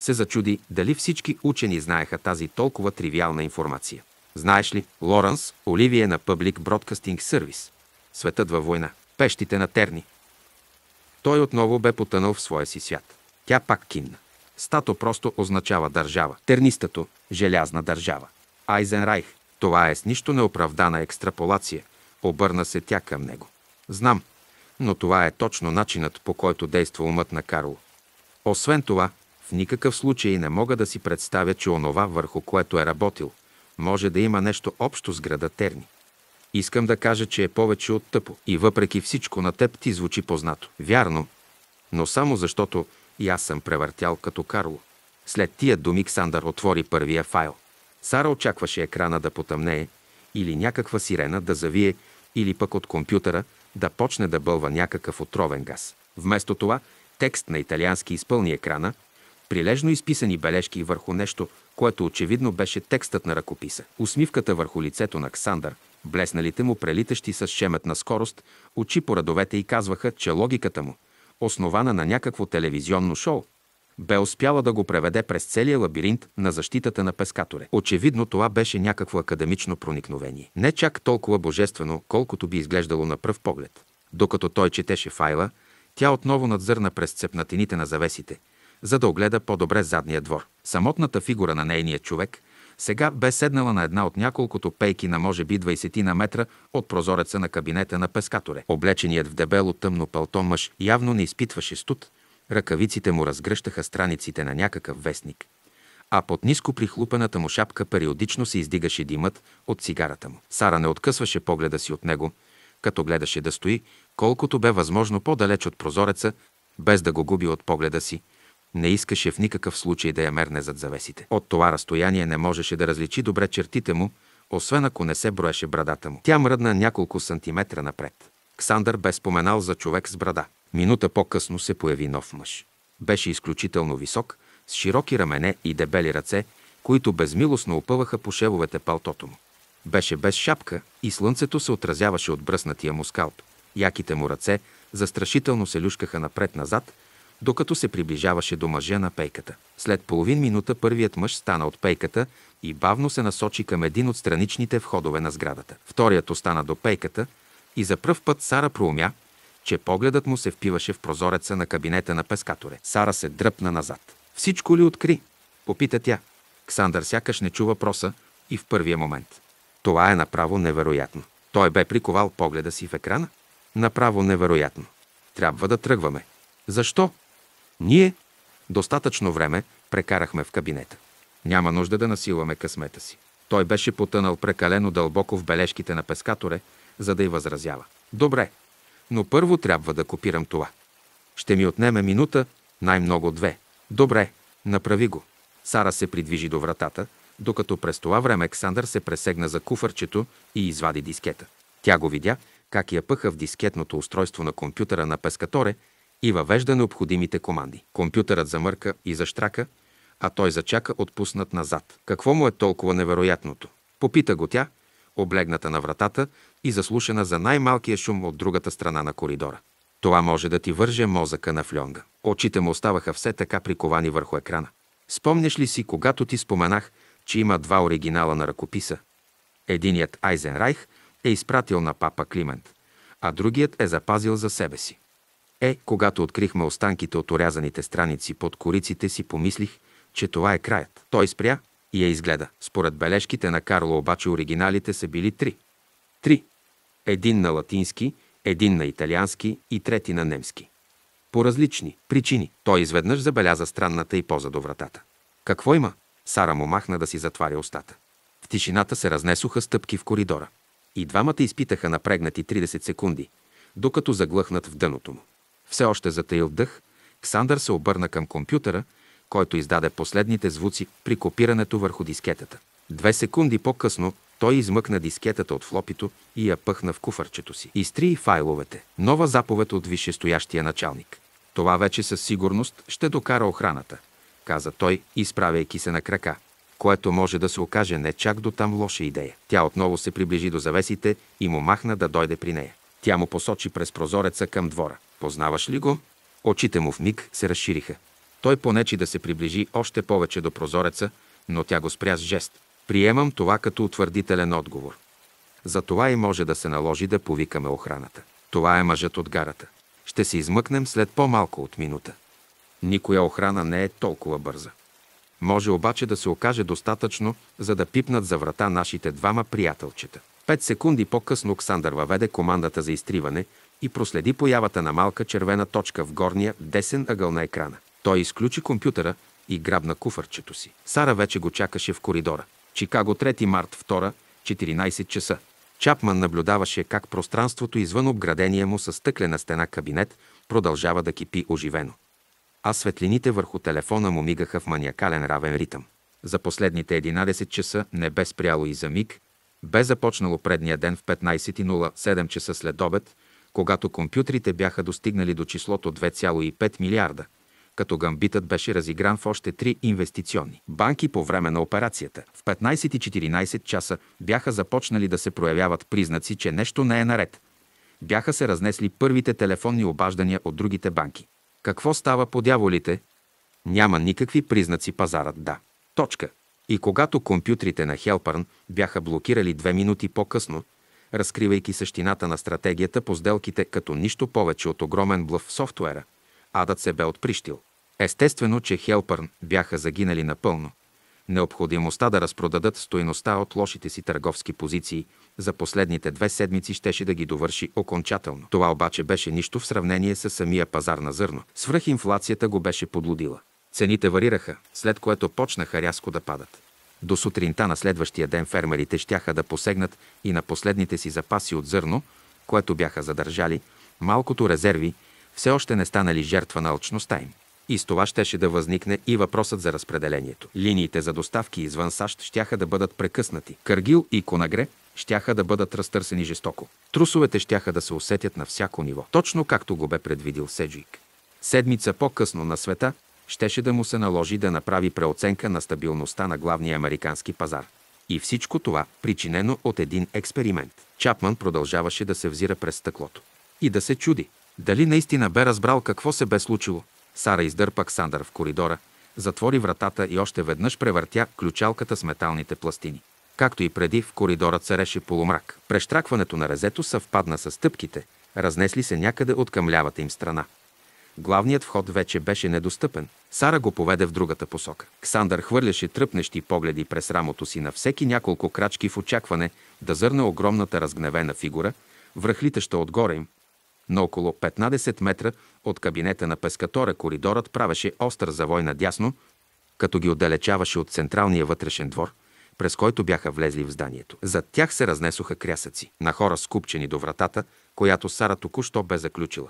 се зачуди дали всички учени знаеха тази толкова тривиална информация. Знаеш ли, Лоренс, Оливия на Public Broadcasting Service. Светът във война. Пещите на Терни. Той отново бе потънал в своя си свят. Тя пак кимна. Стато просто означава държава. Тернистато – желязна държава. Айзенрайх – това е с нищо неоправдана екстраполация. Обърна се тя към него. Знам, но това е точно начинът, по който действа умът на Карло. Освен това, в никакъв случай не мога да си представя, че онова, върху което е работил, може да има нещо общо с града Терни. Искам да кажа, че е повече от тъпо и въпреки всичко на теб ти звучи познато. Вярно, но само защото и аз съм превъртял като Карло. След тия думи Ксандър отвори първия файл. Сара очакваше екрана да потъмнее или някаква сирена да завие или пък от компютъра да почне да бълва някакъв отровен газ. Вместо това текст на италиански изпълни екрана – прилежно изписани бележки върху нещо, което очевидно беше текстът на ръкописа. Усмивката върху лицето на Ксандър, блесналите му прелитащи с шеметна скорост, очи по радовете и казваха, че логиката му, основана на някакво телевизионно шоу, бе успяла да го преведе през целия лабиринт на защитата на пескаторе. Очевидно това беше някакво академично проникновение. Не чак толкова божествено, колкото би изглеждало на пръв поглед. Докато той четеше файла, тя отново надзърна през цепнатините на завесите – за да огледа по-добре задния двор. Самотната фигура на нейния човек сега бе седнала на една от няколкото пейки на може би 20 на метра от прозореца на кабинета на пескаторе. Облеченият в дебело тъмно пълто мъж явно не изпитваше студ, ръкавиците му разгръщаха страниците на някакъв вестник, а под ниско прихлупената му шапка периодично се издигаше димът от цигарата му. Сара не откъсваше погледа си от него, като гледаше да стои, колкото бе възможно по-далеч от прозореца, без да го губи от погледа си – не искаше в никакъв случай да я мерне зад завесите. От това разстояние не можеше да различи добре чертите му, освен ако не се броеше брадата му. Тя мръдна няколко сантиметра напред. Ксандър бе споменал за човек с брада. Минута по-късно се появи нов мъж. Беше изключително висок, с широки рамене и дебели ръце, които безмилостно опъваха по шевовете палтото му. Беше без шапка и слънцето се отразяваше от бръснатия му скалп. Яките му ръце застрашително се люшкаха напред-назад, докато се приближаваше до мъжа на пейката. След половин минута първият мъж стана от пейката и бавно се насочи към един от страничните входове на сградата. Вторият остана до пейката и за пръв път Сара проумя, че погледът му се впиваше в прозореца на кабинета на пескаторе. Сара се дръпна назад. Всичко ли откри? Попита тя. Ксандър сякаш не чу въпроса и в първия момент. Това е направо невероятно. Той бе приковал погледа си в екрана. Направо невероятно. Трябва да тръгваме. Защо? Ние достатъчно време прекарахме в кабинета. Няма нужда да насилваме късмета си. Той беше потънал прекалено дълбоко в бележките на пескаторе, за да й възразява. Добре, но първо трябва да копирам това. Ще ми отнеме минута, най-много две. Добре, направи го. Сара се придвижи до вратата, докато през това време Ксандър се пресегна за куфърчето и извади дискета. Тя го видя, как я пъха в дискетното устройство на компютъра на пескаторе и въвежда необходимите команди. Компютърът замърка и заштрака, а той зачака отпуснат назад. Какво му е толкова невероятното? Попита го тя, облегната на вратата и заслушана за най-малкия шум от другата страна на коридора. Това може да ти върже мозъка на фльонга. Очите му оставаха все така приковани върху екрана. Спомняш ли си, когато ти споменах, че има два оригинала на ръкописа? Единият Айзенрайх е изпратил на папа Климент, а другият е запазил за себе си. Е, когато открихме останките от орязаните страници под кориците си, помислих, че това е краят. Той спря и я изгледа. Според бележките на Карло обаче оригиналите са били три. Три. Един на латински, един на италиански и трети на немски. По различни причини той изведнъж забеляза странната и поза до вратата. Какво има? Сара му махна да си затваря устата. В тишината се разнесоха стъпки в коридора. И двамата изпитаха напрегнати 30 секунди, докато заглъхнат в дъното му. Все още затаил дъх, Ксандър се обърна към компютъра, който издаде последните звуци при копирането върху дискетата. Две секунди по-късно той измъкна дискетата от флопито и я пъхна в куфарчето си. Изтри файловете. Нова заповед от висшестоящия началник. Това вече със сигурност ще докара охраната, каза той, изправяйки се на крака, което може да се окаже не чак до там лоша идея. Тя отново се приближи до завесите и му махна да дойде при нея. Тя му посочи през прозореца към двора. Познаваш ли го? Очите му в миг се разшириха. Той понечи да се приближи още повече до прозореца, но тя го спря с жест. Приемам това като утвърдителен отговор. За това и може да се наложи да повикаме охраната. Това е мъжът от гарата. Ще се измъкнем след по-малко от минута. Никоя охрана не е толкова бърза. Може обаче да се окаже достатъчно, за да пипнат за врата нашите двама приятелчета. Пет секунди по-късно Оксандър въведе командата за изтриване и проследи появата на малка червена точка в горния десен ъгъл на екрана. Той изключи компютъра и грабна куфърчето си. Сара вече го чакаше в коридора. Чикаго, 3 март, 2, 14 часа. Чапман наблюдаваше как пространството извън обградения му с стъклена стена кабинет продължава да кипи оживено. А светлините върху телефона му мигаха в маниакален равен ритъм. За последните 11 часа не бе спряло и за миг бе започнало предния ден в 15.07 часа след обед, когато компютрите бяха достигнали до числото 2,5 милиарда, като гамбитът беше разигран в още три инвестиционни банки по време на операцията. В 15.14 часа бяха започнали да се проявяват признаци, че нещо не е наред. Бяха се разнесли първите телефонни обаждания от другите банки. Какво става по дяволите? Няма никакви признаци пазарът да. Точка. И когато компютрите на Хелпърн бяха блокирали две минути по-късно, разкривайки същината на стратегията по сделките като нищо повече от огромен блъв в софтуера, адът се бе отприщил. Естествено, че Хелпърн бяха загинали напълно. Необходимостта да разпродадат стоеността от лошите си търговски позиции за последните две седмици щеше да ги довърши окончателно. Това обаче беше нищо в сравнение с самия пазар на зърно. Свръхинфлацията го беше подлудила. Цените варираха, след което почнаха рязко да падат. До сутринта на следващия ден фермерите щяха да посегнат и на последните си запаси от зърно, което бяха задържали, малкото резерви, все още не станали жертва на алчността им. И с това щеше да възникне и въпросът за разпределението. Линиите за доставки извън САЩ щяха да бъдат прекъснати. Каргил и Конагре щяха да бъдат разтърсени жестоко. Трусовете щяха да се усетят на всяко ниво. Точно както го бе предвидил Седжик. Седмица по-късно на света щеше да му се наложи да направи преоценка на стабилността на главния американски пазар. И всичко това причинено от един експеримент. Чапман продължаваше да се взира през стъклото. И да се чуди, дали наистина бе разбрал какво се бе случило. Сара издърпа Ксандър в коридора, затвори вратата и още веднъж превъртя ключалката с металните пластини. Както и преди, в коридора цареше полумрак. Прещракването на резето съвпадна с стъпките, разнесли се някъде от към лявата им страна. Главният вход вече беше недостъпен. Сара го поведе в другата посока. Ксандър хвърляше тръпнещи погледи през рамото си на всеки няколко крачки в очакване да зърне огромната разгневена фигура, връхлитаща отгоре им. На около 15 метра от кабинета на пескатора коридорът правеше остър завой надясно, като ги отдалечаваше от централния вътрешен двор, през който бяха влезли в зданието. Зад тях се разнесоха крясъци на хора скупчени до вратата, която Сара току-що бе заключила.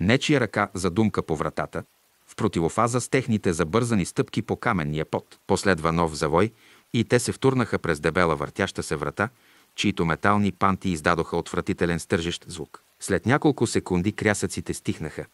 Нечия ръка за думка по вратата, в противофаза с техните забързани стъпки по каменния пот. Последва нов завой и те се втурнаха през дебела въртяща се врата, чието метални панти издадоха отвратителен стържещ звук. След няколко секунди крясъците стихнаха.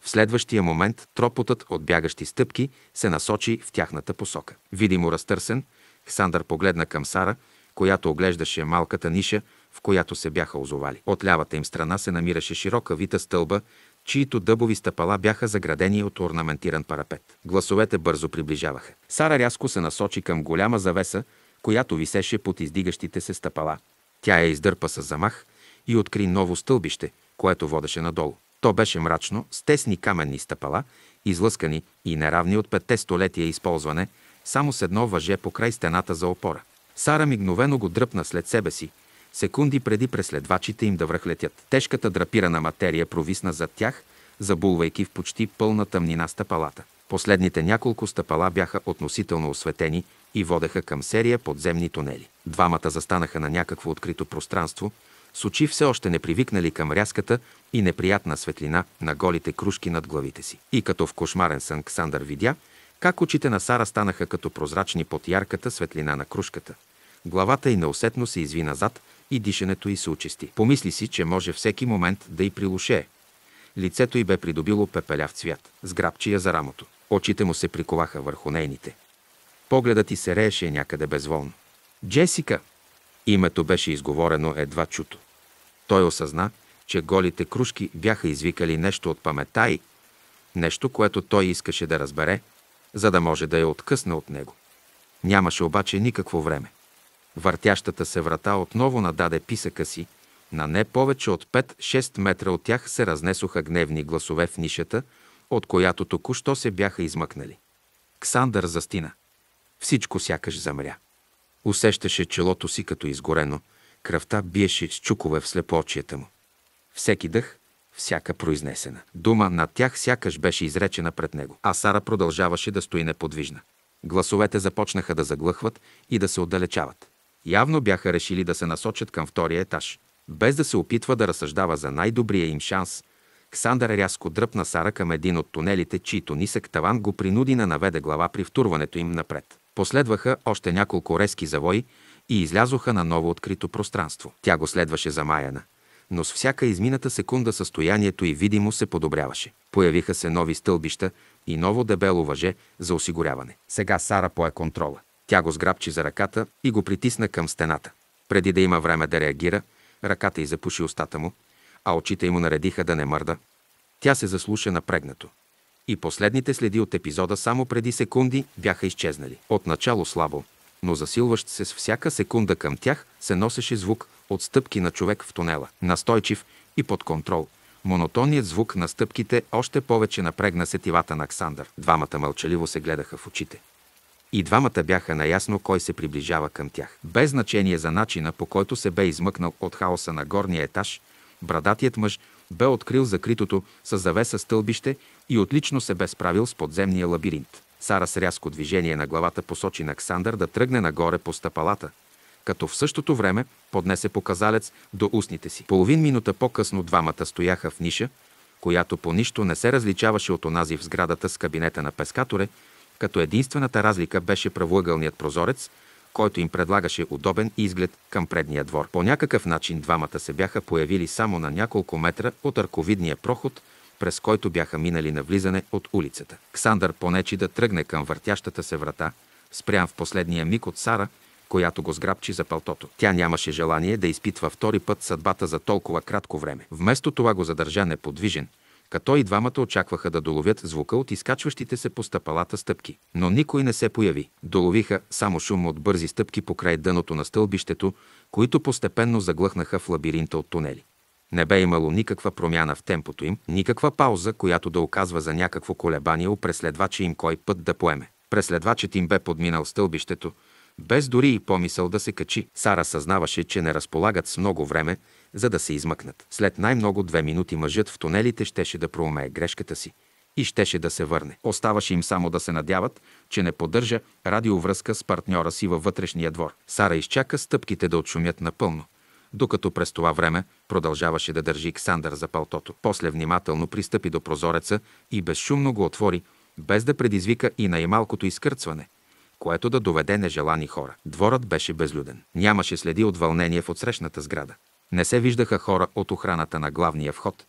В следващия момент тропотът от бягащи стъпки се насочи в тяхната посока. Видимо разтърсен, Хсандър погледна към Сара, която оглеждаше малката ниша, в която се бяха озовали. От лявата им страна се намираше широка вита стълба чието дъбови стъпала бяха заградени от орнаментиран парапет. Гласовете бързо приближаваха. Сара рязко се насочи към голяма завеса, която висеше под издигащите се стъпала. Тя я издърпа с замах и откри ново стълбище, което водеше надолу. То беше мрачно, с тесни каменни стъпала, излъскани и неравни от петте столетия използване, само с едно въже по край стената за опора. Сара мигновено го дръпна след себе си – секунди преди преследвачите им да връхлетят. Тежката драпирана материя провисна зад тях, забулвайки в почти пълна тъмнина стъпалата. Последните няколко стъпала бяха относително осветени и водеха към серия подземни тунели. Двамата застанаха на някакво открито пространство, с очи все още не привикнали към рязката и неприятна светлина на голите кружки над главите си. И като в кошмарен сън Ксандър видя, как очите на Сара станаха като прозрачни под ярката светлина на кружката. Главата й неусетно се изви назад, и дишането й се очисти. Помисли си, че може всеки момент да й прилушее. Лицето й бе придобило пепеляв цвят, сграбчи я за рамото. Очите му се приковаха върху нейните. Погледът й се рееше някъде безволно. Джесика! Името беше изговорено едва чуто. Той осъзна, че голите кружки бяха извикали нещо от памета й, нещо, което той искаше да разбере, за да може да я откъсне от него. Нямаше обаче никакво време. Въртящата се врата отново нададе писъка си. На не повече от 5-6 метра от тях се разнесоха гневни гласове в нишата, от която току-що се бяха измъкнали. Ксандър застина. Всичко сякаш замря. Усещаше челото си като изгорено, кръвта биеше с чукове в слепочията му. Всеки дъх, всяка произнесена. Дума на тях сякаш беше изречена пред него, а Сара продължаваше да стои неподвижна. Гласовете започнаха да заглъхват и да се отдалечават явно бяха решили да се насочат към втория етаж. Без да се опитва да разсъждава за най-добрия им шанс, Ксандър рязко дръпна Сара към един от тунелите, чийто нисък таван го принуди на наведе глава при втурването им напред. Последваха още няколко резки завои и излязоха на ново открито пространство. Тя го следваше замаяна, но с всяка измината секунда състоянието и видимо се подобряваше. Появиха се нови стълбища и ново дебело въже за осигуряване. Сега Сара пое контрола. Тя го сграбчи за ръката и го притисна към стената. Преди да има време да реагира, ръката й запуши устата му, а очите й му наредиха да не мърда. Тя се заслуша напрегнато. И последните следи от епизода само преди секунди бяха изчезнали. Отначало слабо, но засилващ се с всяка секунда към тях се носеше звук от стъпки на човек в тунела. Настойчив и под контрол. Монотонният звук на стъпките още повече напрегна сетивата на Аксандър. Двамата мълчаливо се гледаха в очите. И двамата бяха наясно кой се приближава към тях. Без значение за начина, по който се бе измъкнал от хаоса на горния етаж, брадатият мъж бе открил закритото с завеса стълбище и отлично се бе справил с подземния лабиринт. Сара с рязко движение на главата посочи на Ксандър да тръгне нагоре по стъпалата, като в същото време поднесе показалец до устните си. Половин минута по-късно двамата стояха в ниша, която по нищо не се различаваше от онази в сградата с кабинета на пескаторе, като единствената разлика беше правоъгълният прозорец, който им предлагаше удобен изглед към предния двор. По някакъв начин двамата се бяха появили само на няколко метра от арковидния проход, през който бяха минали на влизане от улицата. Ксандър понечи да тръгне към въртящата се врата, спрям в последния миг от Сара, която го сграбчи за палтото. Тя нямаше желание да изпитва втори път съдбата за толкова кратко време. Вместо това го задържа неподвижен – като и двамата очакваха да доловят звука от изкачващите се по стъпалата стъпки. Но никой не се появи. Доловиха само шум от бързи стъпки покрай дъното на стълбището, които постепенно заглъхнаха в лабиринта от тунели. Не бе имало никаква промяна в темпото им, никаква пауза, която да оказва за някакво колебание у преследвача им кой път да поеме. Преследвачът им бе подминал стълбището, без дори и помисъл да се качи. Сара съзнаваше, че не разполагат с много време, за да се измъкнат. След най-много две минути мъжът в тунелите щеше да проумее грешката си и щеше да се върне. Оставаше им само да се надяват, че не поддържа радиовръзка с партньора си във вътрешния двор. Сара изчака стъпките да отшумят напълно, докато през това време продължаваше да държи Ксандър за палтото. После внимателно пристъпи до прозореца и безшумно го отвори, без да предизвика и най-малкото изкърцване което да доведе нежелани хора. Дворът беше безлюден. Нямаше следи от вълнение в отсрещната сграда. Не се виждаха хора от охраната на главния вход,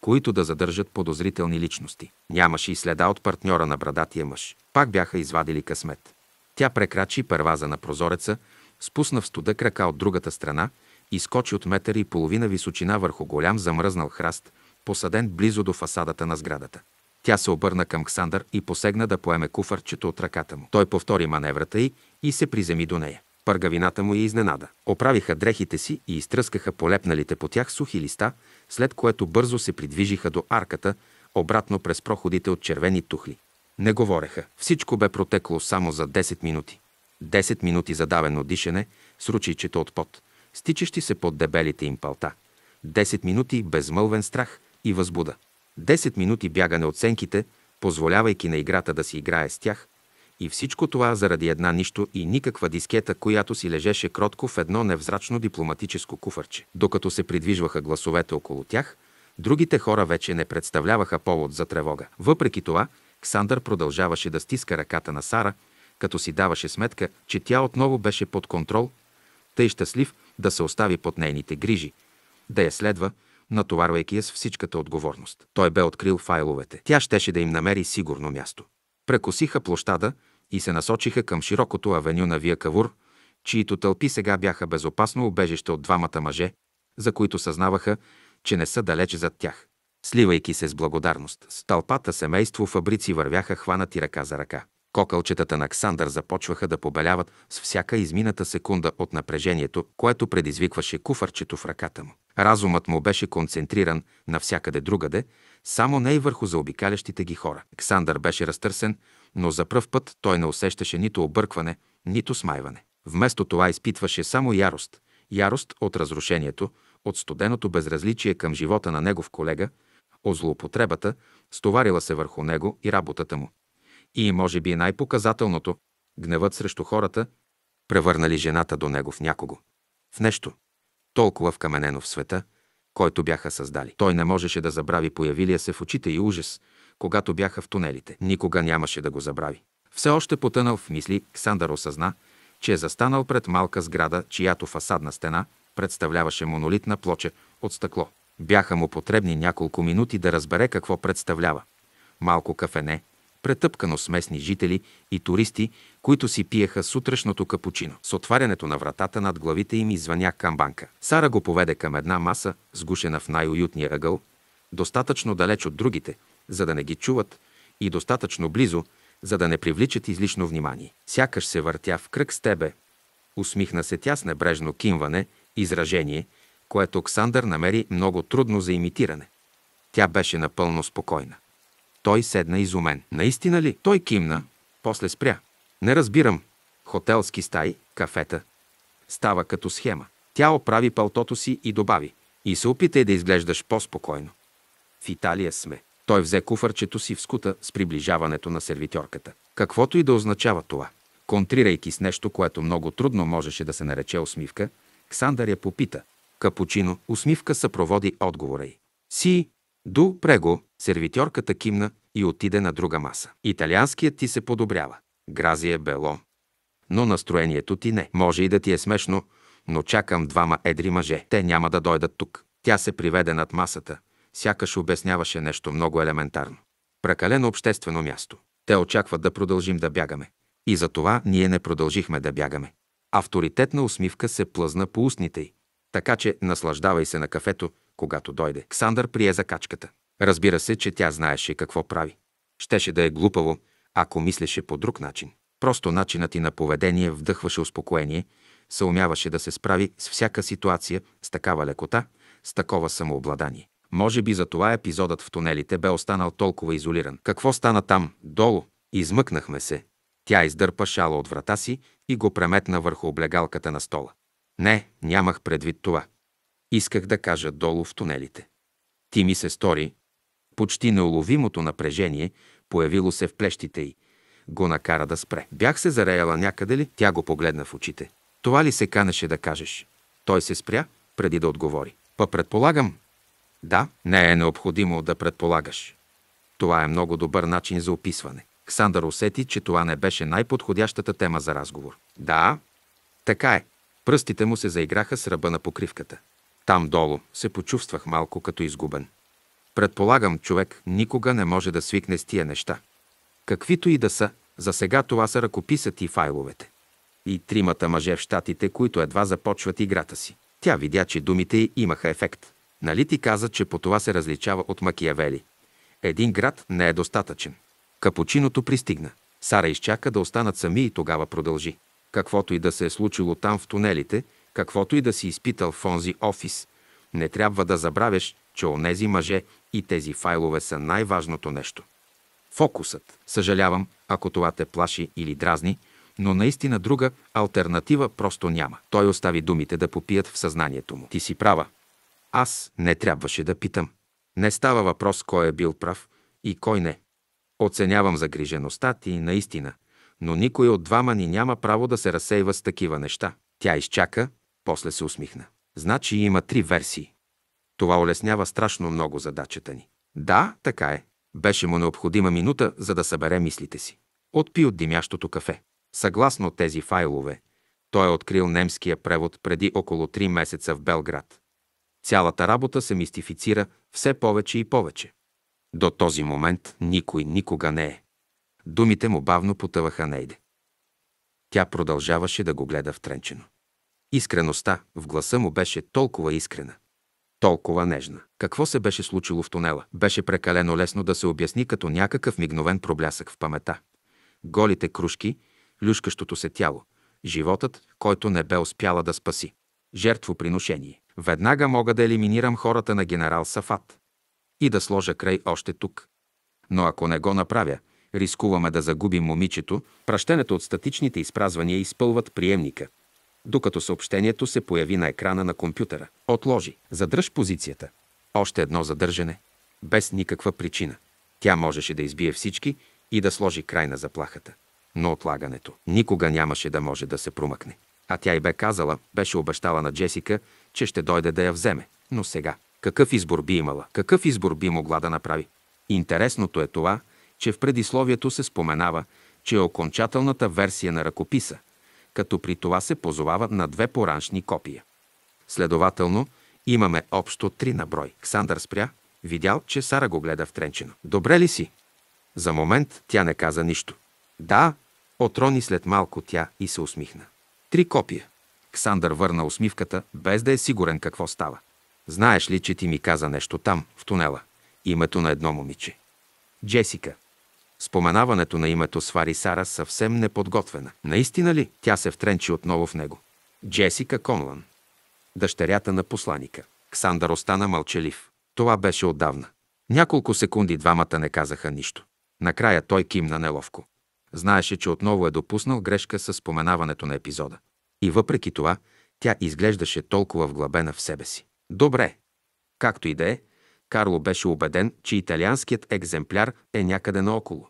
които да задържат подозрителни личности. Нямаше и следа от партньора на брадатия мъж. Пак бяха извадили късмет. Тя прекрачи първаза на прозореца, спусна в студа крака от другата страна и скочи от метър и половина височина върху голям замръзнал храст, посаден близо до фасадата на сградата. Тя се обърна към Ксандър и посегна да поеме куфарчето от ръката му. Той повтори маневрата й и се приземи до нея. Пъргавината му я изненада. Оправиха дрехите си и изтръскаха полепналите по тях сухи листа, след което бързо се придвижиха до арката, обратно през проходите от червени тухли. Не говореха. Всичко бе протекло само за 10 минути. 10 минути задавено дишане с ручичето от пот, стичащи се под дебелите им палта. 10 минути безмълвен страх и възбуда. 10 минути бягане от сенките, позволявайки на играта да си играе с тях, и всичко това заради една нищо и никаква дискета, която си лежеше кротко в едно невзрачно дипломатическо куфарче. Докато се придвижваха гласовете около тях, другите хора вече не представляваха повод за тревога. Въпреки това, Ксандър продължаваше да стиска ръката на Сара, като си даваше сметка, че тя отново беше под контрол, тъй щастлив да се остави под нейните грижи, да я следва, натоварвайки я с всичката отговорност. Той бе открил файловете. Тя щеше да им намери сигурно място. Прекосиха площада и се насочиха към широкото авеню на Вия Кавур, чието тълпи сега бяха безопасно убежище от двамата мъже, за които съзнаваха, че не са далеч зад тях. Сливайки се с благодарност, с тълпата семейство фабрици вървяха хванати ръка за ръка. Кокълчетата на Ксандър започваха да побеляват с всяка измината секунда от напрежението, което предизвикваше куфарчето в ръката му. Разумът му беше концентриран навсякъде другаде, само не и върху заобикалящите ги хора. Ксандър беше разтърсен, но за пръв път той не усещаше нито объркване, нито смайване. Вместо това изпитваше само ярост. Ярост от разрушението, от студеното безразличие към живота на негов колега, от злоупотребата, стоварила се върху него и работата му. И, може би, най-показателното – гневът срещу хората, превърнали жената до него в някого. В нещо – толкова вкаменено в света, който бяха създали. Той не можеше да забрави появилия се в очите и ужас, когато бяха в тунелите. Никога нямаше да го забрави. Все още потънал в мисли, Ксандър осъзна, че е застанал пред малка сграда, чиято фасадна стена представляваше монолитна плоча от стъкло. Бяха му потребни няколко минути да разбере какво представлява. Малко кафене, претъпкано с местни жители и туристи, които си пиеха сутрешното капучино. С отварянето на вратата над главите им извъня камбанка. Сара го поведе към една маса, сгушена в най-уютния ъгъл, достатъчно далеч от другите, за да не ги чуват, и достатъчно близо, за да не привличат излишно внимание. Сякаш се въртя в кръг с тебе. Усмихна се тя с небрежно кимване, изражение, което Оксандър намери много трудно за имитиране. Тя беше напълно спокойна. Той седна изумен. Наистина ли? Той кимна, после спря. Не разбирам. Хотелски стаи, кафета. Става като схема. Тя оправи палтото си и добави. И се опитай да изглеждаш по-спокойно. В Италия сме. Той взе куфарчето си в скута с приближаването на сервиторката. Каквото и да означава това. Контрирайки с нещо, което много трудно можеше да се нарече усмивка, Ксандър я попита. Капучино усмивка съпроводи отговора й. Си, Ду, прего, сервитьорката кимна и отиде на друга маса. Италианският ти се подобрява. Грази е бело. Но настроението ти не. Може и да ти е смешно, но чакам двама едри мъже. Те няма да дойдат тук. Тя се приведе над масата, сякаш обясняваше нещо много елементарно. Прекалено обществено място. Те очакват да продължим да бягаме. И за това ние не продължихме да бягаме. Авторитетна усмивка се плъзна по устните й. Така че наслаждавай се на кафето когато дойде. Ксандър прие закачката. Разбира се, че тя знаеше какво прави. Щеше да е глупаво, ако мислеше по друг начин. Просто начинът и на поведение вдъхваше успокоение, съумяваше да се справи с всяка ситуация с такава лекота, с такова самообладание. Може би за това епизодът в тунелите бе останал толкова изолиран. Какво стана там, долу? Измъкнахме се. Тя издърпа шала от врата си и го преметна върху облегалката на стола. Не, нямах предвид това. Исках да кажа долу в тунелите. Ти ми се стори. Почти неуловимото напрежение, появило се в плещите й, го накара да спре. Бях се зареяла някъде ли, тя го погледна в очите. Това ли се канеше да кажеш? Той се спря, преди да отговори. Па предполагам. Да, не е необходимо да предполагаш. Това е много добър начин за описване. Ксандър усети, че това не беше най-подходящата тема за разговор. Да, така е. Пръстите му се заиграха с ръба на покривката. Там долу се почувствах малко като изгубен. Предполагам, човек никога не може да свикне с тия неща. Каквито и да са, за сега това са ръкописът и файловете. И тримата мъже в щатите, които едва започват играта си. Тя видя, че думите й имаха ефект. Нали ти каза, че по това се различава от Макиявели? Един град не е достатъчен. Капучиното пристигна. Сара изчака да останат сами и тогава продължи. Каквото и да се е случило там в тунелите – Каквото и да си изпитал в онзи офис, не трябва да забравяш, че онези мъже и тези файлове са най-важното нещо. Фокусът. Съжалявам, ако това те плаши или дразни, но наистина друга альтернатива просто няма. Той остави думите да попият в съзнанието му. Ти си права. Аз не трябваше да питам. Не става въпрос кой е бил прав и кой не. Оценявам загрижеността ти наистина, но никой от двама ни няма право да се разсейва с такива неща. Тя изчака, после се усмихна. Значи има три версии. Това улеснява страшно много задачата ни. Да, така е. Беше му необходима минута, за да събере мислите си. Отпи от димящото кафе. Съгласно тези файлове, той е открил немския превод преди около три месеца в Белград. Цялата работа се мистифицира все повече и повече. До този момент никой никога не е. Думите му бавно потъваха нейде. Тя продължаваше да го гледа втренчено. Искреността в гласа му беше толкова искрена, толкова нежна. Какво се беше случило в тунела? Беше прекалено лесно да се обясни като някакъв мигновен проблясък в памета. Голите кружки, люшкащото се тяло, животът, който не бе успяла да спаси. Жертвоприношение. Веднага мога да елиминирам хората на генерал Сафат и да сложа край още тук. Но ако не го направя, рискуваме да загубим момичето, пращенето от статичните изпразвания изпълват приемника – докато съобщението се появи на екрана на компютъра. Отложи. Задръж позицията. Още едно задържане. Без никаква причина. Тя можеше да избие всички и да сложи край на заплахата. Но отлагането никога нямаше да може да се промъкне. А тя и бе казала, беше обещала на Джесика, че ще дойде да я вземе. Но сега, какъв избор би имала? Какъв избор би могла да направи? Интересното е това, че в предисловието се споменава, че е окончателната версия на ръкописа – като при това се позовава на две поранчни копия. Следователно, имаме общо три на брой. Ксандър спря, видял, че Сара го гледа втренчено. Добре ли си? За момент тя не каза нищо. Да, отрони след малко тя и се усмихна. Три копия. Ксандър върна усмивката, без да е сигурен какво става. Знаеш ли, че ти ми каза нещо там, в тунела? Името на едно момиче. Джесика споменаването на името свари Сара съвсем неподготвена. Наистина ли тя се втренчи отново в него? Джесика Конлан. Дъщерята на посланика. Ксандър остана мълчалив. Това беше отдавна. Няколко секунди двамата не казаха нищо. Накрая той кимна неловко. Знаеше, че отново е допуснал грешка с споменаването на епизода. И въпреки това, тя изглеждаше толкова вглъбена в себе си. Добре. Както и да е, Карло беше убеден, че италианският екземпляр е някъде наоколо.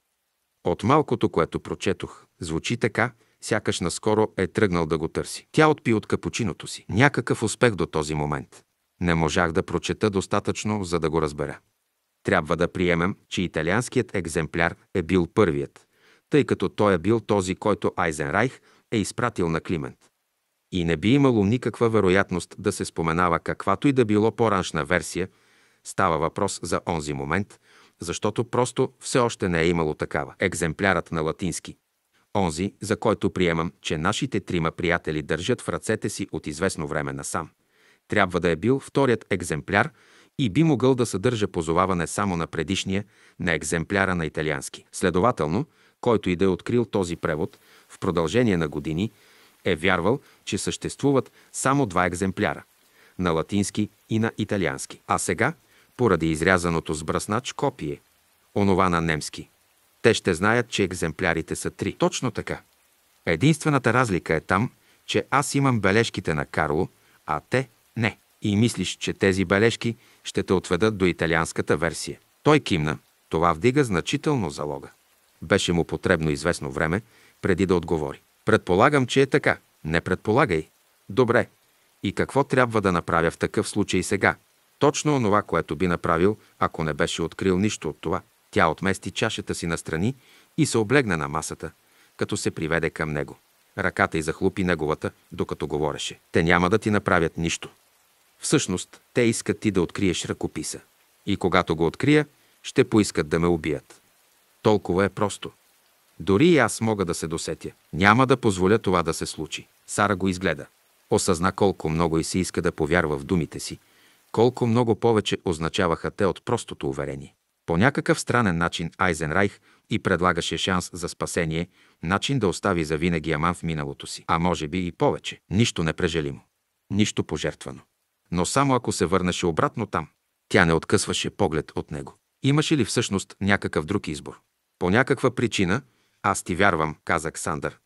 От малкото, което прочетох, звучи така, сякаш наскоро е тръгнал да го търси. Тя отпи от капучиното си. Някакъв успех до този момент. Не можах да прочета достатъчно, за да го разбера. Трябва да приемем, че италианският екземпляр е бил първият, тъй като той е бил този, който Айзенрайх е изпратил на Климент. И не би имало никаква вероятност да се споменава каквато и да било по-раншна версия, става въпрос за онзи момент – защото просто все още не е имало такава. Екземплярът на латински. Онзи, за който приемам, че нашите трима приятели държат в ръцете си от известно време насам. Трябва да е бил вторият екземпляр и би могъл да съдържа позоваване само на предишния, на екземпляра на италиански. Следователно, който и да е открил този превод в продължение на години, е вярвал, че съществуват само два екземпляра – на латински и на италиански. А сега – поради изрязаното с браснач копие, онова на немски. Те ще знаят, че екземплярите са три. Точно така. Единствената разлика е там, че аз имам бележките на Карло, а те не. И мислиш, че тези бележки ще те отведат до италианската версия. Той кимна. Това вдига значително залога. Беше му потребно известно време, преди да отговори. Предполагам, че е така. Не предполагай. Добре. И какво трябва да направя в такъв случай сега? Точно онова, което би направил, ако не беше открил нищо от това. Тя отмести чашата си настрани и се облегна на масата, като се приведе към него. Ръката й захлупи неговата, докато говореше. Те няма да ти направят нищо. Всъщност, те искат ти да откриеш ръкописа. И когато го открия, ще поискат да ме убият. Толкова е просто. Дори и аз мога да се досетя. Няма да позволя това да се случи. Сара го изгледа. Осъзна колко много и се иска да повярва в думите си – колко много повече означаваха те от простото уверение. По някакъв странен начин Айзенрайх и предлагаше шанс за спасение, начин да остави за винаги Аман в миналото си, а може би и повече. Нищо непрежелимо, нищо пожертвано. Но само ако се върнеше обратно там, тя не откъсваше поглед от него. Имаше ли всъщност някакъв друг избор? По някаква причина, аз ти вярвам, каза Ксандър.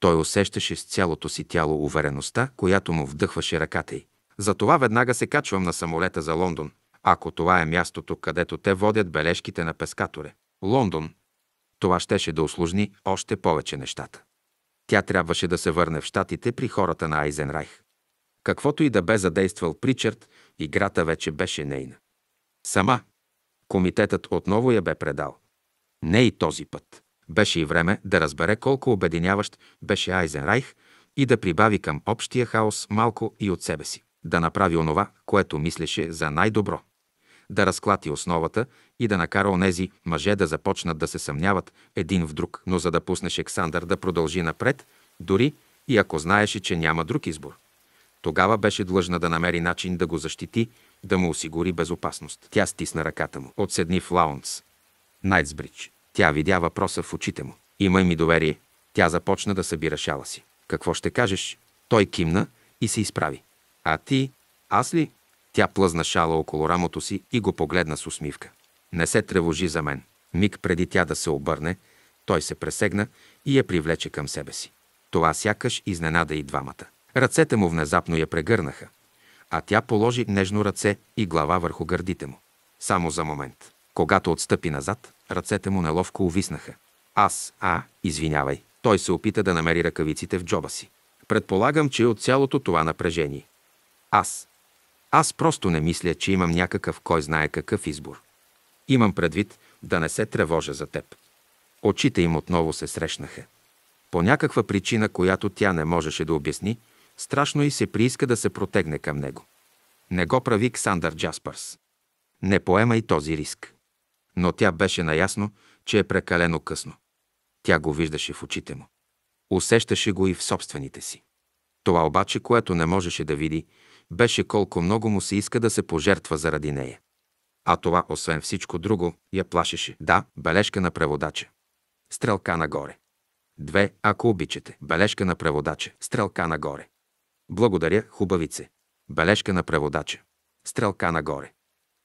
Той усещаше с цялото си тяло увереността, която му вдъхваше ръката й. Затова веднага се качвам на самолета за Лондон, ако това е мястото, където те водят бележките на пескаторе. Лондон. Това щеше да осложни още повече нещата. Тя трябваше да се върне в щатите при хората на Айзенрайх. Каквото и да бе задействал Причард, играта вече беше нейна. Сама. Комитетът отново я бе предал. Не и този път. Беше и време да разбере колко обединяващ беше Айзенрайх и да прибави към общия хаос малко и от себе си да направи онова, което мислеше за най-добро, да разклати основата и да накара онези мъже да започнат да се съмняват един в друг, но за да пуснеш Ександър да продължи напред, дори и ако знаеше, че няма друг избор. Тогава беше длъжна да намери начин да го защити, да му осигури безопасност. Тя стисна ръката му. Отседни в Лаунс. Найтсбридж. Тя видя въпроса в очите му. Имай ми доверие. Тя започна да събира шала си. Какво ще кажеш? Той кимна и се изправи. А ти, аз ли? Тя плъзна шала около рамото си и го погледна с усмивка. Не се тревожи за мен. Миг преди тя да се обърне, той се пресегна и я привлече към себе си. Това сякаш изненада и двамата. Ръцете му внезапно я прегърнаха, а тя положи нежно ръце и глава върху гърдите му. Само за момент. Когато отстъпи назад, ръцете му неловко увиснаха. Аз, а, извинявай. Той се опита да намери ръкавиците в джоба си. Предполагам, че от цялото това напрежение. Аз. Аз просто не мисля, че имам някакъв кой знае какъв избор. Имам предвид да не се тревожа за теб. Очите им отново се срещнаха. По някаква причина, която тя не можеше да обясни, страшно и се прииска да се протегне към него. Не го прави Ксандър Джаспърс. Не поема и този риск. Но тя беше наясно, че е прекалено късно. Тя го виждаше в очите му. Усещаше го и в собствените си. Това обаче, което не можеше да види, беше колко много му се иска да се пожертва заради нея. А това, освен всичко друго, я плашеше. Да, бележка на преводача. Стрелка нагоре. Две, ако обичате. Бележка на преводача. Стрелка нагоре. Благодаря, хубавице. Бележка на преводача. Стрелка нагоре.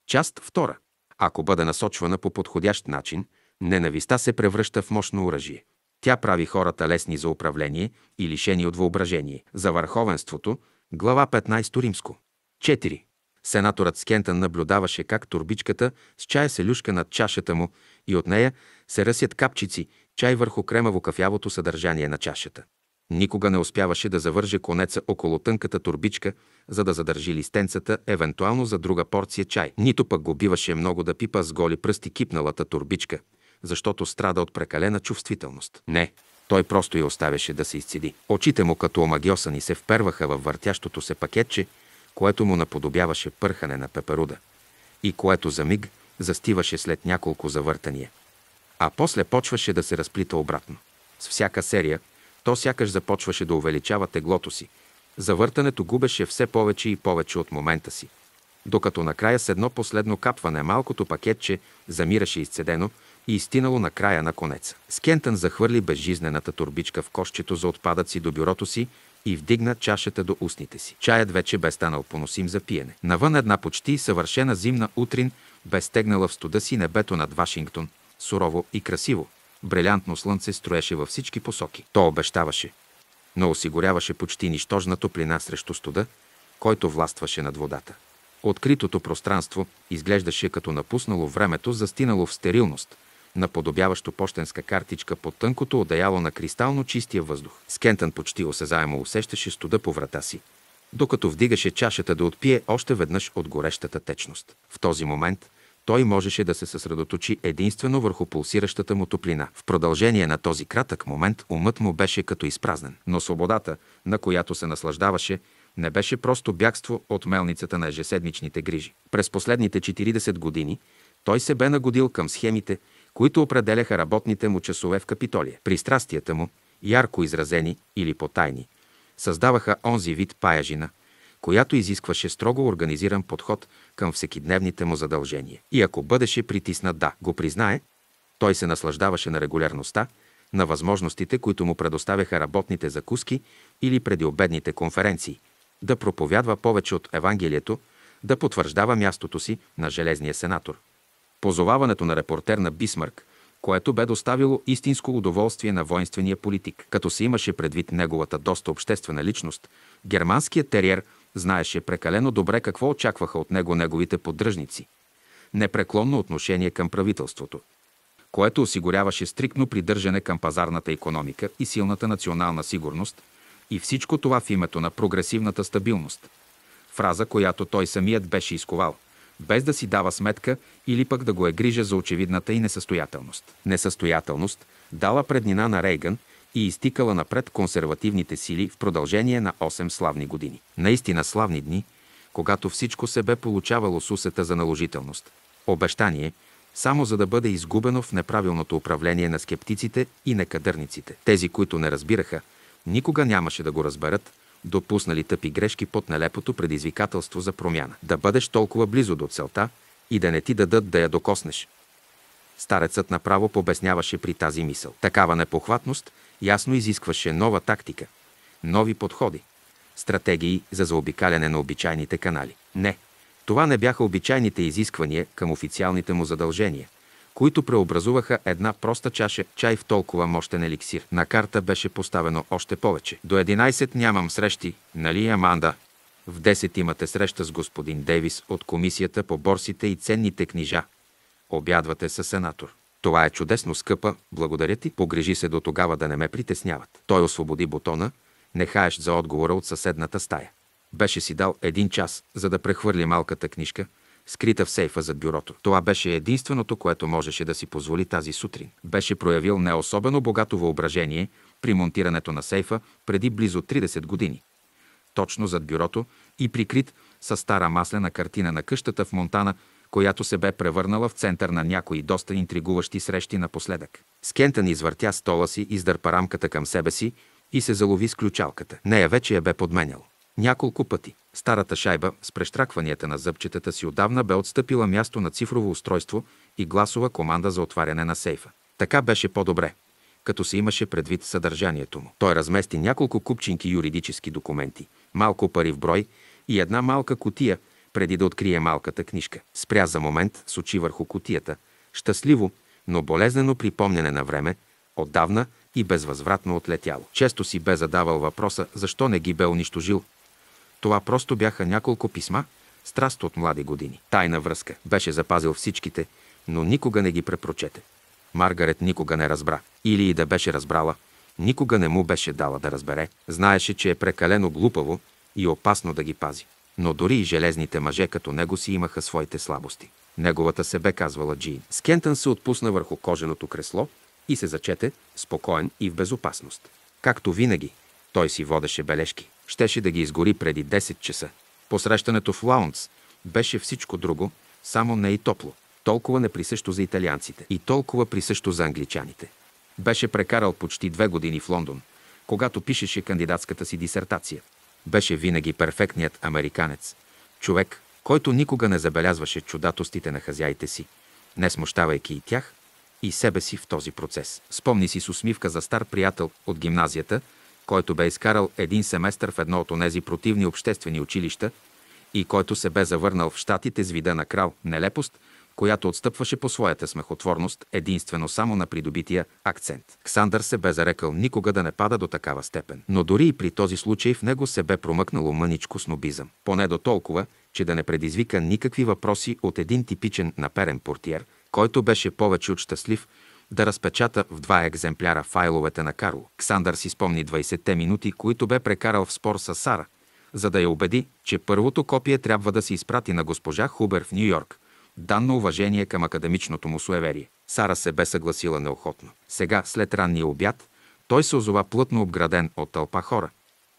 Част втора. Ако бъде насочвана по подходящ начин, ненавистта се превръща в мощно оръжие. Тя прави хората лесни за управление и лишени от въображение, за върховенството, Глава 15 Римско. 4. Сенаторът Скентън наблюдаваше как турбичката с чая се люшка над чашата му и от нея се ръсят капчици чай върху кремаво-кафявото съдържание на чашата. Никога не успяваше да завърже конеца около тънката турбичка, за да задържи листенцата, евентуално за друга порция чай. Нито пък го биваше много да пипа с голи пръсти кипналата турбичка, защото страда от прекалена чувствителност. Не, той просто я оставяше да се изцеди. Очите му като омагиосани се вперваха във въртящото се пакетче, което му наподобяваше пърхане на пеперуда и което за миг застиваше след няколко завъртания. А после почваше да се разплита обратно. С всяка серия то сякаш започваше да увеличава теглото си. Завъртането губеше все повече и повече от момента си. Докато накрая с едно последно капване малкото пакетче замираше изцедено, и изтинало на края на конеца. Скентън захвърли безжизнената турбичка в кошчето за отпадъци до бюрото си и вдигна чашата до устните си. Чаят вече бе станал поносим за пиене. Навън една почти съвършена зимна утрин бе стегнала в студа си небето над Вашингтон, сурово и красиво. Брилянтно слънце строеше във всички посоки. То обещаваше, но осигуряваше почти нищожна топлина срещу студа, който властваше над водата. Откритото пространство изглеждаше като напуснало времето, застинало в стерилност – наподобяващо почтенска картичка по тънкото одеяло на кристално чистия въздух. Скентън почти осезаемо усещаше студа по врата си, докато вдигаше чашата да отпие още веднъж от горещата течност. В този момент той можеше да се съсредоточи единствено върху пулсиращата му топлина. В продължение на този кратък момент умът му беше като изпразнен. Но свободата, на която се наслаждаваше, не беше просто бягство от мелницата на ежеседмичните грижи. През последните 40 години той се бе нагодил към схемите, които определяха работните му часове в Капитолия. Пристрастията му, ярко изразени или потайни, създаваха онзи вид паяжина, която изискваше строго организиран подход към всекидневните му задължения. И ако бъдеше притиснат да го признае, той се наслаждаваше на регулярността, на възможностите, които му предоставяха работните закуски или предиобедните конференции, да проповядва повече от Евангелието, да потвърждава мястото си на Железния сенатор позоваването на репортер на Бисмарк, което бе доставило истинско удоволствие на воинствения политик. Като се имаше предвид неговата доста обществена личност, германският териер знаеше прекалено добре какво очакваха от него неговите поддръжници. Непреклонно отношение към правителството, което осигуряваше стриктно придържане към пазарната економика и силната национална сигурност, и всичко това в името на прогресивната стабилност. Фраза, която той самият беше изковал – без да си дава сметка или пък да го е грижа за очевидната и несъстоятелност. Несъстоятелност дала преднина на Рейган и изтикала напред консервативните сили в продължение на 8 славни години. Наистина славни дни, когато всичко се бе получавало с усета за наложителност. Обещание, само за да бъде изгубено в неправилното управление на скептиците и некадърниците. Тези, които не разбираха, никога нямаше да го разберат – допуснали тъпи грешки под нелепото предизвикателство за промяна. Да бъдеш толкова близо до целта и да не ти дадат да я докоснеш. Старецът направо побесняваше при тази мисъл. Такава непохватност ясно изискваше нова тактика, нови подходи, стратегии за заобикаляне на обичайните канали. Не, това не бяха обичайните изисквания към официалните му задължения които преобразуваха една проста чаша чай в толкова мощен еликсир. На карта беше поставено още повече. До 11 нямам срещи, нали, Аманда? В 10 имате среща с господин Дейвис от Комисията по борсите и ценните книжа. Обядвате с сенатор. Това е чудесно, скъпа, благодаря ти, погрежи се до тогава да не ме притесняват. Той освободи бутона, нехаещ за отговора от съседната стая. Беше си дал един час, за да прехвърли малката книжка – скрита в сейфа зад бюрото. Това беше единственото, което можеше да си позволи тази сутрин. Беше проявил не особено богато въображение при монтирането на сейфа преди близо 30 години. Точно зад бюрото и прикрит с стара маслена картина на къщата в Монтана, която се бе превърнала в център на някои доста интригуващи срещи напоследък. Скентън извъртя стола си, издърпа рамката към себе си и се залови с ключалката. Нея вече я бе подменял. Няколко пъти. Старата шайба с прещракванията на зъбчетата си отдавна бе отстъпила място на цифрово устройство и гласова команда за отваряне на сейфа. Така беше по-добре, като се имаше предвид съдържанието му. Той размести няколко купчинки юридически документи, малко пари в брой и една малка котия, преди да открие малката книжка. Спря за момент с очи върху котията, щастливо, но болезнено припомняне на време, отдавна и безвъзвратно отлетяло. Често си бе задавал въпроса, защо не ги бе унищожил – това просто бяха няколко писма, страст от млади години. Тайна връзка. Беше запазил всичките, но никога не ги препрочете. Маргарет никога не разбра. Или и да беше разбрала, никога не му беше дала да разбере. Знаеше, че е прекалено глупаво и опасно да ги пази. Но дори и железните мъже като него си имаха своите слабости. Неговата се бе казвала Джин. Скентън се отпусна върху коженото кресло и се зачете, спокоен и в безопасност. Както винаги, той си водеше бележки щеше да ги изгори преди 10 часа. Посрещането в Лаунц беше всичко друго, само не и топло. Толкова неприсъщо за италианците и толкова присъщо за англичаните. Беше прекарал почти две години в Лондон, когато пишеше кандидатската си дисертация. Беше винаги перфектният американец. Човек, който никога не забелязваше чудатостите на хазяите си, не смущавайки и тях, и себе си в този процес. Спомни си с усмивка за стар приятел от гимназията – който бе изкарал един семестър в едно от онези противни обществени училища и който се бе завърнал в щатите с вида на крал нелепост, която отстъпваше по своята смехотворност единствено само на придобития акцент. Ксандър се бе зарекал никога да не пада до такава степен. Но дори и при този случай в него се бе промъкнало мъничко снобизъм. Поне до толкова, че да не предизвика никакви въпроси от един типичен наперен портиер, който беше повече от щастлив – да разпечата в два екземпляра файловете на Карл. Ксандър си спомни 20-те минути, които бе прекарал в спор с Сара, за да я убеди, че първото копие трябва да се изпрати на госпожа Хубер в Нью-Йорк, дан на уважение към академичното му суеверие. Сара се бе съгласила неохотно. Сега, след ранния обяд, той се озова плътно обграден от тълпа хора,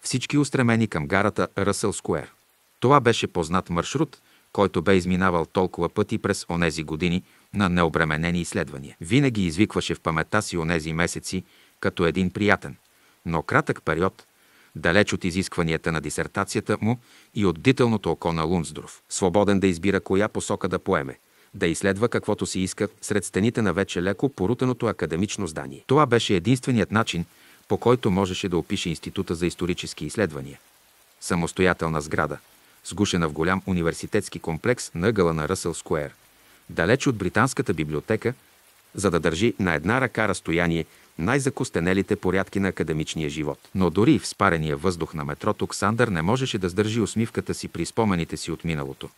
всички устремени към гарата Ръсъл Скуер. Това беше познат маршрут, който бе изминавал толкова пъти през онези години, на необременени изследвания. Винаги извикваше в памета си онези месеци като един приятен, но кратък период, далеч от изискванията на дисертацията му и от дителното око на Лунсдров. Свободен да избира коя посока да поеме, да изследва каквото си иска сред стените на вече леко порутеното академично здание. Това беше единственият начин, по който можеше да опише Института за исторически изследвания. Самостоятелна сграда, сгушена в голям университетски комплекс на гъла на Ръсъл Скуер – далеч от британската библиотека, за да държи на една ръка разстояние най-закостенелите порядки на академичния живот. Но дори в спарения въздух на метрото Ксандър не можеше да сдържи усмивката си при спомените си от миналото.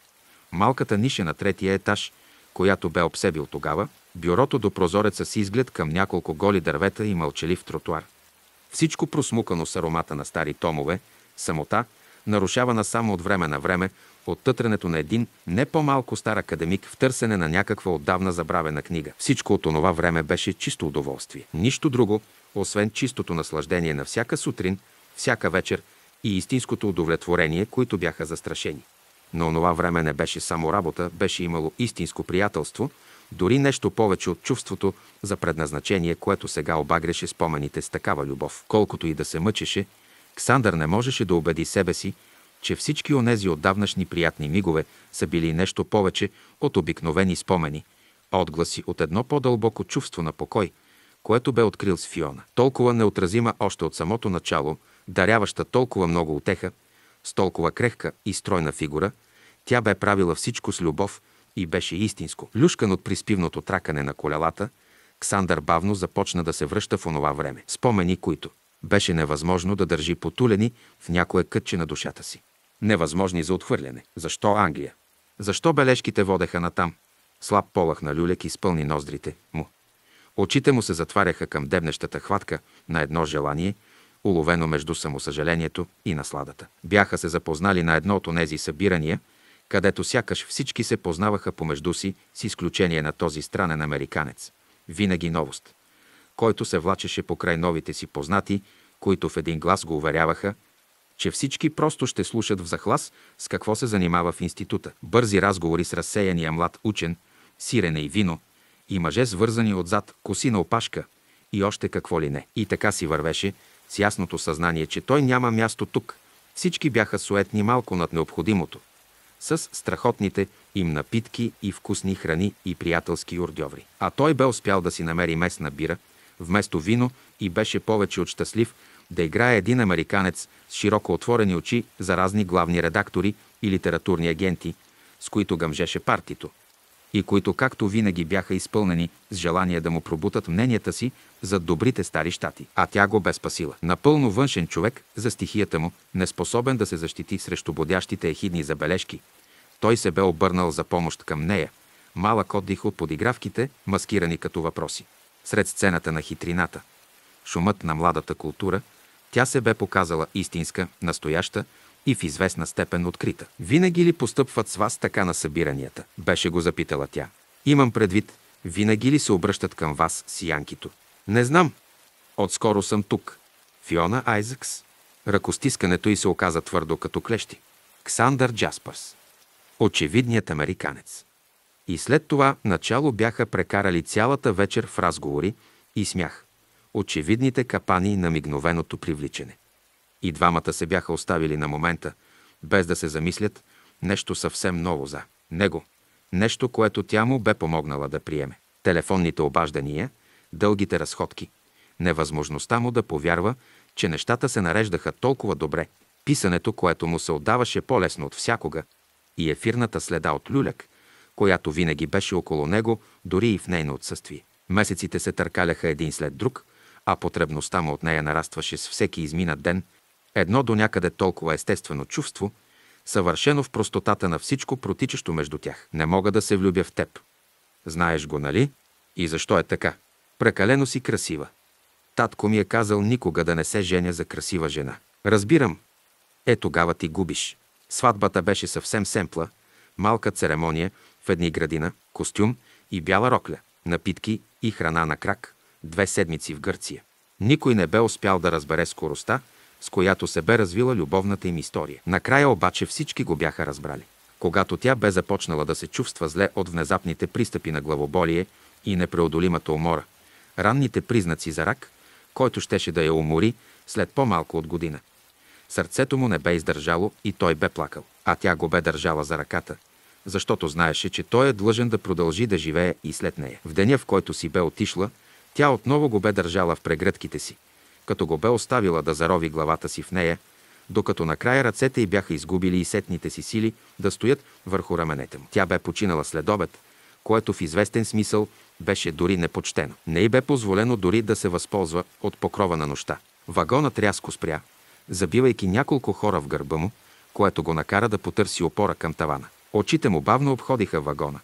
Малката ниша на третия етаж, която бе обсебил тогава, бюрото до прозореца с изглед към няколко голи дървета и мълчалив тротуар. Всичко просмукано с аромата на стари томове, самота, нарушавана само от време на време от тътренето на един не по-малко стар академик в търсене на някаква отдавна забравена книга. Всичко от онова време беше чисто удоволствие. Нищо друго, освен чистото наслаждение на всяка сутрин, всяка вечер и истинското удовлетворение, които бяха застрашени. Но онова време не беше само работа, беше имало истинско приятелство, дори нещо повече от чувството за предназначение, което сега обагреше спомените с такава любов. Колкото и да се мъчеше, Ксандър не можеше да убеди себе си, че всички онези отдавнашни приятни мигове са били нещо повече от обикновени спомени, отгласи от едно по-дълбоко чувство на покой, което бе открил с Фиона. Толкова неотразима още от самото начало, даряваща толкова много утеха, с толкова крехка и стройна фигура, тя бе правила всичко с любов и беше истинско. Люшкан от приспивното тракане на колелата, Ксандър бавно започна да се връща в онова време. Спомени, които беше невъзможно да държи потулени в някое кътче на душата си невъзможни за отхвърляне. Защо Англия? Защо бележките водеха натам? Слаб полах на люлек изпълни ноздрите му. Очите му се затваряха към дебнещата хватка на едно желание, уловено между самосъжалението и насладата. Бяха се запознали на едно от онези събирания, където сякаш всички се познаваха помежду си, с изключение на този странен американец. Винаги новост, който се влачеше покрай новите си познати, които в един глас го уверяваха – че всички просто ще слушат в захлас с какво се занимава в института. Бързи разговори с разсеяния млад учен, сирене и вино, и мъже свързани отзад, коси на опашка и още какво ли не. И така си вървеше с ясното съзнание, че той няма място тук. Всички бяха суетни малко над необходимото, с страхотните им напитки и вкусни храни и приятелски урдьоври. А той бе успял да си намери местна бира, вместо вино и беше повече от щастлив да играе един американец с широко отворени очи за разни главни редактори и литературни агенти, с които гъмжеше партито, и които както винаги бяха изпълнени с желание да му пробутат мненията си за добрите стари щати, а тя го бе спасила. Напълно външен човек за стихията му, неспособен да се защити срещу бодящите ехидни забележки, той се бе обърнал за помощ към нея, малък отдих от подигравките, маскирани като въпроси. Сред сцената на хитрината, шумът на младата култура – тя се бе показала истинска, настояща и в известна степен открита. Винаги ли постъпват с вас така на събиранията? Беше го запитала тя. Имам предвид, винаги ли се обръщат към вас сиянкито? Не знам. Отскоро съм тук. Фиона Айзъкс. Ръкостискането й се оказа твърдо като клещи. Ксандър Джаспърс. Очевидният американец. И след това начало бяха прекарали цялата вечер в разговори и смях очевидните капани на мигновеното привличане. И двамата се бяха оставили на момента, без да се замислят, нещо съвсем ново за него, нещо, което тя му бе помогнала да приеме. Телефонните обаждания, дългите разходки, невъзможността му да повярва, че нещата се нареждаха толкова добре, писането, което му се отдаваше по-лесно от всякога, и ефирната следа от люляк, която винаги беше около него, дори и в нейно отсъствие. Месеците се търкаляха един след друг – а потребността му от нея нарастваше с всеки изминат ден, едно до някъде толкова естествено чувство, съвършено в простотата на всичко протичащо между тях. Не мога да се влюбя в теб. Знаеш го, нали? И защо е така? Прекалено си красива. Татко ми е казал никога да не се женя за красива жена. Разбирам. Е, тогава ти губиш. Сватбата беше съвсем семпла, малка церемония в едни градина, костюм и бяла рокля, напитки и храна на крак – две седмици в Гърция. Никой не бе успял да разбере скоростта, с която се бе развила любовната им история. Накрая обаче всички го бяха разбрали. Когато тя бе започнала да се чувства зле от внезапните пристъпи на главоболие и непреодолимата умора, ранните признаци за рак, който щеше да я умори след по-малко от година. Сърцето му не бе издържало и той бе плакал, а тя го бе държала за ръката, защото знаеше, че той е длъжен да продължи да живее и след нея. В деня, в който си бе отишла, тя отново го бе държала в прегръдките си, като го бе оставила да зарови главата си в нея, докато накрая ръцете й бяха изгубили и сетните си сили да стоят върху раменете му. Тя бе починала след обед, което в известен смисъл беше дори непочтено. Не й бе позволено дори да се възползва от покрова на нощта. Вагонът рязко спря, забивайки няколко хора в гърба му, което го накара да потърси опора към тавана. Очите му бавно обходиха вагона.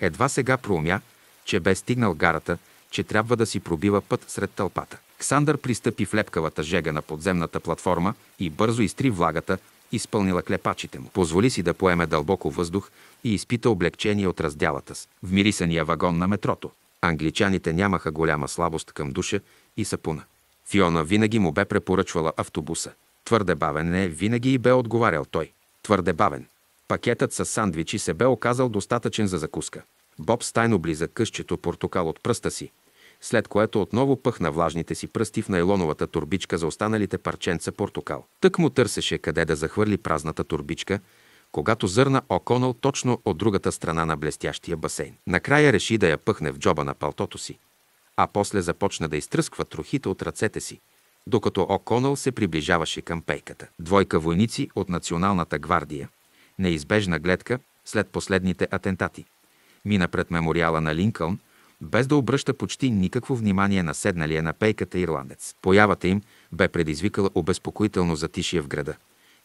Едва сега проумя, че бе стигнал гарата, че трябва да си пробива път сред тълпата. Ксандър пристъпи в лепкавата жега на подземната платформа и бързо изтри влагата, изпълнила клепачите му. Позволи си да поеме дълбоко въздух и изпита облегчение от раздялата с вмирисания вагон на метрото. Англичаните нямаха голяма слабост към душа и сапуна. Фиона винаги му бе препоръчвала автобуса. Твърде бавен не, винаги и бе отговарял той. Твърде бавен. Пакетът с сандвичи се бе оказал достатъчен за закуска. Боб стайно близа къщето портокал от пръста си, след което отново пъхна влажните си пръсти в найлоновата турбичка за останалите парченца портокал. Тък му търсеше къде да захвърли празната турбичка, когато зърна оконал точно от другата страна на блестящия басейн. Накрая реши да я пъхне в джоба на палтото си, а после започна да изтръсква трохите от ръцете си, докато Оконал се приближаваше към пейката. Двойка войници от Националната гвардия, неизбежна гледка след последните атентати, мина пред мемориала на Линкълн, без да обръща почти никакво внимание на седналия на пейката ирландец. Появата им бе предизвикала обезпокоително затишие в града,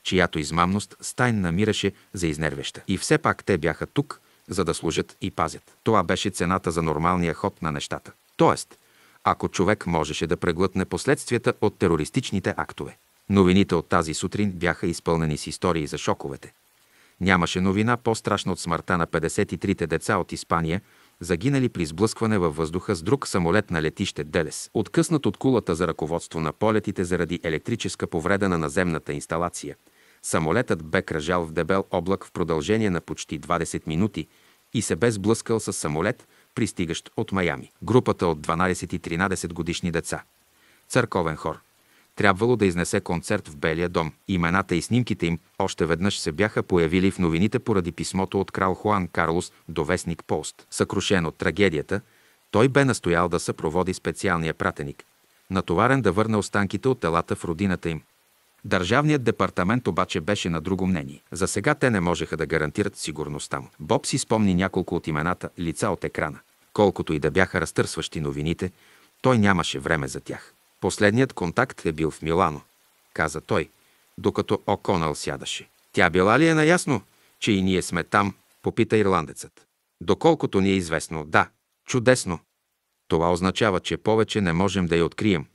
чиято измамност Стайн намираше за изнервеща. И все пак те бяха тук, за да служат и пазят. Това беше цената за нормалния ход на нещата. Тоест, ако човек можеше да преглътне последствията от терористичните актове. Новините от тази сутрин бяха изпълнени с истории за шоковете. Нямаше новина по-страшна от смъртта на 53-те деца от Испания загинали при сблъскване във въздуха с друг самолет на летище Делес, откъснат от кулата за ръководство на полетите заради електрическа повреда на наземната инсталация. Самолетът бе кръжал в дебел облак в продължение на почти 20 минути и се бе сблъскал с самолет, пристигащ от Майами. Групата от 12 и 13 годишни деца. Църковен хор трябвало да изнесе концерт в Белия дом. Имената и снимките им още веднъж се бяха появили в новините поради писмото от крал Хуан Карлос до вестник Полст. Съкрушен от трагедията, той бе настоял да съпроводи специалния пратеник, натоварен да върне останките от телата в родината им. Държавният департамент обаче беше на друго мнение. За сега те не можеха да гарантират сигурността му. Боб си спомни няколко от имената лица от екрана. Колкото и да бяха разтърсващи новините, той нямаше време за тях. Последният контакт е бил в Милано, каза той, докато Оконал сядаше. Тя била ли е наясно, че и ние сме там, попита ирландецът. Доколкото ни е известно, да, чудесно. Това означава, че повече не можем да я открием,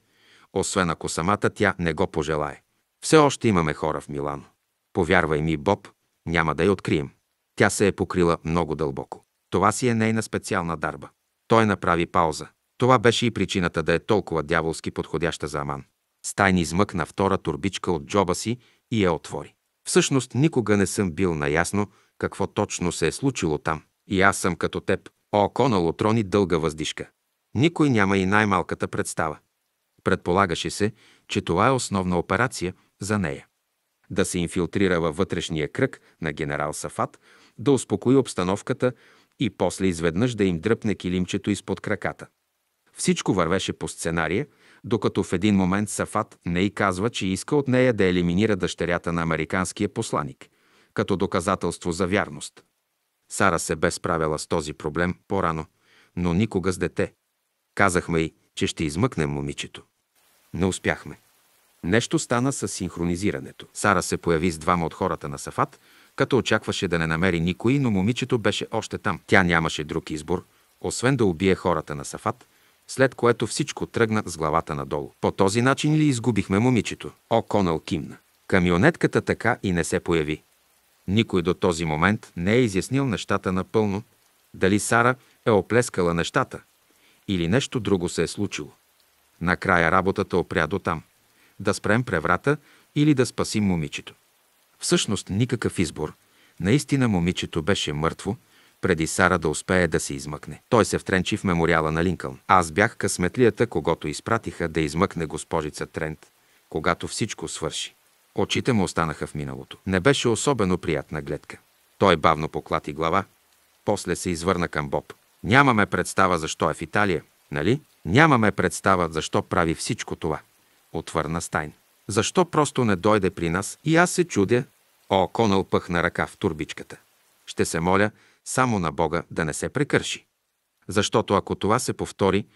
освен ако самата тя не го пожелае. Все още имаме хора в Милано. Повярвай ми, Боб, няма да я открием. Тя се е покрила много дълбоко. Това си е нейна специална дарба. Той направи пауза. Това беше и причината да е толкова дяволски подходяща за Аман. Стайн измъкна втора турбичка от джоба си и я отвори. Всъщност никога не съм бил наясно какво точно се е случило там. И аз съм като теб. О, Конал отрони дълга въздишка. Никой няма и най-малката представа. Предполагаше се, че това е основна операция за нея. Да се инфилтрира във вътрешния кръг на генерал Сафат, да успокои обстановката и после изведнъж да им дръпне килимчето изпод краката. Всичко вървеше по сценария, докато в един момент Сафат не й казва, че иска от нея да елиминира дъщерята на американския посланик, като доказателство за вярност. Сара се бе справила с този проблем по-рано, но никога с дете. Казахме й, че ще измъкнем момичето. Не успяхме. Нещо стана с синхронизирането. Сара се появи с двама от хората на Сафат, като очакваше да не намери никой, но момичето беше още там. Тя нямаше друг избор, освен да убие хората на Сафат – след което всичко тръгна с главата надолу. По този начин ли изгубихме момичето? О, Конъл кимна. Камионетката така и не се появи. Никой до този момент не е изяснил нещата напълно, дали Сара е оплескала нещата или нещо друго се е случило. Накрая работата опря до там. Да спрем преврата или да спасим момичето. Всъщност никакъв избор. Наистина момичето беше мъртво, преди Сара да успее да се измъкне. Той се втренчи в мемориала на Линкълн. Аз бях късметлията, когато изпратиха да измъкне госпожица Трент, когато всичко свърши. Очите му останаха в миналото. Не беше особено приятна гледка. Той бавно поклати глава, после се извърна към Боб. Нямаме представа защо е в Италия, нали? Нямаме представа защо прави всичко това. Отвърна Стайн. Защо просто не дойде при нас? И аз се чудя. О, Конъл пъхна ръка в турбичката. Ще се моля само на Бога да не се прекърши. Защото ако това се повтори,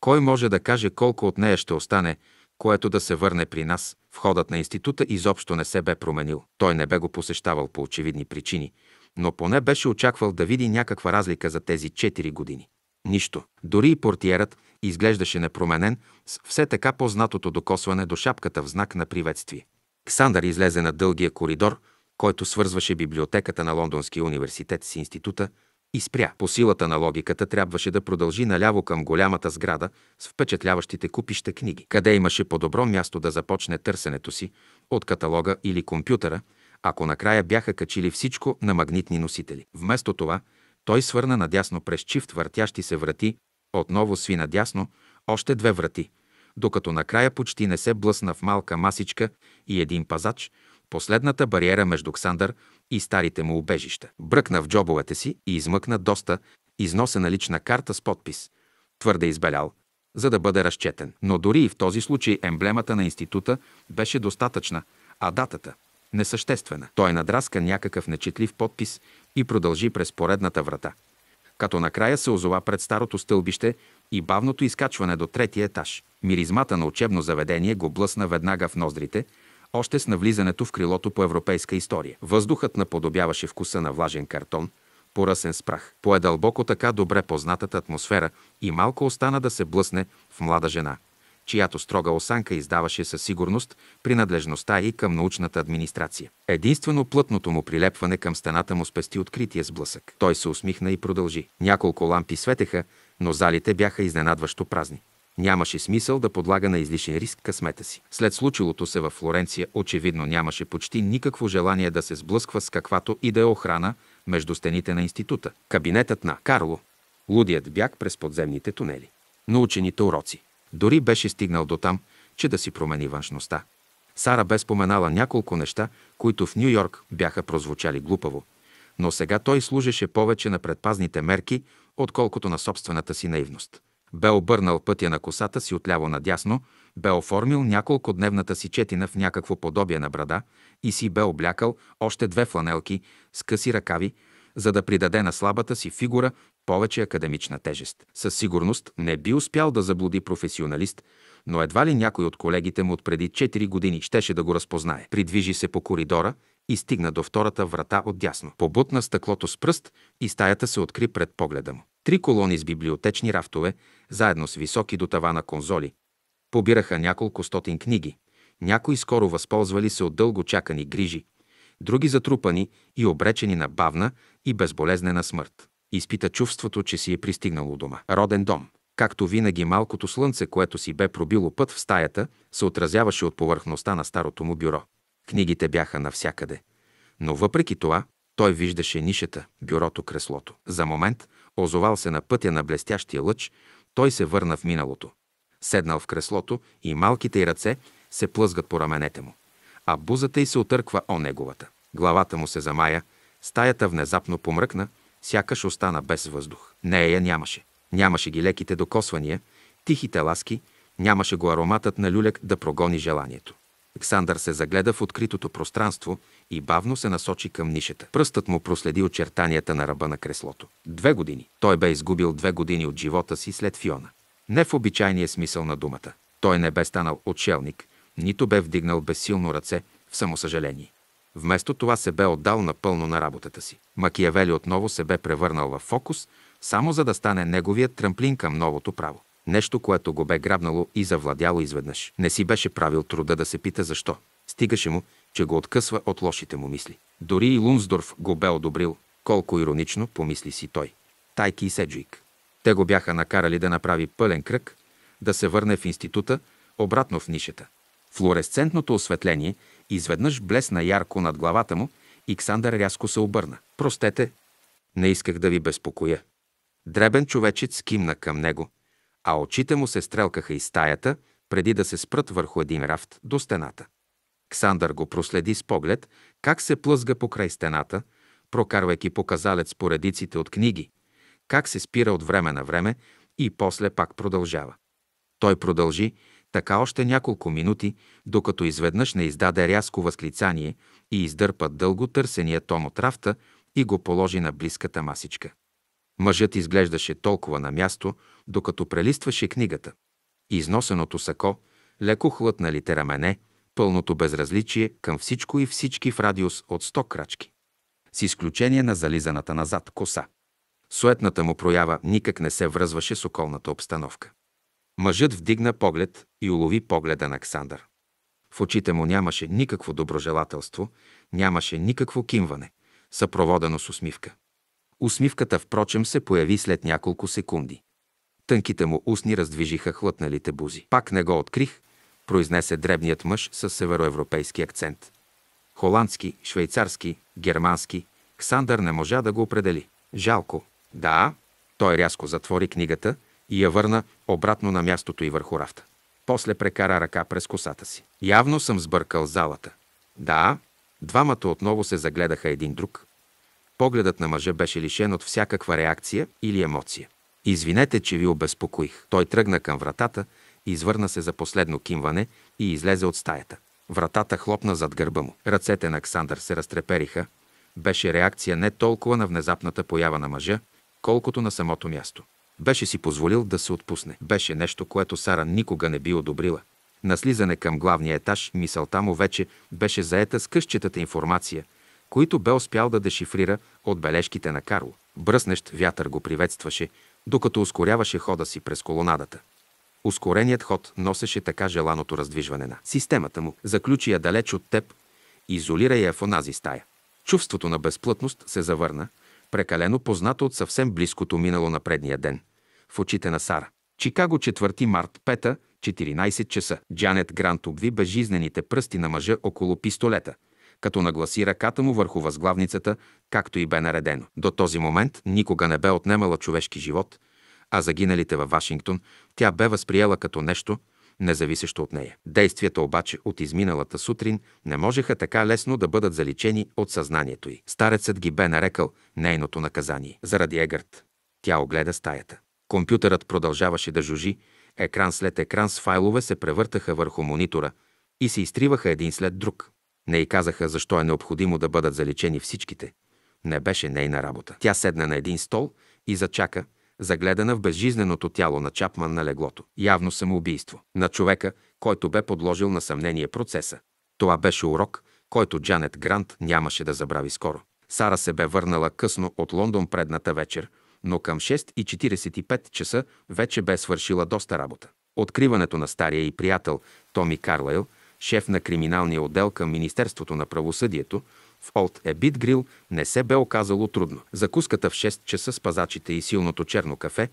кой може да каже колко от нея ще остане, което да се върне при нас? Входът на института изобщо не се бе променил. Той не бе го посещавал по очевидни причини, но поне беше очаквал да види някаква разлика за тези 4 години. Нищо. Дори и портиерът изглеждаше непроменен с все така познатото докосване до шапката в знак на приветствие. Ксандър излезе на дългия коридор – който свързваше библиотеката на Лондонския университет с института, и спря. По силата на логиката трябваше да продължи наляво към голямата сграда с впечатляващите купища книги, къде имаше по-добро място да започне търсенето си от каталога или компютъра, ако накрая бяха качили всичко на магнитни носители. Вместо това, той свърна надясно през чифт въртящи се врати, отново сви надясно още две врати, докато накрая почти не се блъсна в малка масичка и един пазач, последната бариера между Ксандър и старите му убежища. Бръкна в джобовете си и измъкна доста износена лична карта с подпис, твърде избелял, за да бъде разчетен. Но дори и в този случай емблемата на института беше достатъчна, а датата – несъществена. Той надраска някакъв нечетлив подпис и продължи през поредната врата, като накрая се озова пред старото стълбище и бавното изкачване до третия етаж. Миризмата на учебно заведение го блъсна веднага в ноздрите – още с навлизането в крилото по европейска история. Въздухът наподобяваше вкуса на влажен картон, поръсен с прах. Пое дълбоко така добре познатата атмосфера и малко остана да се блъсне в млада жена, чиято строга осанка издаваше със сигурност принадлежността и към научната администрация. Единствено плътното му прилепване към стената му спести открития сблъсък. Той се усмихна и продължи. Няколко лампи светеха, но залите бяха изненадващо празни. Нямаше смисъл да подлага на излишен риск късмета си. След случилото се във Флоренция очевидно нямаше почти никакво желание да се сблъсква с каквато и да е охрана между стените на института. Кабинетът на Карло. Лудият бяг през подземните тунели. Научените уроци. Дори беше стигнал до там, че да си промени външността. Сара бе споменала няколко неща, които в Нью-Йорк бяха прозвучали глупаво, но сега той служеше повече на предпазните мерки, отколкото на собствената си наивност. Бе обърнал пътя на косата си отляво надясно, бе оформил няколко дневната си четина в някакво подобие на брада и си бе облякал още две фланелки с къси ръкави, за да придаде на слабата си фигура повече академична тежест. Със сигурност не би успял да заблуди професионалист, но едва ли някой от колегите му от преди 4 години щеше да го разпознае. Придвижи се по коридора и стигна до втората врата от дясно. Побутна стъклото с пръст и стаята се откри пред погледа му. Три колони с библиотечни рафтове, заедно с високи до тавана конзоли. Побираха няколко стотин книги. Някои скоро възползвали се от дълго чакани грижи, други затрупани и обречени на бавна и безболезнена смърт. Изпита чувството, че си е пристигнало дома. Роден дом. Както винаги малкото слънце, което си бе пробило път в стаята, се отразяваше от повърхността на старото му бюро. Книгите бяха навсякъде. Но въпреки това, той виждаше нишата, бюрото, креслото. За момент Озовал се на пътя на блестящия лъч, той се върна в миналото. Седнал в креслото и малките й ръце се плъзгат по раменете му, а бузата й се отърква о неговата. Главата му се замая, стаята внезапно помръкна, сякаш остана без въздух. Нея я нямаше. Нямаше ги леките докосвания, тихите ласки, нямаше го ароматът на люлек да прогони желанието. Александър се загледа в откритото пространство и бавно се насочи към нишата. Пръстът му проследи очертанията на ръба на креслото. Две години. Той бе изгубил две години от живота си след Фиона. Не в обичайния смисъл на думата. Той не бе станал отшелник, нито бе вдигнал безсилно ръце в самосъжаление. Вместо това се бе отдал напълно на работата си. Макиявели отново се бе превърнал в фокус, само за да стане неговият трамплин към новото право. Нещо, което го бе грабнало и завладяло изведнъж. Не си беше правил труда да се пита защо. Стигаше му, че го откъсва от лошите му мисли. Дори и Лунсдорф го бе одобрил, колко иронично помисли си той. Тайки и Седжуик. Те го бяха накарали да направи пълен кръг, да се върне в института, обратно в нишата. Флуоресцентното осветление изведнъж блесна ярко над главата му и Ксандър рязко се обърна. Простете, не исках да ви безпокоя. Дребен човечец кимна към него, а очите му се стрелкаха из стаята, преди да се спрат върху един рафт до стената. Александър го проследи с поглед, как се плъзга покрай стената, прокарвайки показалец по редиците от книги, как се спира от време на време и после пак продължава. Той продължи така още няколко минути, докато изведнъж не издаде рязко възклицание и издърпа дълго търсения том от рафта и го положи на близката масичка. Мъжът изглеждаше толкова на място, докато прелистваше книгата. Износеното сако, леко хлътналите рамене, пълното безразличие към всичко и всички в радиус от 100 крачки. С изключение на зализаната назад коса. Суетната му проява никак не се връзваше с околната обстановка. Мъжът вдигна поглед и улови погледа на Александър. В очите му нямаше никакво доброжелателство, нямаше никакво кимване, съпроводено с усмивка. Усмивката, впрочем, се появи след няколко секунди. Тънките му устни раздвижиха хлътналите бузи. Пак не го открих, произнесе дребният мъж с североевропейски акцент. Холандски, швейцарски, германски. Ксандър не можа да го определи. Жалко. Да, той рязко затвори книгата и я върна обратно на мястото и върху рафта. После прекара ръка през косата си. Явно съм сбъркал залата. Да, двамата отново се загледаха един друг. Погледът на мъжа беше лишен от всякаква реакция или емоция. Извинете, че ви обезпокоих. Той тръгна към вратата, Извърна се за последно кимване и излезе от стаята. Вратата хлопна зад гърба му. Ръцете на Александър се разтрепериха. Беше реакция не толкова на внезапната поява на мъжа, колкото на самото място. Беше си позволил да се отпусне. Беше нещо, което Сара никога не би одобрила. На слизане към главния етаж мисълта му вече беше заета с къщетата информация, които бе успял да дешифрира от бележките на Карл. Бръснещ вятър го приветстваше, докато ускоряваше хода си през колонадата. Ускореният ход носеше така желаното раздвижване на системата му. Заключи я далеч от теб, изолира я в онази стая. Чувството на безплътност се завърна, прекалено познато от съвсем близкото минало на предния ден, в очите на Сара. Чикаго, 4 март, 5, 14 часа. Джанет Грант обви безжизнените пръсти на мъжа около пистолета, като нагласи ръката му върху възглавницата, както и бе наредено. До този момент никога не бе отнемала човешки живот, а загиналите във Вашингтон тя бе възприела като нещо, независещо от нея. Действията обаче от изминалата сутрин не можеха така лесно да бъдат заличени от съзнанието й. Старецът ги бе нарекал нейното наказание. Заради Егърт. Тя огледа стаята. Компютърът продължаваше да жужи, екран след екран с файлове се превъртаха върху монитора и се изтриваха един след друг. Не й казаха защо е необходимо да бъдат заличени всичките. Не беше нейна работа. Тя седна на един стол и зачака, загледана в безжизненото тяло на Чапман на леглото. Явно самоубийство. На човека, който бе подложил на съмнение процеса. Това беше урок, който Джанет Грант нямаше да забрави скоро. Сара се бе върнала късно от Лондон предната вечер, но към 6.45 часа вече бе свършила доста работа. Откриването на стария и приятел Томи Карлайл, шеф на криминалния отдел към Министерството на правосъдието, в Олд Ебит Грил не се бе оказало трудно. Закуската в 6 часа с пазачите и силното черно кафе,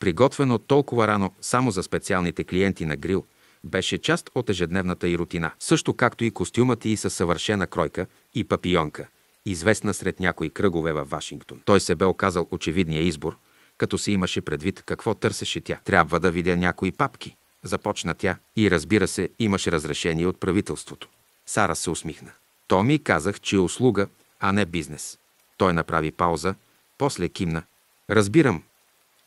приготвено толкова рано само за специалните клиенти на Грил, беше част от ежедневната и рутина. Също както и костюмът и със съвършена кройка и папионка, известна сред някои кръгове във Вашингтон. Той се бе оказал очевидния избор, като се имаше предвид какво търсеше тя. Трябва да видя някои папки, започна тя и разбира се, имаше разрешение от правителството. Сара се усмихна. То ми казах, че е услуга, а не бизнес. Той направи пауза, после кимна. Разбирам.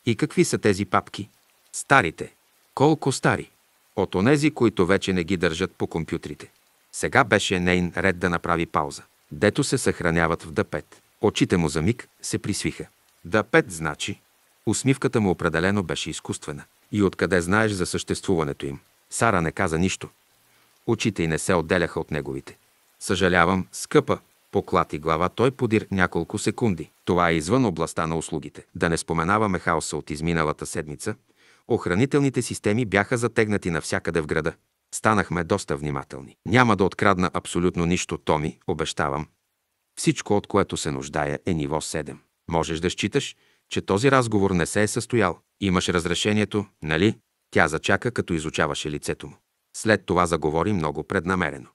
И какви са тези папки? Старите. Колко стари? От онези, които вече не ги държат по компютрите. Сега беше нейн ред да направи пауза. Дето се съхраняват в дъпет. Очите му за миг се присвиха. Дъпет значи. Усмивката му определено беше изкуствена. И откъде знаеш за съществуването им? Сара не каза нищо. Очите й не се отделяха от неговите. Съжалявам, скъпа, поклати глава той подир няколко секунди. Това е извън областта на услугите. Да не споменаваме хаоса от изминалата седмица. Охранителните системи бяха затегнати навсякъде в града. Станахме доста внимателни. Няма да открадна абсолютно нищо, Томи, обещавам. Всичко, от което се нуждая, е ниво 7. Можеш да считаш, че този разговор не се е състоял. Имаш разрешението, нали? Тя зачака, като изучаваше лицето му. След това заговори много преднамерено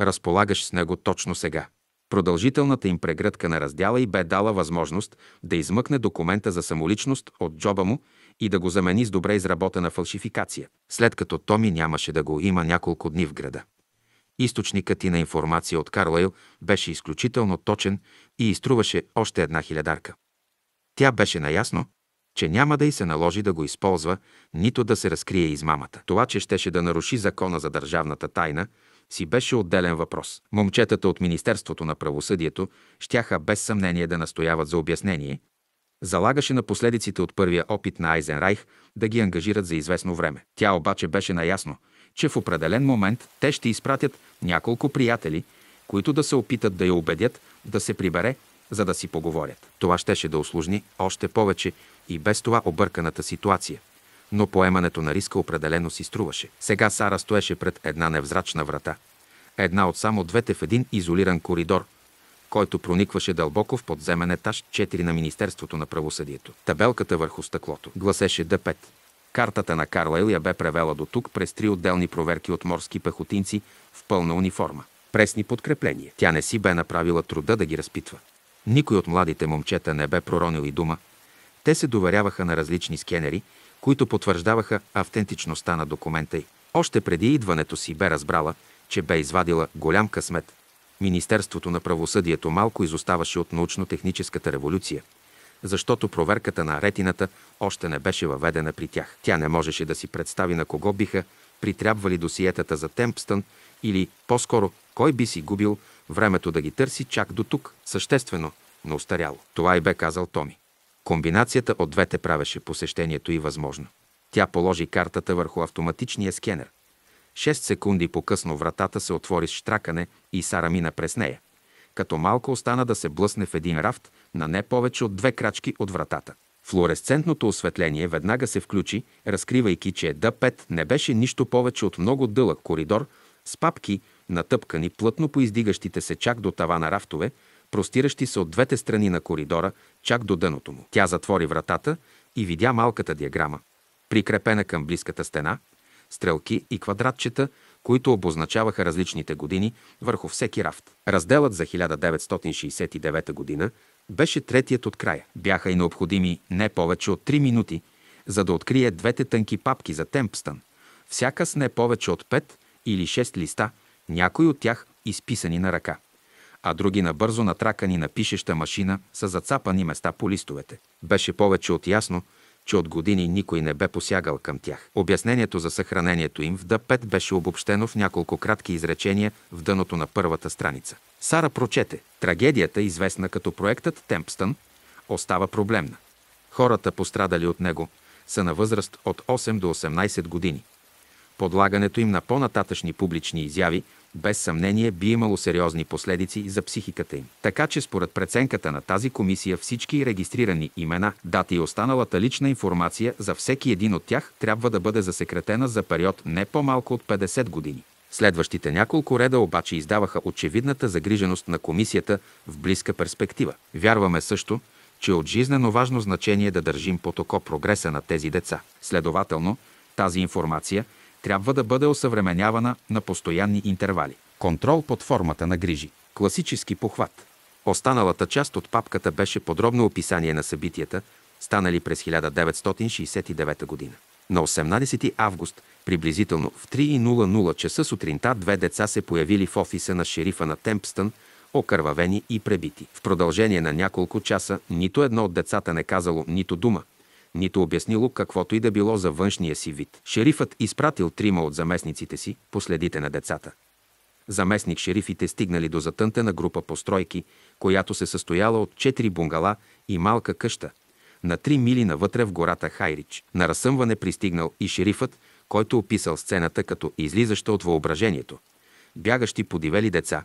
разполагаш с него точно сега. Продължителната им прегръдка на раздяла и бе дала възможност да измъкне документа за самоличност от джоба му и да го замени с добре изработена фалшификация, след като Томи нямаше да го има няколко дни в града. Източникът и на информация от Карлайл беше изключително точен и изтруваше още една хилядарка. Тя беше наясно, че няма да й се наложи да го използва, нито да се разкрие измамата. Това, че щеше да наруши закона за държавната тайна, си беше отделен въпрос. Момчетата от Министерството на правосъдието щяха без съмнение да настояват за обяснение. Залагаше на последиците от първия опит на Айзенрайх да ги ангажират за известно време. Тя обаче беше наясно, че в определен момент те ще изпратят няколко приятели, които да се опитат да я убедят да се прибере, за да си поговорят. Това щеше да осложни още повече и без това обърканата ситуация но поемането на риска определено си струваше. Сега Сара стоеше пред една невзрачна врата. Една от само двете в един изолиран коридор, който проникваше дълбоко в подземен етаж 4 на Министерството на правосъдието. Табелката върху стъклото гласеше Д5. Картата на Карлайл я бе превела до тук през три отделни проверки от морски пехотинци в пълна униформа. Пресни подкрепления. Тя не си бе направила труда да ги разпитва. Никой от младите момчета не бе проронил и дума. Те се доверяваха на различни скенери които потвърждаваха автентичността на документа й. Още преди идването си бе разбрала, че бе извадила голям късмет. Министерството на правосъдието малко изоставаше от научно-техническата революция, защото проверката на ретината още не беше въведена при тях. Тя не можеше да си представи на кого биха притрябвали досиетата за Темпстън или по-скоро кой би си губил времето да ги търси чак до тук, съществено, но устаряло. Това и бе казал Томи. Комбинацията от двете правеше посещението и възможно. Тя положи картата върху автоматичния скенер. Шест секунди по-късно вратата се отвори с штракане и Сара мина през нея, като малко остана да се блъсне в един рафт на не повече от две крачки от вратата. Флуоресцентното осветление веднага се включи, разкривайки, че Д5 не беше нищо повече от много дълъг коридор с папки, натъпкани плътно по издигащите се чак до тавана рафтове, простиращи се от двете страни на коридора, чак до дъното му. Тя затвори вратата и видя малката диаграма, прикрепена към близката стена, стрелки и квадратчета, които обозначаваха различните години върху всеки рафт. Разделът за 1969 година беше третият от края. Бяха и необходими не повече от 3 минути, за да открие двете тънки папки за Темпстън, всяка с не повече от 5 или 6 листа, някои от тях изписани на ръка а други набързо натракани на пишеща машина са зацапани места по листовете. Беше повече от ясно, че от години никой не бе посягал към тях. Обяснението за съхранението им в Д5 беше обобщено в няколко кратки изречения в дъното на първата страница. Сара прочете. Трагедията, известна като проектът Темпстън, остава проблемна. Хората, пострадали от него, са на възраст от 8 до 18 години. Подлагането им на по-нататъчни публични изяви без съмнение би имало сериозни последици за психиката им. Така че според преценката на тази комисия всички регистрирани имена, дати и останалата лична информация за всеки един от тях трябва да бъде засекретена за период не по-малко от 50 години. Следващите няколко реда обаче издаваха очевидната загриженост на комисията в близка перспектива. Вярваме също, че от жизнено важно значение да държим потоко прогреса на тези деца. Следователно, тази информация – трябва да бъде осъвременявана на постоянни интервали. Контрол под формата на грижи. Класически похват. Останалата част от папката беше подробно описание на събитията, станали през 1969 година. На 18 август, приблизително в 3.00 часа сутринта, две деца се появили в офиса на шерифа на Темпстън, окървавени и пребити. В продължение на няколко часа нито едно от децата не казало нито дума, нито обяснило каквото и да било за външния си вид. Шерифът изпратил трима от заместниците си по следите на децата. Заместник шерифите стигнали до затънтена група постройки, която се състояла от четири бунгала и малка къща, на три мили навътре в гората Хайрич. На разсъмване пристигнал и шерифът, който описал сцената като излизаща от въображението. Бягащи подивели деца,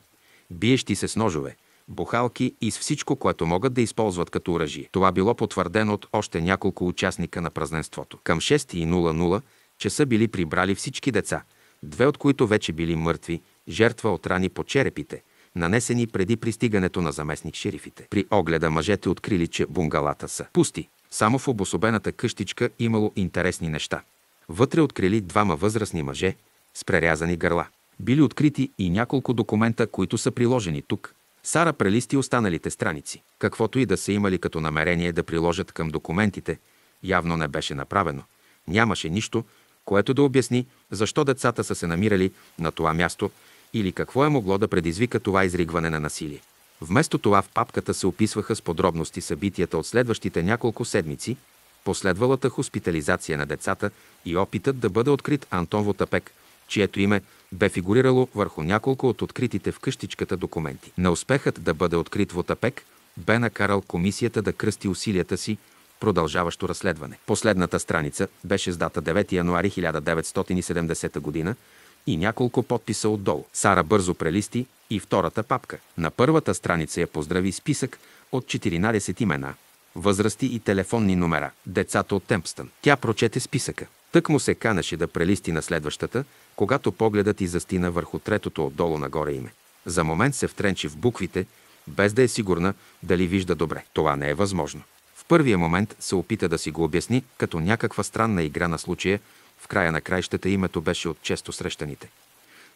биещи се с ножове – бухалки и с всичко, което могат да използват като оръжие. Това било потвърдено от още няколко участника на празненството. Към 6.00 часа били прибрали всички деца, две от които вече били мъртви, жертва от рани по черепите, нанесени преди пристигането на заместник шерифите. При огледа мъжете открили, че бунгалата са пусти. Само в обособената къщичка имало интересни неща. Вътре открили двама възрастни мъже с прерязани гърла. Били открити и няколко документа, които са приложени тук – Сара прелисти останалите страници. Каквото и да са имали като намерение да приложат към документите, явно не беше направено. Нямаше нищо, което да обясни защо децата са се намирали на това място или какво е могло да предизвика това изригване на насилие. Вместо това в папката се описваха с подробности събитията от следващите няколко седмици, последвалата хоспитализация на децата и опитът да бъде открит Антон Вотапек, чието име бе фигурирало върху няколко от откритите в къщичката документи. Неуспехът да бъде открит в Отапек бе накарал комисията да кръсти усилията си продължаващо разследване. Последната страница беше с дата 9 януари 1970 г. и няколко подписа отдолу. Сара бързо прелисти и втората папка. На първата страница я поздрави списък от 14 имена, възрасти и телефонни номера. Децата от Темпстън. Тя прочете списъка. Тък му се канеше да прелисти на следващата, когато погледът и застина върху третото отдолу нагоре име. За момент се втренчи в буквите, без да е сигурна дали вижда добре. Това не е възможно. В първия момент се опита да си го обясни като някаква странна игра на случая, в края на краищата името беше от често срещаните.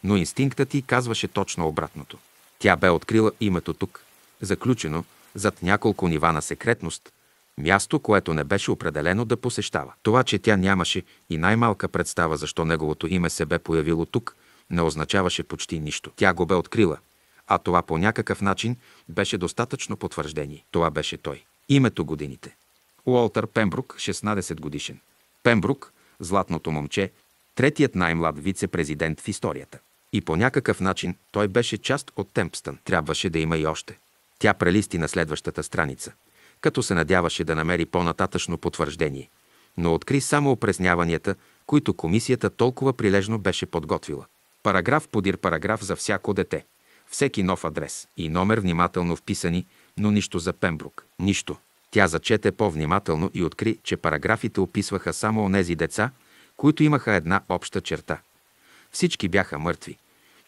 Но инстинктът ти казваше точно обратното. Тя бе открила името тук, заключено зад няколко нива на секретност – място, което не беше определено да посещава. Това, че тя нямаше и най-малка представа защо неговото име се бе появило тук, не означаваше почти нищо. Тя го бе открила, а това по някакъв начин беше достатъчно потвърждение. Това беше той. Името годините. Уолтър Пембрук, 16 годишен. Пембрук, златното момче, третият най-млад вице-президент в историята. И по някакъв начин той беше част от Темпстън. Трябваше да има и още. Тя прелисти на следващата страница – като се надяваше да намери по-нататъчно потвърждение, но откри само опресняванията, които комисията толкова прилежно беше подготвила. Параграф подир параграф за всяко дете. Всеки нов адрес и номер внимателно вписани, но нищо за Пембрук. Нищо. Тя зачете по-внимателно и откри, че параграфите описваха само онези деца, които имаха една обща черта. Всички бяха мъртви.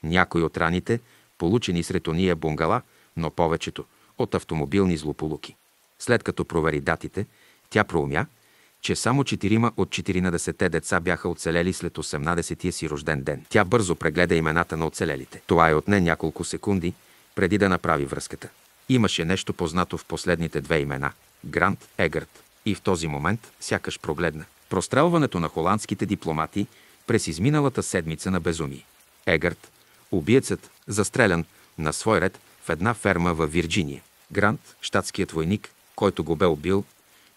Някои от раните, получени сред ония бунгала, но повечето – от автомобилни злополуки. След като провери датите, тя проумя, че само четирима от 14-те деца бяха оцелели след 18-тия си рожден ден. Тя бързо прегледа имената на оцелелите. Това е отне няколко секунди, преди да направи връзката. Имаше нещо познато в последните две имена – Грант Егърт. И в този момент сякаш прогледна. Прострелването на холандските дипломати през изминалата седмица на безумие. Егърт, убиецът, застрелян на свой ред в една ферма във Вирджиния. Грант, щатският войник, който го бе убил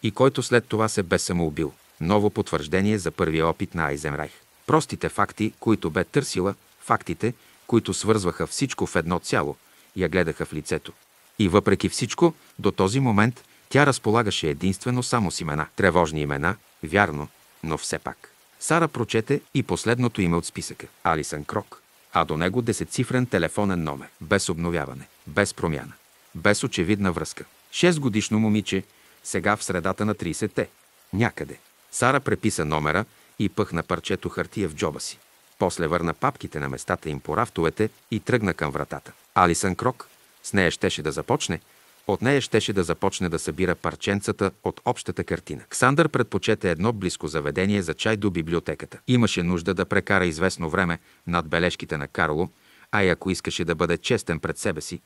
и който след това се бе самоубил. Ново потвърждение за първия опит на Айзенрайх. Простите факти, които бе търсила, фактите, които свързваха всичко в едно цяло, я гледаха в лицето. И въпреки всичко, до този момент тя разполагаше единствено само с имена. Тревожни имена, вярно, но все пак. Сара прочете и последното име от списъка – Алисън Крок, а до него десетцифрен телефонен номер, без обновяване, без промяна, без очевидна връзка. 6 годишно момиче, сега в средата на 30-те. Някъде. Сара преписа номера и пъхна парчето хартия в джоба си. После върна папките на местата им по рафтовете и тръгна към вратата. Алисън Крок с нея щеше да започне, от нея щеше да започне да събира парченцата от общата картина. Ксандър предпочете едно близко заведение за чай до библиотеката. Имаше нужда да прекара известно време над бележките на Карло, а и ако искаше да бъде честен пред себе си,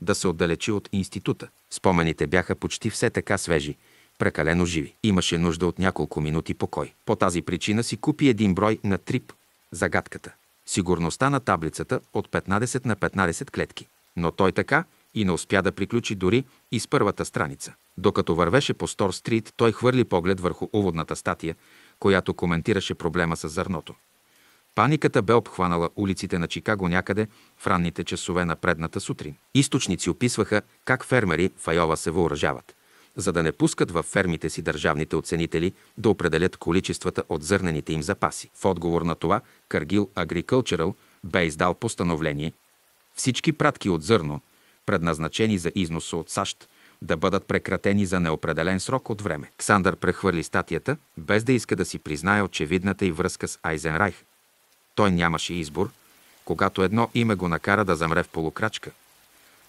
да се отдалечи от института. Спомените бяха почти все така свежи, прекалено живи. Имаше нужда от няколко минути покой. По тази причина си купи един брой на трип – загадката. Сигурността на таблицата от 15 на 15 клетки. Но той така и не успя да приключи дори и с първата страница. Докато вървеше по Стор Стрит, той хвърли поглед върху уводната статия, която коментираше проблема с зърното. Паниката бе обхванала улиците на Чикаго някъде в ранните часове на предната сутрин. Източници описваха как фермери в Айова се въоръжават, за да не пускат във фермите си държавните оценители да определят количествата от зърнените им запаси. В отговор на това Каргил Агрикълчерал бе издал постановление всички пратки от зърно, предназначени за износа от САЩ, да бъдат прекратени за неопределен срок от време. Ксандър прехвърли статията, без да иска да си признае очевидната и връзка с Айзенрайх той нямаше избор, когато едно име го накара да замре в полукрачка.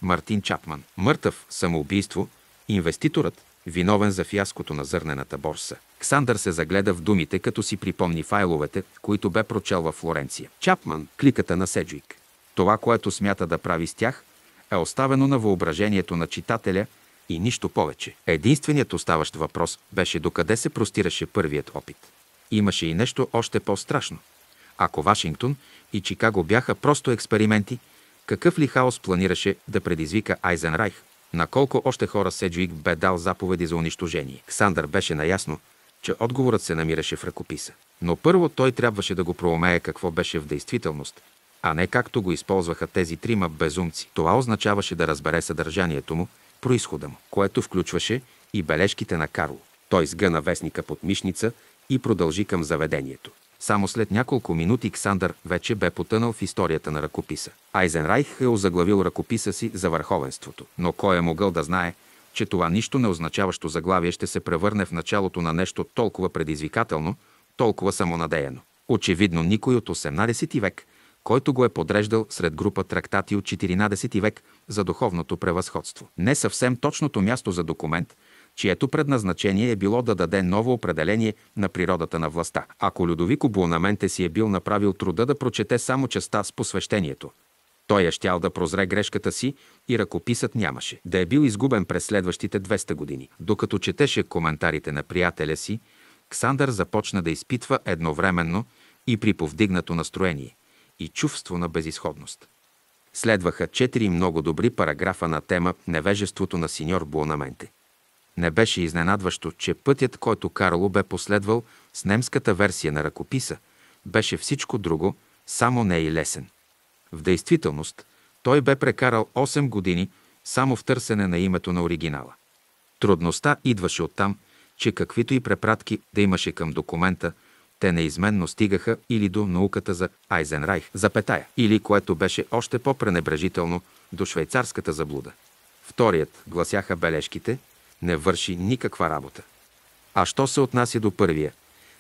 Мартин Чапман. Мъртъв, самоубийство, инвеститорът, виновен за фиаското на зърнената борса. Ксандър се загледа в думите, като си припомни файловете, които бе прочел във Флоренция. Чапман, кликата на Седжвик. Това, което смята да прави с тях, е оставено на въображението на читателя и нищо повече. Единственият оставащ въпрос беше докъде се простираше първият опит. Имаше и нещо още по-страшно – ако Вашингтон и Чикаго бяха просто експерименти, какъв ли хаос планираше да предизвика Айзенрайх? На колко още хора Седжуик бе дал заповеди за унищожение? Сандър беше наясно, че отговорът се намираше в ръкописа. Но първо той трябваше да го проумее какво беше в действителност, а не както го използваха тези трима безумци. Това означаваше да разбере съдържанието му, происхода му, което включваше и бележките на Карл. Той сгъна вестника под мишница и продължи към заведението. Само след няколко минути Ксандър вече бе потънал в историята на ръкописа. Айзенрайх е озаглавил ръкописа си за върховенството, но кой е могъл да знае, че това нищо не означаващо заглавие ще се превърне в началото на нещо толкова предизвикателно, толкова самонадеяно. Очевидно никой от 18 век, който го е подреждал сред група трактати от 14 век за духовното превъзходство. Не съвсем точното място за документ – чието предназначение е било да даде ново определение на природата на властта. Ако Людовико Буонаменте си е бил направил труда да прочете само частта с посвещението, той е щял да прозре грешката си и ръкописът нямаше. Да е бил изгубен през следващите 200 години. Докато четеше коментарите на приятеля си, Ксандър започна да изпитва едновременно и при повдигнато настроение и чувство на безисходност. Следваха четири много добри параграфа на тема Невежеството на синьор Буонаменте. Не беше изненадващо, че пътят, който Карло бе последвал с немската версия на ръкописа, беше всичко друго, само не и лесен. В действителност, той бе прекарал 8 години само в търсене на името на оригинала. Трудността идваше оттам, че каквито и препратки да имаше към документа, те неизменно стигаха или до науката за Айзенрайх, запетая, или което беше още по-пренебрежително до швейцарската заблуда. Вторият, гласяха бележките, не върши никаква работа. А що се отнася до първия?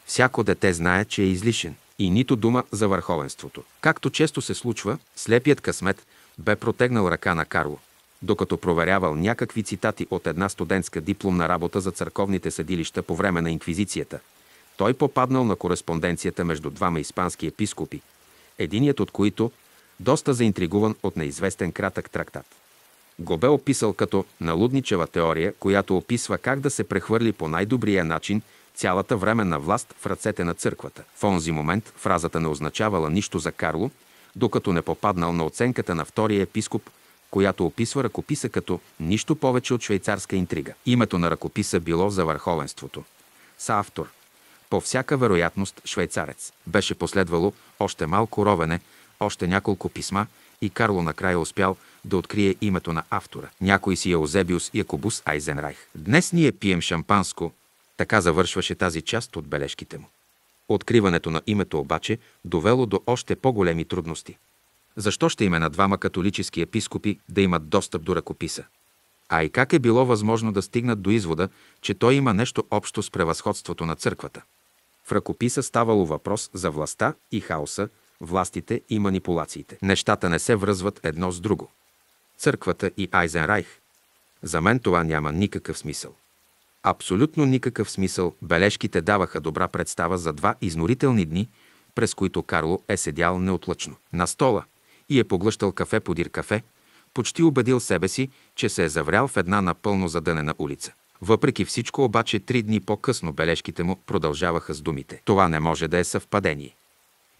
Всяко дете знае, че е излишен и нито дума за върховенството. Както често се случва, слепият късмет бе протегнал ръка на Карло, докато проверявал някакви цитати от една студентска дипломна работа за църковните съдилища по време на инквизицията. Той попаднал на кореспонденцията между двама испански епископи, единият от които доста заинтригуван от неизвестен кратък трактат го бе описал като налудничева теория, която описва как да се прехвърли по най-добрия начин цялата временна власт в ръцете на църквата. В онзи момент фразата не означавала нищо за Карло, докато не попаднал на оценката на втория епископ, която описва ръкописа като нищо повече от швейцарска интрига. Името на ръкописа било за върховенството. Саавтор. По всяка вероятност швейцарец. Беше последвало още малко ровене, още няколко писма и Карло накрая успял – да открие името на автора. Някой си е и Якобус Айзенрайх. Днес ние пием шампанско, така завършваше тази част от бележките му. Откриването на името обаче довело до още по-големи трудности. Защо ще има на двама католически епископи да имат достъп до ръкописа? А и как е било възможно да стигнат до извода, че той има нещо общо с превъзходството на църквата? В ръкописа ставало въпрос за властта и хаоса, властите и манипулациите. Нещата не се връзват едно с друго църквата и Айзенрайх. За мен това няма никакъв смисъл. Абсолютно никакъв смисъл бележките даваха добра представа за два изнорителни дни, през които Карло е седял неотлъчно на стола и е поглъщал кафе подир кафе, почти убедил себе си, че се е заврял в една напълно задънена улица. Въпреки всичко, обаче, три дни по-късно бележките му продължаваха с думите. Това не може да е съвпадение.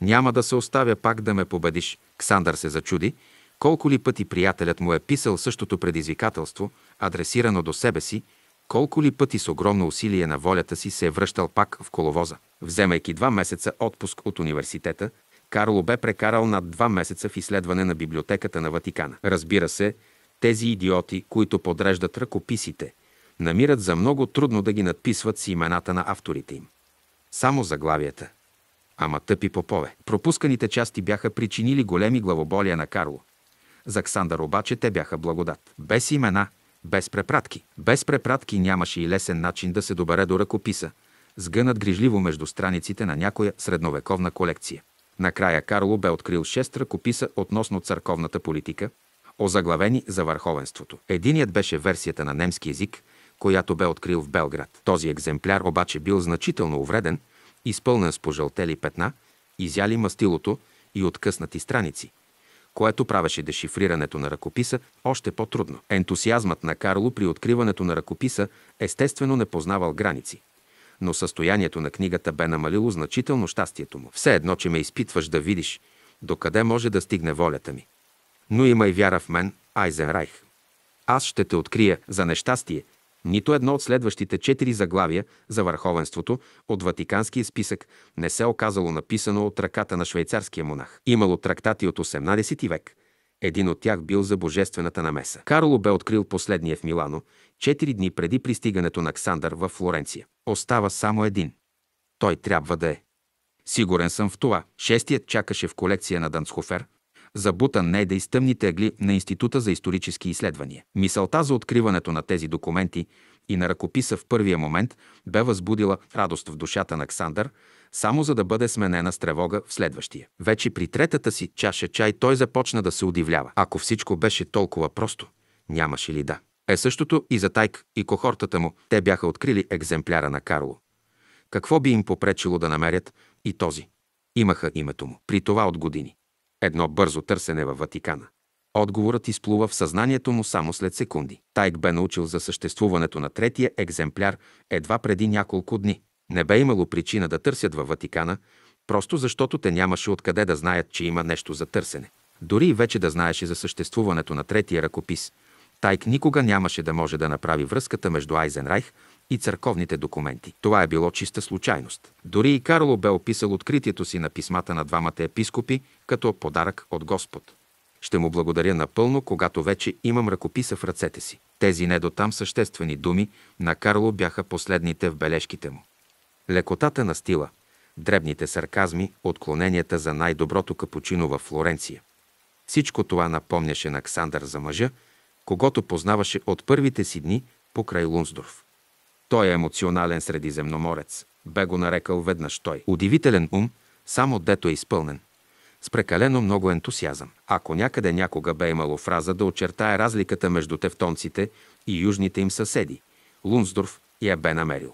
Няма да се оставя пак да ме победиш. Ксандър се зачуди колко ли пъти приятелят му е писал същото предизвикателство, адресирано до себе си, колко ли пъти с огромно усилие на волята си се е връщал пак в коловоза. Вземайки два месеца отпуск от университета, Карло бе прекарал над два месеца в изследване на библиотеката на Ватикана. Разбира се, тези идиоти, които подреждат ръкописите, намират за много трудно да ги надписват с имената на авторите им. Само заглавията. Ама тъпи попове. Пропусканите части бяха причинили големи главоболия на Карло. За Ксандър обаче те бяха благодат. Без имена, без препратки. Без препратки нямаше и лесен начин да се добере до ръкописа, сгънат грижливо между страниците на някоя средновековна колекция. Накрая Карло бе открил шест ръкописа относно църковната политика, озаглавени за върховенството. Единият беше версията на немски език, която бе открил в Белград. Този екземпляр обаче бил значително увреден, изпълнен с пожълтели петна, изяли мастилото и откъснати страници което правеше дешифрирането на ръкописа още по-трудно. Ентусиазмът на Карло при откриването на ръкописа естествено не познавал граници. Но състоянието на книгата бе намалило значително щастието му. Все едно, че ме изпитваш да видиш докъде може да стигне волята ми. Но има и вяра в мен, Айзенрайх. Аз ще те открия за нещастие – нито едно от следващите четири заглавия за върховенството от Ватиканския списък не се оказало написано от ръката на швейцарския монах. Имало трактати от 18 век. Един от тях бил за божествената намеса. Карло бе открил последния в Милано, четири дни преди пристигането на Ксандър във Флоренция. Остава само един. Той трябва да е. Сигурен съм в това. Шестият чакаше в колекция на Данцхофер, забута е да недеизтъмните агли на Института за исторически изследвания. Мисълта за откриването на тези документи и на ръкописа в първия момент бе възбудила радост в душата на Ксандър, само за да бъде сменена с тревога в следващия. Вече при третата си чаша чай той започна да се удивлява. Ако всичко беше толкова просто, нямаше ли да? Е същото и за Тайк и кохортата му. Те бяха открили екземпляра на Карло. Какво би им попречило да намерят и този? Имаха името му. При това от години. Едно бързо търсене във Ватикана. Отговорът изплува в съзнанието му само след секунди. Тайк бе научил за съществуването на третия екземпляр едва преди няколко дни. Не бе имало причина да търсят във Ватикана, просто защото те нямаше откъде да знаят, че има нещо за търсене. Дори и вече да знаеше за съществуването на третия ръкопис, Тайк никога нямаше да може да направи връзката между Айзенрайх и църковните документи. Това е било чиста случайност. Дори и Карло бе описал откритието си на писмата на двамата епископи като подарък от Господ. Ще му благодаря напълно, когато вече имам ръкописа в ръцете си. Тези недотам съществени думи на Карло бяха последните в бележките му. Лекотата на стила, дребните сарказми, отклоненията за най-доброто капучино във Флоренция. Всичко това напомняше на Ксандър за мъжа, когато познаваше от първите си дни покрай Лунсдорф. Той е емоционален средиземноморец. Бе го нарекал веднъж той. Удивителен ум, само дето е изпълнен. С прекалено много ентусиазъм. Ако някъде някога бе имало фраза да очертае разликата между тевтонците и южните им съседи, Лунсдорф я бе намерил.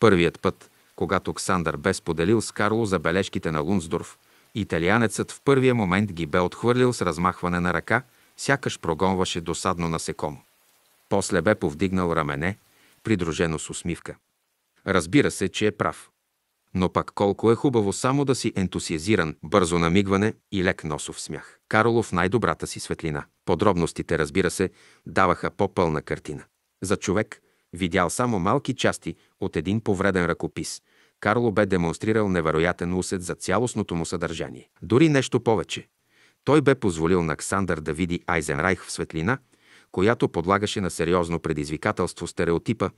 Първият път, когато Ксандър бе споделил с Карло забележките на Лунсдорф, италианецът в първия момент ги бе отхвърлил с размахване на ръка, сякаш прогонваше досадно насекомо. После бе повдигнал рамене, придружено с усмивка. Разбира се, че е прав. Но пак колко е хубаво само да си ентусиазиран, бързо намигване и лек носов смях. Карлов най-добрата си светлина. Подробностите, разбира се, даваха по-пълна картина. За човек, видял само малки части от един повреден ръкопис, Карло бе демонстрирал невероятен усет за цялостното му съдържание. Дори нещо повече. Той бе позволил на Ксандър да види Айзенрайх в светлина – която подлагаше на сериозно предизвикателство стереотипа,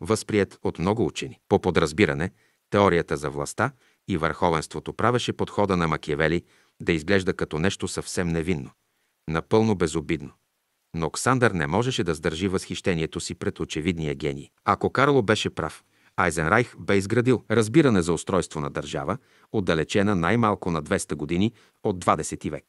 възприят от много учени. По подразбиране, теорията за властта и върховенството правеше подхода на Макиевели да изглежда като нещо съвсем невинно, напълно безобидно. Но Оксандър не можеше да сдържи възхищението си пред очевидния гений. Ако Карло беше прав, Айзенрайх бе изградил разбиране за устройство на държава, отдалечена най-малко на 200 години от 20 век.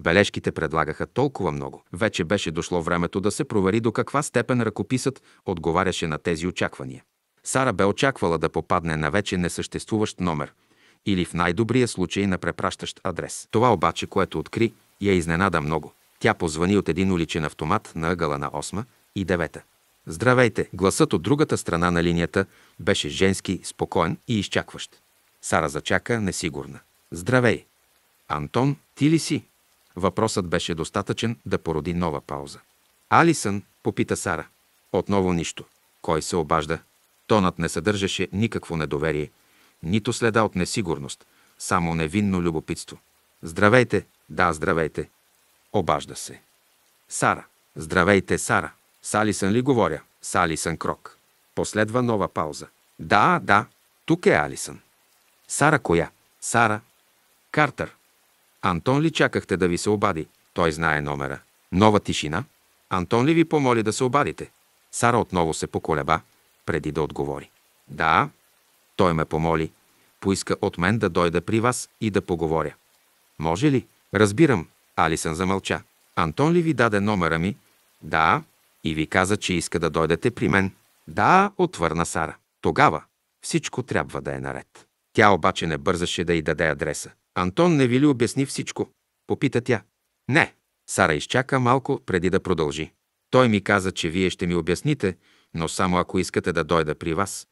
Бележките предлагаха толкова много. Вече беше дошло времето да се провери до каква степен ръкописът отговаряше на тези очаквания. Сара бе очаквала да попадне на вече несъществуващ номер или в най-добрия случай на препращащ адрес. Това обаче, което откри, я изненада много. Тя позвани от един уличен автомат на ъгъла на 8 и 9. Здравейте! Гласът от другата страна на линията беше женски, спокоен и изчакващ. Сара зачака, несигурна. Здравей! Антон, ти ли си? Въпросът беше достатъчен да породи нова пауза. Алисън попита Сара. Отново нищо. Кой се обажда? Тонът не съдържаше никакво недоверие, нито следа от несигурност, само невинно любопитство. Здравейте, да, здравейте. Обажда се. Сара. Здравейте, Сара. С Алисън ли говоря? С Алисън Крок. Последва нова пауза. Да, да, тук е Алисън. Сара коя? Сара. Картер. Антон ли чакахте да ви се обади? Той знае номера. Нова тишина. Антон ли ви помоли да се обадите? Сара отново се поколеба, преди да отговори. Да, той ме помоли. Поиска от мен да дойда при вас и да поговоря. Може ли? Разбирам. Алисън замълча. Антон ли ви даде номера ми? Да. И ви каза, че иска да дойдете при мен. Да, отвърна Сара. Тогава всичко трябва да е наред. Тя обаче не бързаше да й даде адреса. Антон не ви ли обясни всичко? Попита тя. Не. Сара изчака малко преди да продължи. Той ми каза, че вие ще ми обясните, но само ако искате да дойда при вас.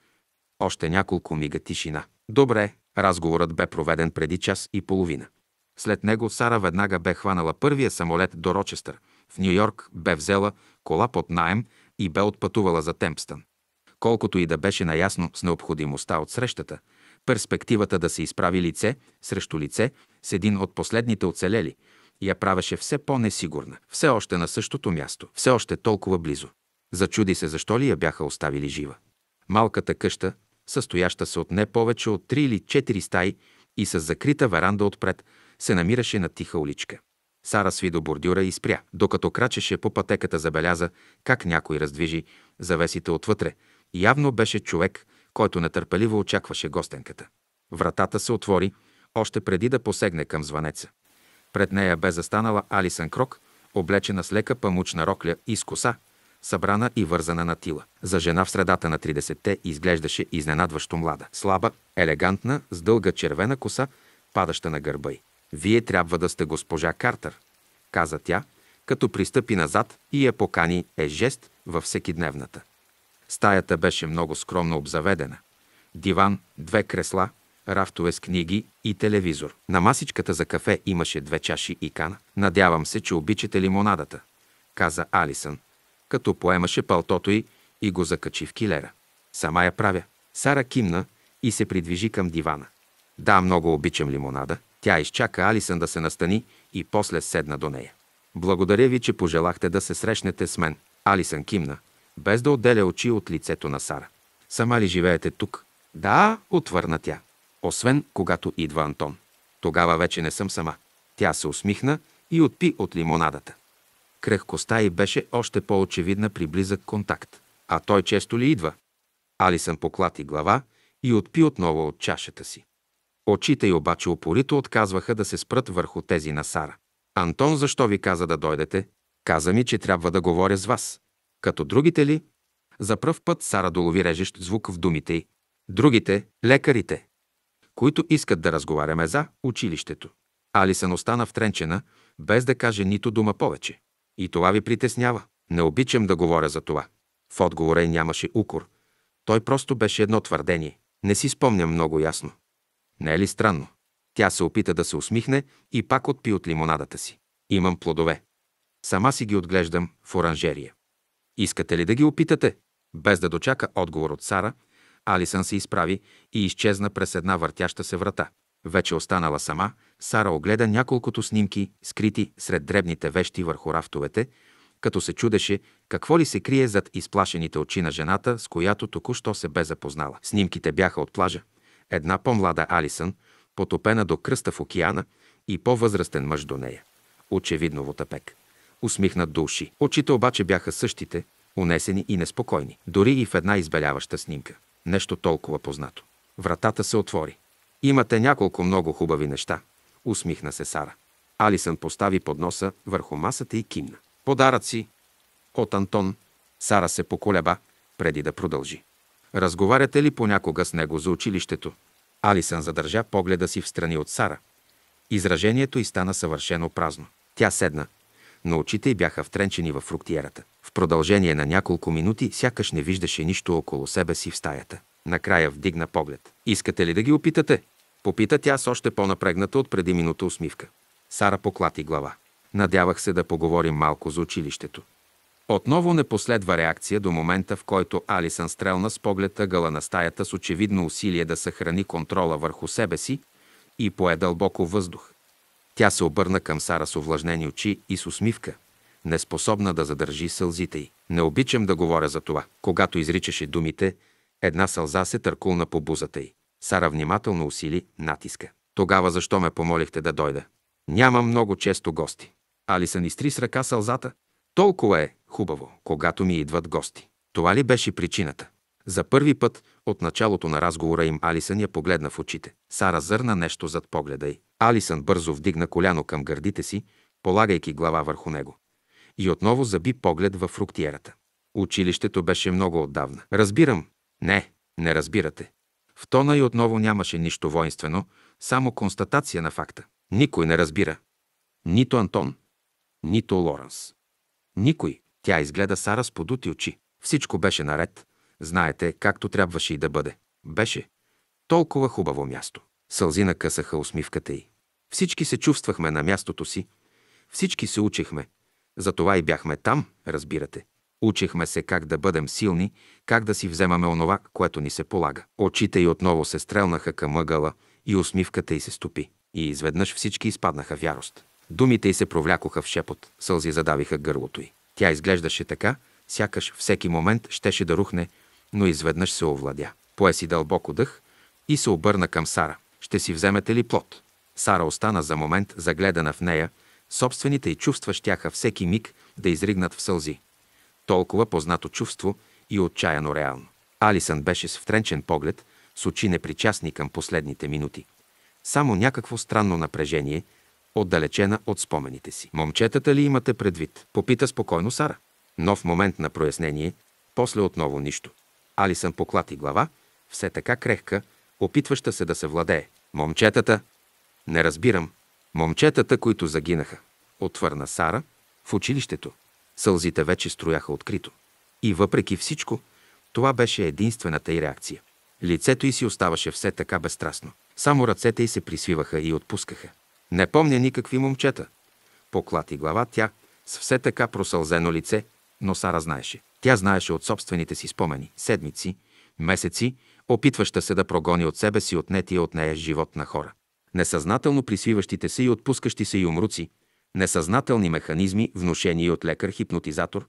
Още няколко мига тишина. Добре, разговорът бе проведен преди час и половина. След него Сара веднага бе хванала първия самолет до Рочестър. В Нью Йорк бе взела кола под найем и бе отпътувала за Темпстън. Колкото и да беше наясно с необходимостта от срещата – Перспективата да се изправи лице срещу лице с един от последните оцелели я правеше все по-несигурна. Все още на същото място, все още толкова близо. Зачуди се защо ли я бяха оставили жива. Малката къща, състояща се от не повече от три или четири стаи и с закрита веранда отпред, се намираше на тиха уличка. Сара сви до бордюра и спря. Докато крачеше по пътеката, забеляза как някой раздвижи завесите отвътре. Явно беше човек, който нетърпеливо очакваше гостенката. Вратата се отвори, още преди да посегне към звънеца. Пред нея бе застанала Алисън Крок, облечена с лека памучна рокля и с коса, събрана и вързана на тила. За жена в средата на 30-те изглеждаше изненадващо млада. Слаба, елегантна, с дълга червена коса, падаща на гърба й. «Вие трябва да сте госпожа Картер», каза тя, като пристъпи назад и я покани е жест във всекидневната. Стаята беше много скромно обзаведена. Диван, две кресла, рафтове с книги и телевизор. На масичката за кафе имаше две чаши и кана. Надявам се, че обичате лимонадата, каза Алисън, като поемаше палтото й и го закачи в килера. Сама я правя. Сара кимна и се придвижи към дивана. Да, много обичам лимонада. Тя изчака Алисън да се настани и после седна до нея. Благодаря ви, че пожелахте да се срещнете с мен. Алисън кимна, без да отделя очи от лицето на Сара. Сама ли живеете тук? Да, отвърна тя. Освен когато идва Антон. Тогава вече не съм сама. Тя се усмихна и отпи от лимонадата. Крехкостта й беше още по-очевидна при близък контакт. А той често ли идва? Али съм поклати глава и отпи отново от чашата си. Очите й обаче упорито отказваха да се спрат върху тези на Сара. Антон, защо ви каза да дойдете? Каза ми, че трябва да говоря с вас. Като другите ли? За пръв път Сара долови режещ звук в думите й. Другите – лекарите, които искат да разговаряме за училището. Алисън остана втренчена, без да каже нито дума повече. И това ви притеснява. Не обичам да говоря за това. В отговора й нямаше укор. Той просто беше едно твърдение. Не си спомням много ясно. Не е ли странно? Тя се опита да се усмихне и пак отпи от лимонадата си. Имам плодове. Сама си ги отглеждам в оранжерия. Искате ли да ги опитате? Без да дочака отговор от Сара, Алисън се изправи и изчезна през една въртяща се врата. Вече останала сама, Сара огледа няколкото снимки, скрити сред дребните вещи върху рафтовете, като се чудеше какво ли се крие зад изплашените очи на жената, с която току-що се бе запознала. Снимките бяха от плажа. Една по-млада Алисън, потопена до кръста в океана и по-възрастен мъж до нея. Очевидно в отъпек усмихнат до уши. Очите обаче бяха същите, унесени и неспокойни, дори и в една избеляваща снимка. Нещо толкова познато. Вратата се отвори. Имате няколко много хубави неща, усмихна се Сара. Алисън постави подноса върху масата и кимна. Подаръци от Антон. Сара се поколеба, преди да продължи. Разговаряте ли понякога с него за училището? Алисън задържа погледа си в страни от Сара. Изражението й стана съвършено празно. Тя седна, но очите й бяха втренчени в фруктиерата. В продължение на няколко минути сякаш не виждаше нищо около себе си в стаята. Накрая вдигна поглед. «Искате ли да ги опитате?» Попита тя с още по-напрегната от преди минута усмивка. Сара поклати глава. Надявах се да поговорим малко за училището. Отново не последва реакция до момента, в който Алисън стрелна с поглед ъгъла на стаята с очевидно усилие да съхрани контрола върху себе си и пое дълбоко въздух. Тя се обърна към Сара с увлажнени очи и с усмивка, неспособна да задържи сълзите й. Не обичам да говоря за това. Когато изричаше думите, една сълза се търкулна по бузата й. Сара внимателно усили натиска. Тогава защо ме помолихте да дойда? Няма много често гости. Алисън изтри с ръка сълзата. Толкова е хубаво, когато ми идват гости. Това ли беше причината? За първи път от началото на разговора им Алисън я погледна в очите. Сара зърна нещо зад погледа й. Алисън бързо вдигна коляно към гърдите си, полагайки глава върху него. И отново заби поглед в фруктиерата. Училището беше много отдавна. Разбирам. Не, не разбирате. В тона и отново нямаше нищо воинствено, само констатация на факта. Никой не разбира. Нито Антон, нито Лоренс. Никой. Тя изгледа Сара с подути очи. Всичко беше наред. Знаете, както трябваше и да бъде. Беше. Толкова хубаво място. Сълзи накъсаха усмивката й. Всички се чувствахме на мястото си. Всички се учехме. Затова и бяхме там, разбирате. Учехме се как да бъдем силни, как да си вземаме онова, което ни се полага. Очите й отново се стрелнаха към ъгъла и усмивката й се стопи. И изведнъж всички изпаднаха вярост. Думите й се провлякоха в шепот, сълзи задавиха гърлото й. Тя изглеждаше така, сякаш всеки момент щеше да рухне, но изведнъж се овладя. Пое си дълбоко дъх и се обърна към Сара. Ще си вземете ли плод? Сара остана за момент загледана в нея, собствените й чувства щяха всеки миг да изригнат в сълзи. Толкова познато чувство и отчаяно реално. Алисън беше с втренчен поглед, с очи непричастни към последните минути. Само някакво странно напрежение, отдалечена от спомените си. Момчетата ли имате предвид? Попита спокойно Сара. Нов момент на прояснение, после отново нищо. Алисън поклати глава, все така крехка, опитваща се да се владее. Момчетата? Не разбирам. Момчетата, които загинаха, отвърна Сара в училището. Сълзите вече строяха открито. И въпреки всичко, това беше единствената й реакция. Лицето й си оставаше все така безстрастно. Само ръцете й се присвиваха и отпускаха. Не помня никакви момчета. Поклати глава тя с все така просълзено лице, но Сара знаеше. Тя знаеше от собствените си спомени, седмици, месеци опитваща се да прогони от себе си отнетия от нея живот на хора. Несъзнателно присвиващите се и отпускащи се и умруци, несъзнателни механизми, внушени от лекар-хипнотизатор,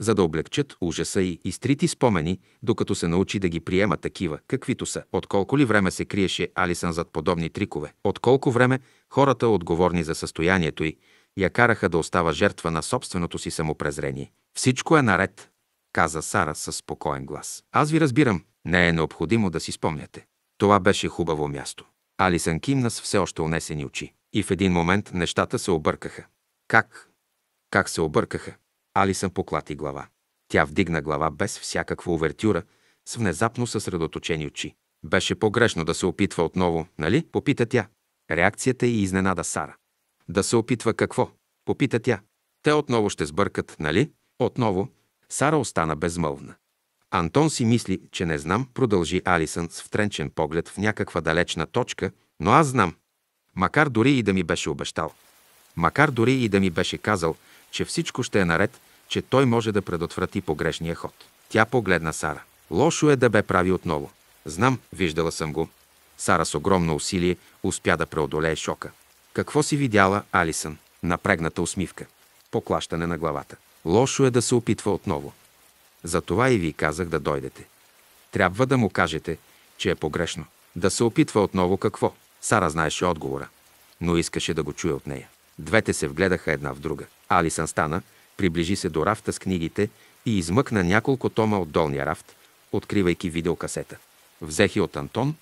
за да облегчат ужаса и изтрити спомени, докато се научи да ги приема такива, каквито са. От колко ли време се криеше Алисън зад подобни трикове? От колко време хората, отговорни за състоянието й, я караха да остава жертва на собственото си самопрезрение? Всичко е наред, каза Сара със спокоен глас. Аз ви разбирам, не е необходимо да си спомняте. Това беше хубаво място. Алисън кимна с все още унесени очи. И в един момент нещата се объркаха. Как? Как се объркаха? Алисън поклати глава. Тя вдигна глава без всякаква увертюра, с внезапно съсредоточени очи. Беше погрешно да се опитва отново, нали? Попита тя. Реакцията е и изненада Сара. Да се опитва какво? Попита тя. Те отново ще сбъркат, нали? Отново. Сара остана безмълвна. Антон си мисли, че не знам, продължи Алисън с втренчен поглед в някаква далечна точка, но аз знам. Макар дори и да ми беше обещал. Макар дори и да ми беше казал, че всичко ще е наред, че той може да предотврати погрешния ход. Тя погледна Сара. Лошо е да бе прави отново. Знам, виждала съм го. Сара с огромно усилие успя да преодолее шока. Какво си видяла, Алисън? Напрегната усмивка. Поклащане на главата. Лошо е да се опитва отново. Затова и ви казах да дойдете. Трябва да му кажете, че е погрешно. Да се опитва отново какво. Сара знаеше отговора, но искаше да го чуе от нея. Двете се вгледаха една в друга. Алисън стана, приближи се до рафта с книгите и измъкна няколко тома от долния рафт, откривайки видеокасета. Взех я от Антон,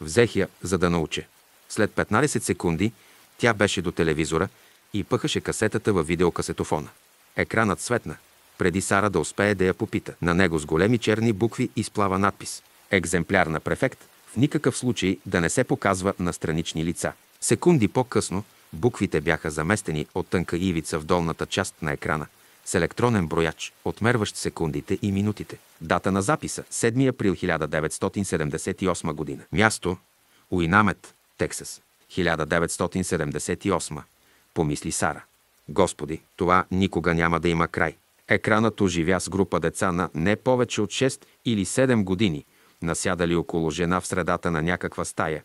взех я, за да науча. След 15 секунди тя беше до телевизора и пъхаше касетата във видеокасетофона. Екранът светна – преди Сара да успее да я попита. На него с големи черни букви изплава надпис. Екземпляр на префект, в никакъв случай да не се показва на странични лица. Секунди по-късно буквите бяха заместени от тънка ивица в долната част на екрана с електронен брояч, отмерващ секундите и минутите. Дата на записа – 7 април 1978 година. Място – Уинамет, Тексас, 1978. Помисли Сара. Господи, това никога няма да има край. Екранът оживя с група деца на не повече от 6 или 7 години, насядали около жена в средата на някаква стая,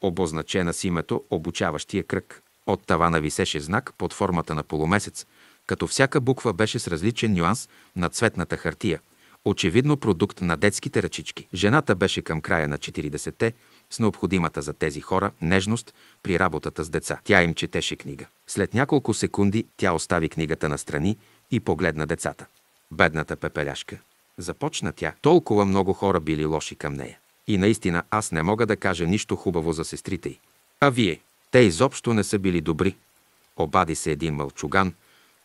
обозначена с името обучаващия кръг. От тавана висеше знак под формата на полумесец, като всяка буква беше с различен нюанс на цветната хартия, очевидно продукт на детските ръчички. Жената беше към края на 40-те, с необходимата за тези хора нежност при работата с деца. Тя им четеше книга. След няколко секунди тя остави книгата на страни и погледна децата. Бедната пепеляшка. Започна тя. Толкова много хора били лоши към нея. И наистина аз не мога да кажа нищо хубаво за сестрите й. А вие? Те изобщо не са били добри. Обади се един мълчуган,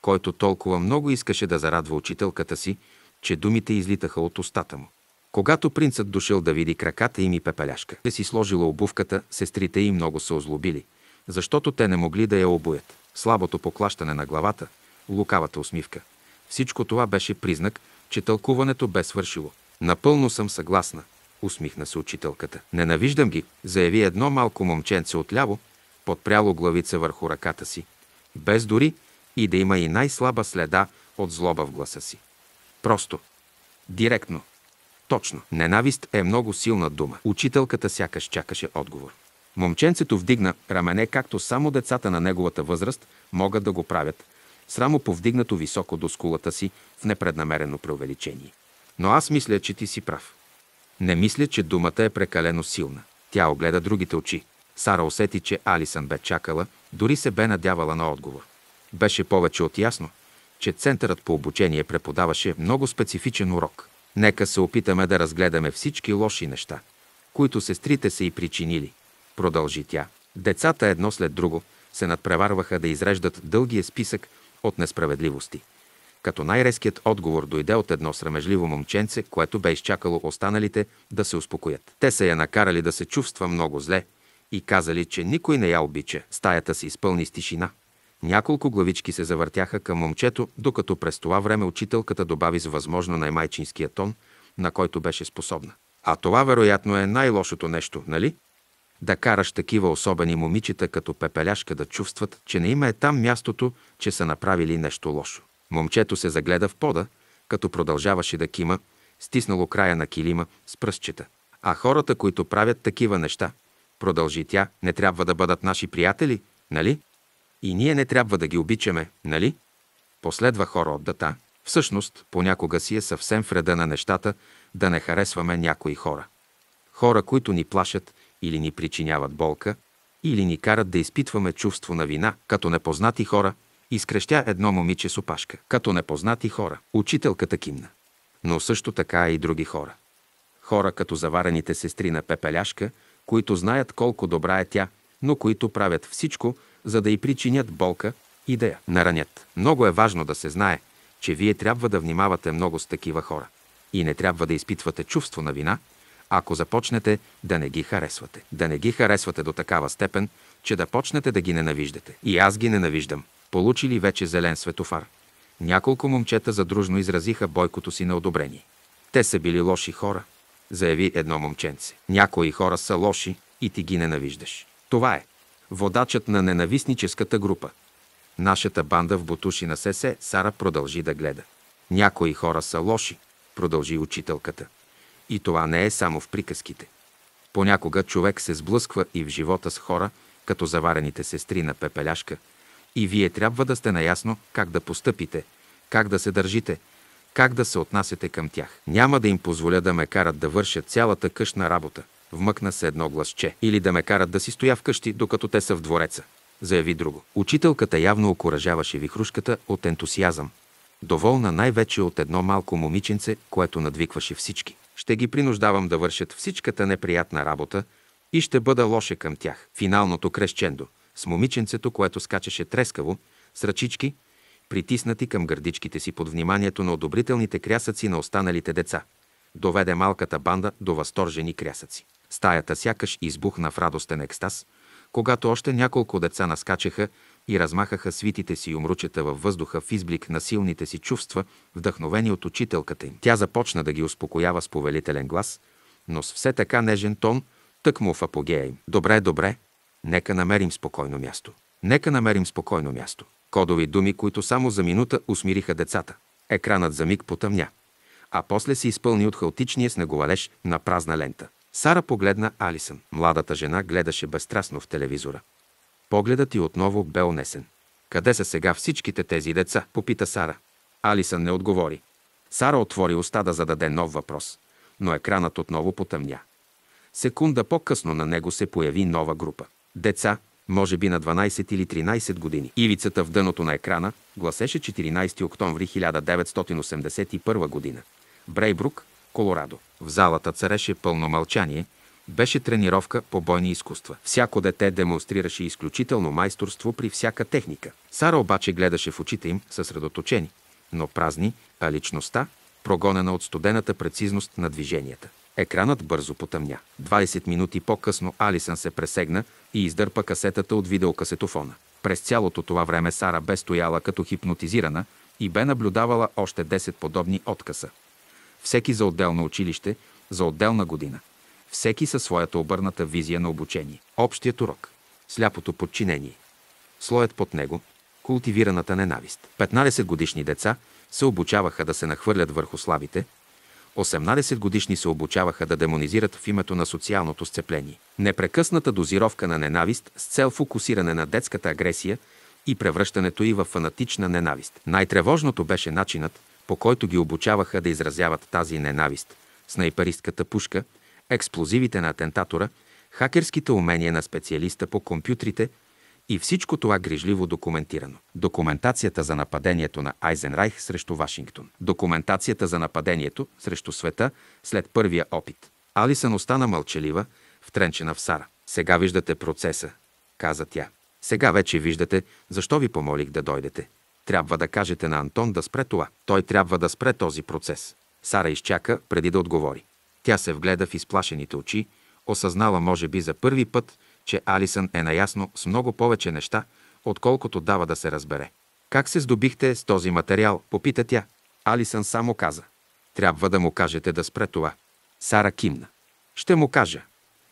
който толкова много искаше да зарадва учителката си, че думите излитаха от устата му. Когато принцът дошъл да види краката им и пепеляшка, да си сложила обувката, сестрите й много се озлобили, защото те не могли да я обуят. Слабото поклащане на главата – лукавата усмивка. Всичко това беше признак, че тълкуването бе свършило. Напълно съм съгласна, усмихна се учителката. Ненавиждам ги, заяви едно малко момченце отляво, подпряло главица върху ръката си, без дори и да има и най-слаба следа от злоба в гласа си. Просто. Директно. Точно. Ненавист е много силна дума. Учителката сякаш чакаше отговор. Момченцето вдигна рамене, както само децата на неговата възраст могат да го правят, Срамо повдигнато високо до скулата си в непреднамерено преувеличение. Но аз мисля, че ти си прав. Не мисля, че думата е прекалено силна. Тя огледа другите очи. Сара усети, че Алисън бе чакала, дори се бе надявала на отговор. Беше повече от ясно, че Центърът по обучение преподаваше много специфичен урок. Нека се опитаме да разгледаме всички лоши неща, които сестрите са и причинили, продължи тя. Децата едно след друго се надпреварваха да изреждат дългия списък от несправедливости. Като най-резкият отговор дойде от едно срамежливо момченце, което бе изчакало останалите да се успокоят. Те се я накарали да се чувства много зле и казали, че никой не я обича. Стаята се изпълни с тишина. Няколко главички се завъртяха към момчето, докато през това време учителката добави с възможно най-майчинския тон, на който беше способна. А това вероятно е най-лошото нещо, нали? Да караш такива особени момичета като пепеляшка да чувстват, че не има е там мястото, че са направили нещо лошо. Момчето се загледа в пода, като продължаваше да кима, стиснало края на килима с пръстчета. А хората, които правят такива неща, продължи тя, не трябва да бъдат наши приятели, нали? И ние не трябва да ги обичаме, нали? Последва хора от дата. Всъщност, понякога си е съвсем вреда на нещата да не харесваме някои хора. Хора, които ни плашат или ни причиняват болка, или ни карат да изпитваме чувство на вина, като непознати хора, изкрещя едно момиче с опашка, като непознати хора, учителката кимна. Но също така и други хора. Хора като заварените сестри на пепеляшка, които знаят колко добра е тя, но които правят всичко, за да й причинят болка и да я наранят. Много е важно да се знае, че вие трябва да внимавате много с такива хора. И не трябва да изпитвате чувство на вина, ако започнете да не ги харесвате. Да не ги харесвате до такава степен, че да почнете да ги ненавиждате. И аз ги ненавиждам. Получили вече зелен светофар. Няколко момчета задружно изразиха бойкото си на одобрение. Те са били лоши хора, заяви едно момченце. Някои хора са лоши и ти ги ненавиждаш. Това е водачът на ненавистническата група. Нашата банда в Бутуши на Сесе Сара продължи да гледа. Някои хора са лоши, продължи учителката. И това не е само в приказките. Понякога човек се сблъсква и в живота с хора, като заварените сестри на пепеляшка, и вие трябва да сте наясно как да постъпите, как да се държите, как да се отнасяте към тях. Няма да им позволя да ме карат да вършат цялата къщна работа, вмъкна се едно гласче, или да ме карат да си стоя вкъщи, докато те са в двореца, заяви друго. Учителката явно окоръжаваше вихрушката от ентусиазъм, доволна най-вече от едно малко момиченце, което надвикваше всички ще ги принуждавам да вършат всичката неприятна работа и ще бъда лоше към тях. Финалното крещендо с момиченцето, което скачаше трескаво, с ръчички, притиснати към гърдичките си под вниманието на одобрителните крясъци на останалите деца. Доведе малката банда до възторжени крясъци. Стаята сякаш избухна в радостен екстаз, когато още няколко деца наскачаха и размахаха свитите си умручета във въздуха в изблик на силните си чувства, вдъхновени от учителката им. Тя започна да ги успокоява с повелителен глас, но с все така нежен тон, тък му в апогея им. Добре, добре, нека намерим спокойно място. Нека намерим спокойно място. Кодови думи, които само за минута усмириха децата. Екранът за миг потъмня, а после се изпълни от хаотичния снеговалеж на празна лента. Сара погледна Алисън. Младата жена гледаше безстрастно в телевизора. Погледът ти отново бе унесен. Къде са сега всичките тези деца? попита Сара. Алисън не отговори. Сара отвори уста да зададе нов въпрос, но екранът отново потъмня. Секунда по-късно на него се появи нова група. Деца, може би на 12 или 13 години. Ивицата в дъното на екрана гласеше 14 октомври 1981 година. Брейбрук, Колорадо. В залата цареше пълно мълчание – беше тренировка по бойни изкуства. Всяко дете демонстрираше изключително майсторство при всяка техника. Сара обаче гледаше в очите им съсредоточени, но празни, а личността прогонена от студената прецизност на движенията. Екранът бързо потъмня. 20 минути по-късно Алисън се пресегна и издърпа касетата от видеокасетофона. През цялото това време Сара бе стояла като хипнотизирана и бе наблюдавала още 10 подобни откъса. Всеки за отделно училище, за отделна година – всеки със своята обърната визия на обучение. Общият урок – сляпото подчинение. Слоят под него – култивираната ненавист. 15 годишни деца се обучаваха да се нахвърлят върху слабите, 18 годишни се обучаваха да демонизират в името на социалното сцепление. Непрекъсната дозировка на ненавист с цел фокусиране на детската агресия и превръщането й в фанатична ненавист. Най-тревожното беше начинът, по който ги обучаваха да изразяват тази ненавист – снайперистката пушка – експлозивите на атентатора, хакерските умения на специалиста по компютрите и всичко това грижливо документирано. Документацията за нападението на Айзенрайх срещу Вашингтон. Документацията за нападението срещу света след първия опит. Алисън остана мълчалива, втренчена в Сара. Сега виждате процеса, каза тя. Сега вече виждате защо ви помолих да дойдете. Трябва да кажете на Антон да спре това. Той трябва да спре този процес. Сара изчака преди да отговори. Тя се вгледа в изплашените очи, осъзнала може би за първи път, че Алисън е наясно с много повече неща, отколкото дава да се разбере. Как се здобихте с този материал, попита тя. Алисън само каза. Трябва да му кажете да спре това. Сара кимна. Ще му кажа.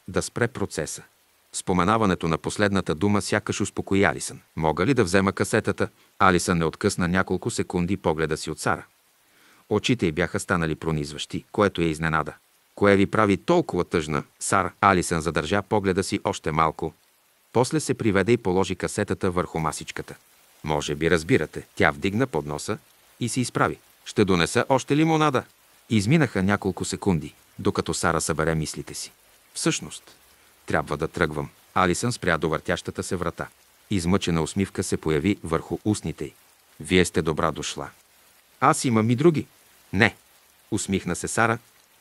Да спре процеса. Споменаването на последната дума сякаш успокои Алисън. Мога ли да взема касетата? Алисън не откъсна няколко секунди погледа си от Сара. Очите й бяха станали пронизващи, което я изненада. Кое ви прави толкова тъжна? Сар Алисън задържа погледа си още малко. После се приведе и положи касетата върху масичката. Може би разбирате. Тя вдигна под носа и се изправи. Ще донеса още лимонада. Изминаха няколко секунди, докато Сара събере мислите си. Всъщност, трябва да тръгвам. Алисън спря до въртящата се врата. Измъчена усмивка се появи върху устните й. Вие сте добра дошла. Аз имам и други. Не. Усмихна се Сара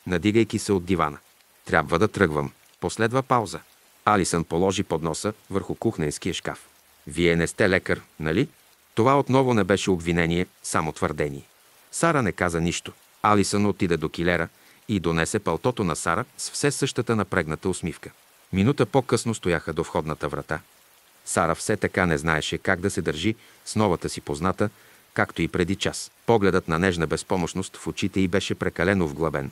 надигайки се от дивана. Трябва да тръгвам. Последва пауза. Алисън положи подноса върху кухненския шкаф. Вие не сте лекар, нали? Това отново не беше обвинение, само твърдение. Сара не каза нищо. Алисън отида до килера и донесе палтото на Сара с все същата напрегната усмивка. Минута по-късно стояха до входната врата. Сара все така не знаеше как да се държи с новата си позната, както и преди час. Погледът на нежна безпомощност в очите й беше прекалено вглъбен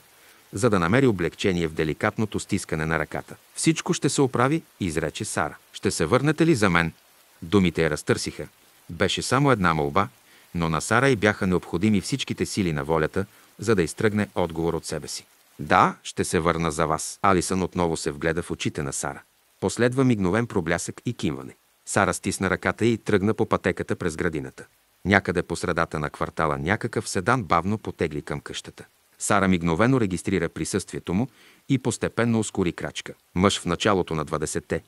за да намери облегчение в деликатното стискане на ръката. Всичко ще се оправи, изрече Сара. Ще се върнете ли за мен? Думите я разтърсиха. Беше само една молба, но на Сара й бяха необходими всичките сили на волята, за да изтръгне отговор от себе си. Да, ще се върна за вас. Алисън отново се вгледа в очите на Сара. Последва мигновен проблясък и кимване. Сара стисна ръката и тръгна по пътеката през градината. Някъде по средата на квартала някакъв седан бавно потегли към къщата. Сара мигновено регистрира присъствието му и постепенно ускори крачка. Мъж в началото на 20-те,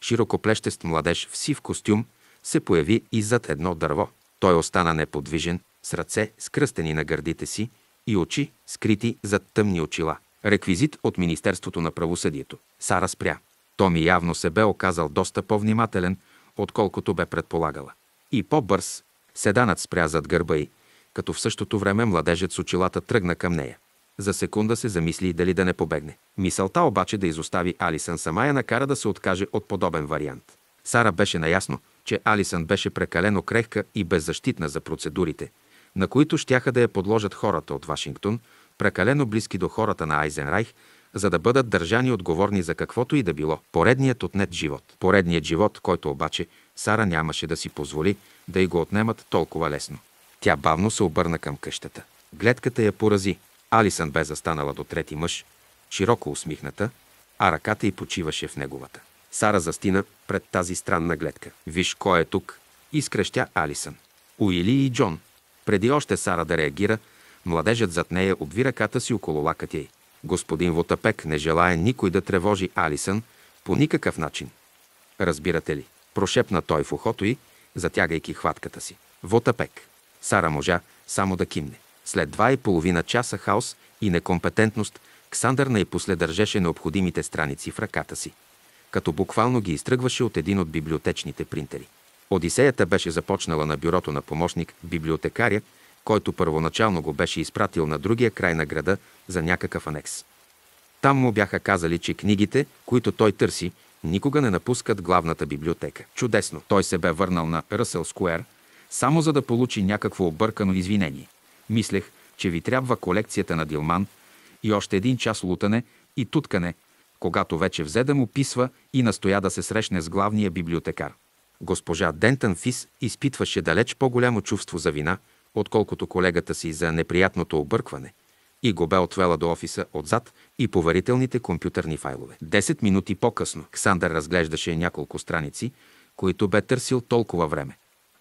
широкоплещест младеж в сив костюм, се появи и зад едно дърво. Той остана неподвижен, с ръце скръстени на гърдите си и очи скрити зад тъмни очила. Реквизит от Министерството на правосъдието. Сара спря. Томи явно се бе оказал доста по-внимателен, отколкото бе предполагала. И по-бърз. Седанът спря зад гърба й като в същото време младежът с очилата тръгна към нея. За секунда се замисли дали да не побегне. Мисълта обаче да изостави Алисън сама я накара да се откаже от подобен вариант. Сара беше наясно, че Алисън беше прекалено крехка и беззащитна за процедурите, на които щяха да я подложат хората от Вашингтон, прекалено близки до хората на Айзенрайх, за да бъдат държани отговорни за каквото и да било. Поредният отнет живот. Поредният живот, който обаче Сара нямаше да си позволи да й го отнемат толкова лесно. Тя бавно се обърна към къщата. Гледката я порази. Алисън бе застанала до трети мъж, широко усмихната, а ръката й почиваше в неговата. Сара застина пред тази странна гледка. «Виж кой е тук!» изкръщя Алисън. Уили и Джон. Преди още Сара да реагира, младежът зад нея обви ръката си около лакътя й. Господин Вотапек не желая никой да тревожи Алисън по никакъв начин. Разбирате ли? Прошепна той в ухото й, затягайки хватката си. Вотапек. Сара можа само да кимне. След два и половина часа хаос и некомпетентност, Ксандър най-после държеше необходимите страници в ръката си, като буквално ги изтръгваше от един от библиотечните принтери. Одисеята беше започнала на бюрото на помощник библиотекаря, който първоначално го беше изпратил на другия край на града за някакъв анекс. Там му бяха казали, че книгите, които той търси, никога не напускат главната библиотека. Чудесно! Той се бе върнал на Ръсел Скуер – само за да получи някакво объркано извинение. Мислех, че ви трябва колекцията на Дилман и още един час лутане и туткане, когато вече взе да му писва и настоя да се срещне с главния библиотекар. Госпожа Дентън Фис изпитваше далеч по-голямо чувство за вина, отколкото колегата си за неприятното объркване – и го бе отвела до офиса отзад и поверителните компютърни файлове. Десет минути по-късно Ксандър разглеждаше няколко страници, които бе търсил толкова време.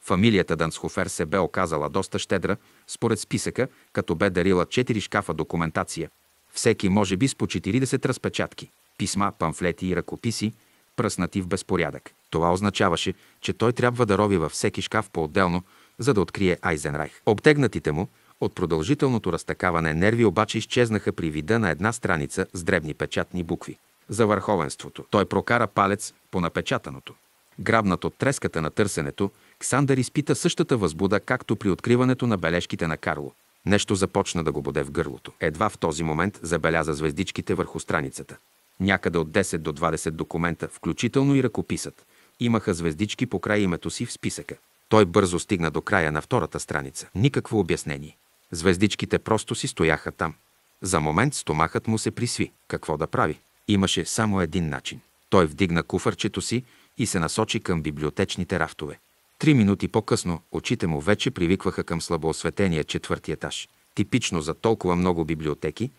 Фамилията Дансхофер се бе оказала доста щедра, според списъка, като бе дарила 4 шкафа документация. Всеки може би с по 40 разпечатки, писма, памфлети и ръкописи, пръснати в безпорядък. Това означаваше, че той трябва да рови във всеки шкаф по-отделно, за да открие Айзенрайх. Обтегнатите му от продължителното разтакаване нерви обаче изчезнаха при вида на една страница с дребни печатни букви. За върховенството. Той прокара палец по напечатаното. Грабнат от треската на търсенето, Александър изпита същата възбуда, както при откриването на бележките на Карло. Нещо започна да го боде в гърлото. Едва в този момент забеляза звездичките върху страницата. Някъде от 10 до 20 документа, включително и ръкописът, имаха звездички по край името си в списъка. Той бързо стигна до края на втората страница. Никакво обяснение. Звездичките просто си стояха там. За момент стомахът му се присви. Какво да прави? Имаше само един начин. Той вдигна куфарчето си и се насочи към библиотечните рафтове. Три минути по-късно очите му вече привикваха към слабоосветения четвърти етаж. Типично за толкова много библиотеки,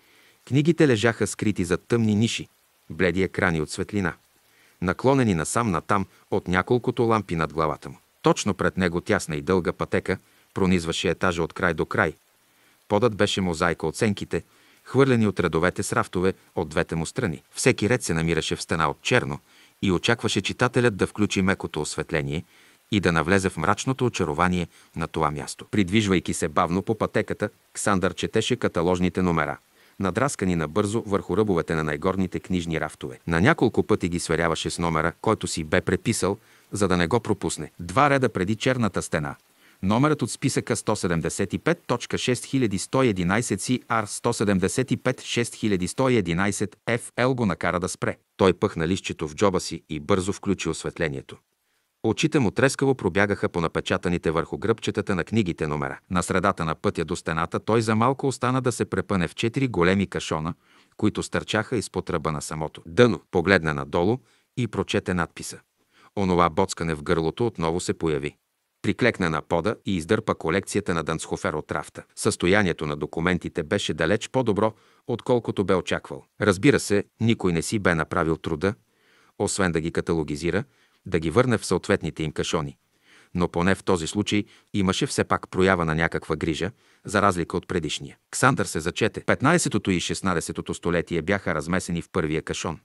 книгите лежаха скрити за тъмни ниши, бледи екрани от светлина, наклонени насам-натам от няколкото лампи над главата му. Точно пред него тясна и дълга пътека пронизваше етажа от край до край. Подът беше мозайка от сенките, хвърлени от редовете с рафтове от двете му страни. Всеки ред се намираше в стена от черно и очакваше читателят да включи мекото осветление – и да навлезе в мрачното очарование на това място. Придвижвайки се бавно по пътеката, Ксандър четеше каталожните номера, надраскани набързо върху ръбовете на най-горните книжни рафтове. На няколко пъти ги сверяваше с номера, който си бе преписал, за да не го пропусне. Два реда преди черната стена. Номерът от списъка 175.6111 CR 175.6111 FL го накара да спре. Той пъхна листчето в джоба си и бързо включи осветлението. Очите му трескаво пробягаха по напечатаните върху гръбчетата на книгите номера. На средата на пътя до стената той за малко остана да се препъне в четири големи кашона, които стърчаха изпод ръба на самото. Дъно погледна надолу и прочете надписа. Онова боцкане в гърлото отново се появи. Приклекна на пода и издърпа колекцията на Дансхофер от рафта. Състоянието на документите беше далеч по-добро, отколкото бе очаквал. Разбира се, никой не си бе направил труда, освен да ги каталогизира – да ги върне в съответните им кашони. Но поне в този случай имаше все пак проява на някаква грижа, за разлика от предишния. Ксандър се зачете. 15-то и 16-то столетие бяха размесени в първия кашон.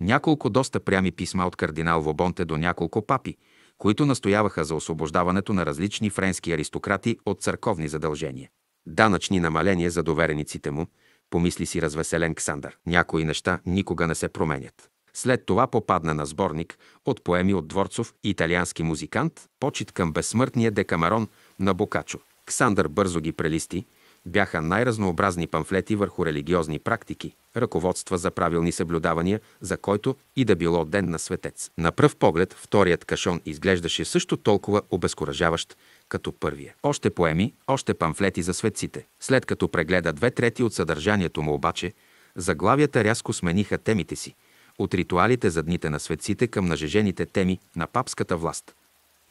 Няколко доста прями писма от кардинал Вобонте до няколко папи, които настояваха за освобождаването на различни френски аристократи от църковни задължения. Данъчни намаления за доверениците му, помисли си развеселен Ксандър. Някои неща никога не се променят. След това попадна на сборник от поеми от Дворцов и италиански музикант, почет към безсмъртния Декамерон на Бокачо. Ксандър бързо ги прелисти, бяха най-разнообразни памфлети върху религиозни практики, ръководства за правилни съблюдавания, за който и да било ден на светец. На пръв поглед вторият кашон изглеждаше също толкова обезкуражаващ, като първия. Още поеми, още памфлети за светците. След като прегледа две трети от съдържанието му обаче, заглавията рязко смениха темите си – от ритуалите за дните на светците към нажежените теми на папската власт.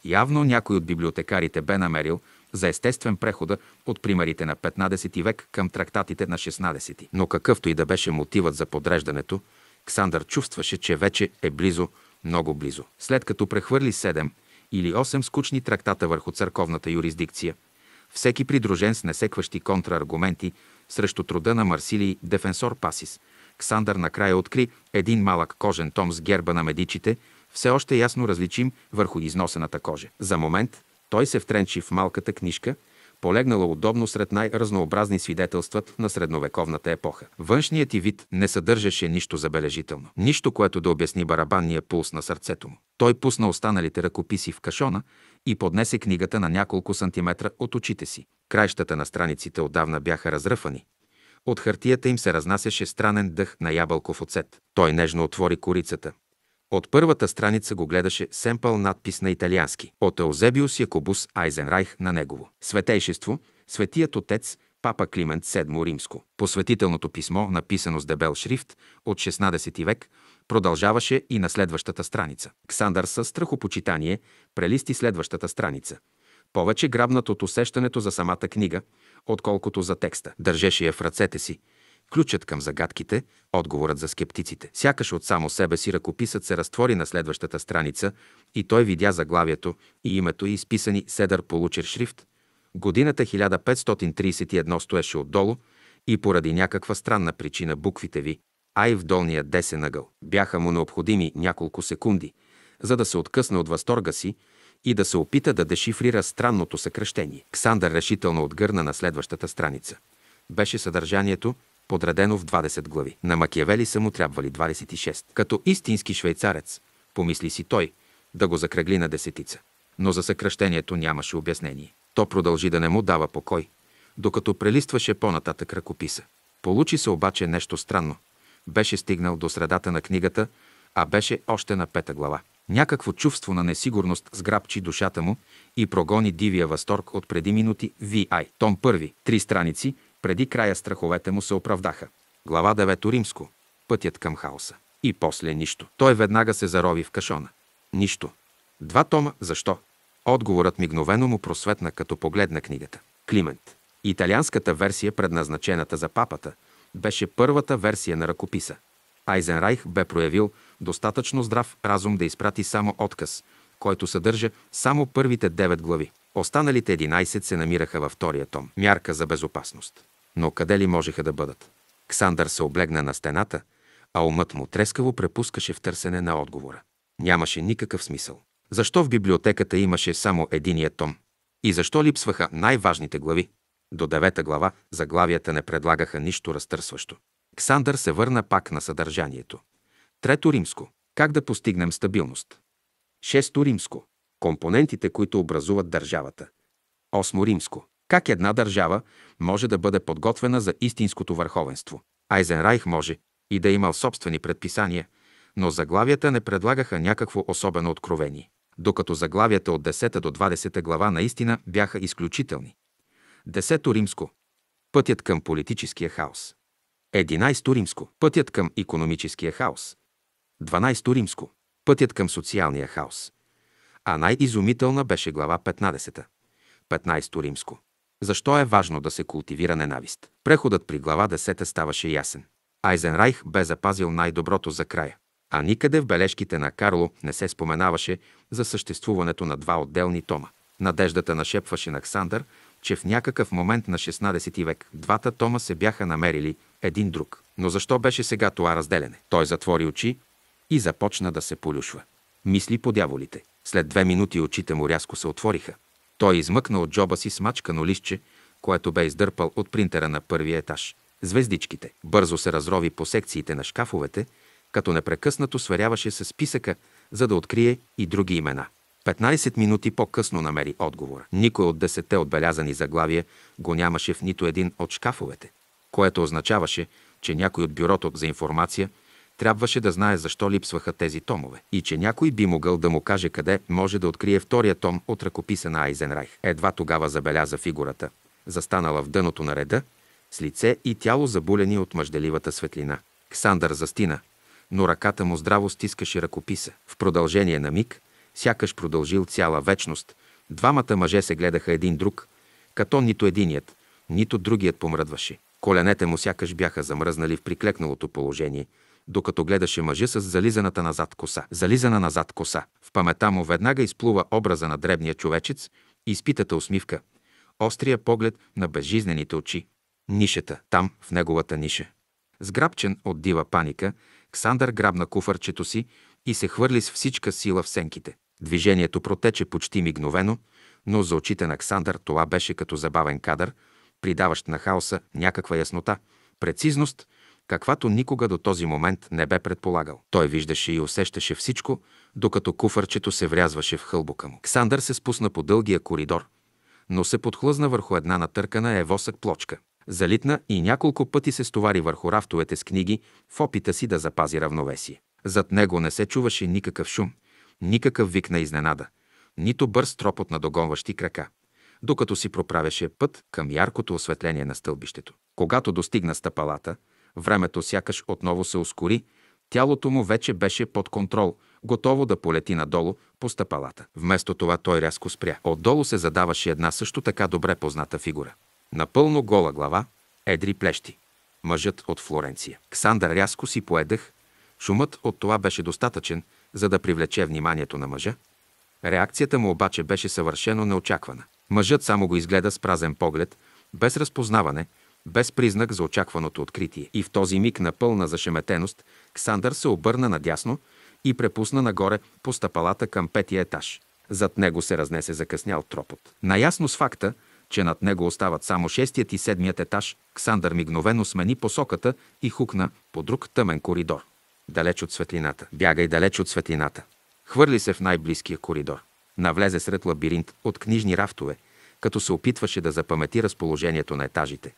Явно някой от библиотекарите бе намерил за естествен прехода от примерите на 15 век към трактатите на 16. Но какъвто и да беше мотивът за подреждането, Ксандър чувстваше, че вече е близо, много близо. След като прехвърли 7 или 8 скучни трактата върху църковната юрисдикция, всеки придружен с несекващи контраргументи срещу труда на Марсилий Дефенсор Пасис – Ксандър накрая откри един малък кожен том с герба на медичите, все още ясно различим върху износената кожа. За момент той се втренчи в малката книжка, полегнала удобно сред най-разнообразни свидетелства на средновековната епоха. Външният ти вид не съдържаше нищо забележително, нищо, което да обясни барабанния пулс на сърцето му. Той пусна останалите ръкописи в кашона и поднесе книгата на няколко сантиметра от очите си. Крайщата на страниците отдавна бяха разръфани, от хартията им се разнасяше странен дъх на ябълков оцет. Той нежно отвори корицата. От първата страница го гледаше семпъл надпис на италиански от Елзебиус Якобус Айзенрайх на негово. Светейшество, Светият Отец, Папа Климент VII Римско. Посветителното писмо, написано с дебел шрифт от 16 век, продължаваше и на следващата страница. Ксандър със страхопочитание прелисти следващата страница. Повече грабнат от усещането за самата книга – отколкото за текста. Държеше я в ръцете си. Ключът към загадките, отговорът за скептиците. Сякаш от само себе си ръкописът се разтвори на следващата страница и той видя заглавието и името и изписани седър получер шрифт. Годината 1531 стоеше отдолу и поради някаква странна причина буквите ви, а и в долния десен ъгъл. Бяха му необходими няколко секунди, за да се откъсне от възторга си и да се опита да дешифрира странното съкръщение. Ксандър решително отгърна на следващата страница. Беше съдържанието, подредено в 20 глави. На Макиявели са му трябвали 26. Като истински швейцарец, помисли си той, да го закръгли на десетица. Но за съкръщението нямаше обяснение. То продължи да не му дава покой, докато прелистваше по-нататък ръкописа. Получи се обаче нещо странно. Беше стигнал до средата на книгата, а беше още на пета глава. Някакво чувство на несигурност сграбчи душата му и прогони дивия възторг от преди минути VI, том първи, три страници, преди края страховете му се оправдаха. Глава 9 Римско. Пътят към хаоса. И после нищо. Той веднага се зарови в кашона. Нищо. Два тома, защо? Отговорът мигновено му просветна, като погледна книгата. Климент. Италианската версия, предназначената за папата, беше първата версия на ръкописа. Айзенрайх бе проявил достатъчно здрав разум да изпрати само отказ, който съдържа само първите 9 глави. Останалите 11 се намираха във втория том – мярка за безопасност. Но къде ли можеха да бъдат? Ксандър се облегна на стената, а умът му трескаво препускаше в търсене на отговора. Нямаше никакъв смисъл. Защо в библиотеката имаше само единия том? И защо липсваха най-важните глави? До девета глава заглавията не предлагаха нищо разтърсващо. Ксандър се върна пак на съдържанието. Трето римско. Как да постигнем стабилност? Шесто римско. Компонентите, които образуват държавата. Осмо римско. Как една държава може да бъде подготвена за истинското върховенство? Айзенрайх може и да е имал собствени предписания, но заглавията не предлагаха някакво особено откровение. Докато заглавията от 10 до 20 глава наистина бяха изключителни. Десето римско. Пътят към политическия хаос. 11 римско – пътят към економическия хаос. 12 римско – пътят към социалния хаос. А най-изумителна беше глава 15. 15 римско. Защо е важно да се култивира ненавист? Преходът при глава 10 ставаше ясен. Айзенрайх бе запазил най-доброто за края. А никъде в бележките на Карло не се споменаваше за съществуването на два отделни тома. Надеждата нашепваше на Ксандър – че в някакъв момент на 16 век двата тома се бяха намерили един друг. Но защо беше сега това разделене? Той затвори очи и започна да се полюшва. Мисли по дяволите. След две минути очите му рязко се отвориха. Той измъкна от джоба си смачкано листче, което бе издърпал от принтера на първия етаж. Звездичките. Бързо се разрови по секциите на шкафовете, като непрекъснато сверяваше с списъка, за да открие и други имена. 15 минути по-късно намери отговора. Никой от десете отбелязани заглавия го нямаше в нито един от шкафовете, което означаваше, че някой от бюрото за информация трябваше да знае защо липсваха тези томове и че някой би могъл да му каже къде може да открие втория том от ръкописа на Айзенрайх. Едва тогава забеляза фигурата, застанала в дъното на реда, с лице и тяло забулени от мъжделивата светлина. Ксандър застина, но ръката му здраво стискаше ръкописа. В продължение на миг – сякаш продължил цяла вечност. Двамата мъже се гледаха един друг, като нито единият, нито другият помръдваше. Коленете му сякаш бяха замръзнали в приклекналото положение, докато гледаше мъжа с зализаната назад коса. Зализана назад коса. В памета му веднага изплува образа на дребния човечец, и изпитата усмивка, острия поглед на безжизнените очи. Нишата, там, в неговата ниша. Сграбчен от дива паника, Ксандър грабна куфарчето си и се хвърли с всичка сила в сенките. Движението протече почти мигновено, но за очите на Ксандър това беше като забавен кадър, придаващ на хаоса някаква яснота, прецизност, каквато никога до този момент не бе предполагал. Той виждаше и усещаше всичко, докато куфарчето се врязваше в хълбука му. Ксандър се спусна по дългия коридор, но се подхлъзна върху една натъркана евосък плочка. Залитна и няколко пъти се стовари върху рафтовете с книги в опита си да запази равновесие. Зад него не се чуваше никакъв шум – никакъв вик на изненада, нито бърз тропот на догонващи крака, докато си проправяше път към яркото осветление на стълбището. Когато достигна стъпалата, времето сякаш отново се ускори, тялото му вече беше под контрол, готово да полети надолу по стъпалата. Вместо това той рязко спря. Отдолу се задаваше една също така добре позната фигура. Напълно гола глава, едри плещи. Мъжът от Флоренция. Ксандър рязко си поедах. Шумът от това беше достатъчен, за да привлече вниманието на мъжа. Реакцията му обаче беше съвършено неочаквана. Мъжът само го изгледа с празен поглед, без разпознаване, без признак за очакваното откритие. И в този миг на пълна зашеметеност Ксандър се обърна надясно и препусна нагоре по стъпалата към петия етаж. Зад него се разнесе закъснял тропот. Наясно с факта, че над него остават само шестият и седмият етаж, Ксандър мигновено смени посоката и хукна по друг тъмен коридор. Далеч от светлината. Бягай далеч от светлината. Хвърли се в най-близкия коридор. Навлезе сред лабиринт от книжни рафтове, като се опитваше да запамети разположението на етажите.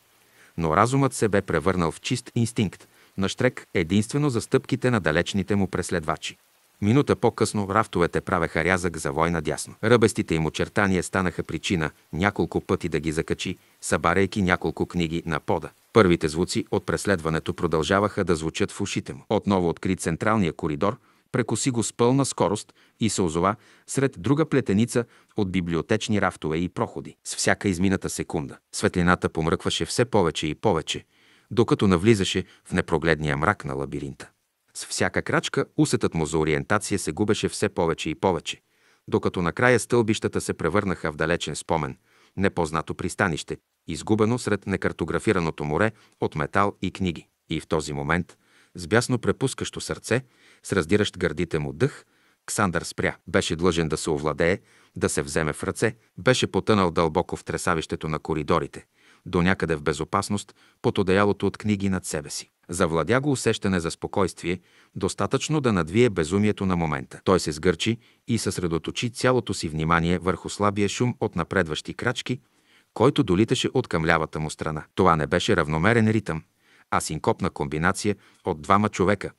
Но разумът се бе превърнал в чист инстинкт, наштрек единствено за стъпките на далечните му преследвачи. Минута по-късно рафтовете правеха рязък за война дясно. Ръбестите им очертания станаха причина няколко пъти да ги закачи събаряйки няколко книги на пода. Първите звуци от преследването продължаваха да звучат в ушите му. Отново откри централния коридор, прекоси го с пълна скорост и се озова сред друга плетеница от библиотечни рафтове и проходи. С всяка измината секунда светлината помръкваше все повече и повече, докато навлизаше в непрогледния мрак на лабиринта. С всяка крачка усетът му за ориентация се губеше все повече и повече, докато накрая стълбищата се превърнаха в далечен спомен, непознато пристанище, изгубено сред некартографираното море от метал и книги. И в този момент, с бясно препускащо сърце, с раздиращ гърдите му дъх, Ксандър спря. Беше длъжен да се овладее, да се вземе в ръце. Беше потънал дълбоко в тресавището на коридорите, до някъде в безопасност, под одеялото от книги над себе си. Завладя го усещане за спокойствие, достатъчно да надвие безумието на момента. Той се сгърчи и съсредоточи цялото си внимание върху слабия шум от напредващи крачки – който долиташе от към лявата му страна. Това не беше равномерен ритъм, а синкопна комбинация от двама човека,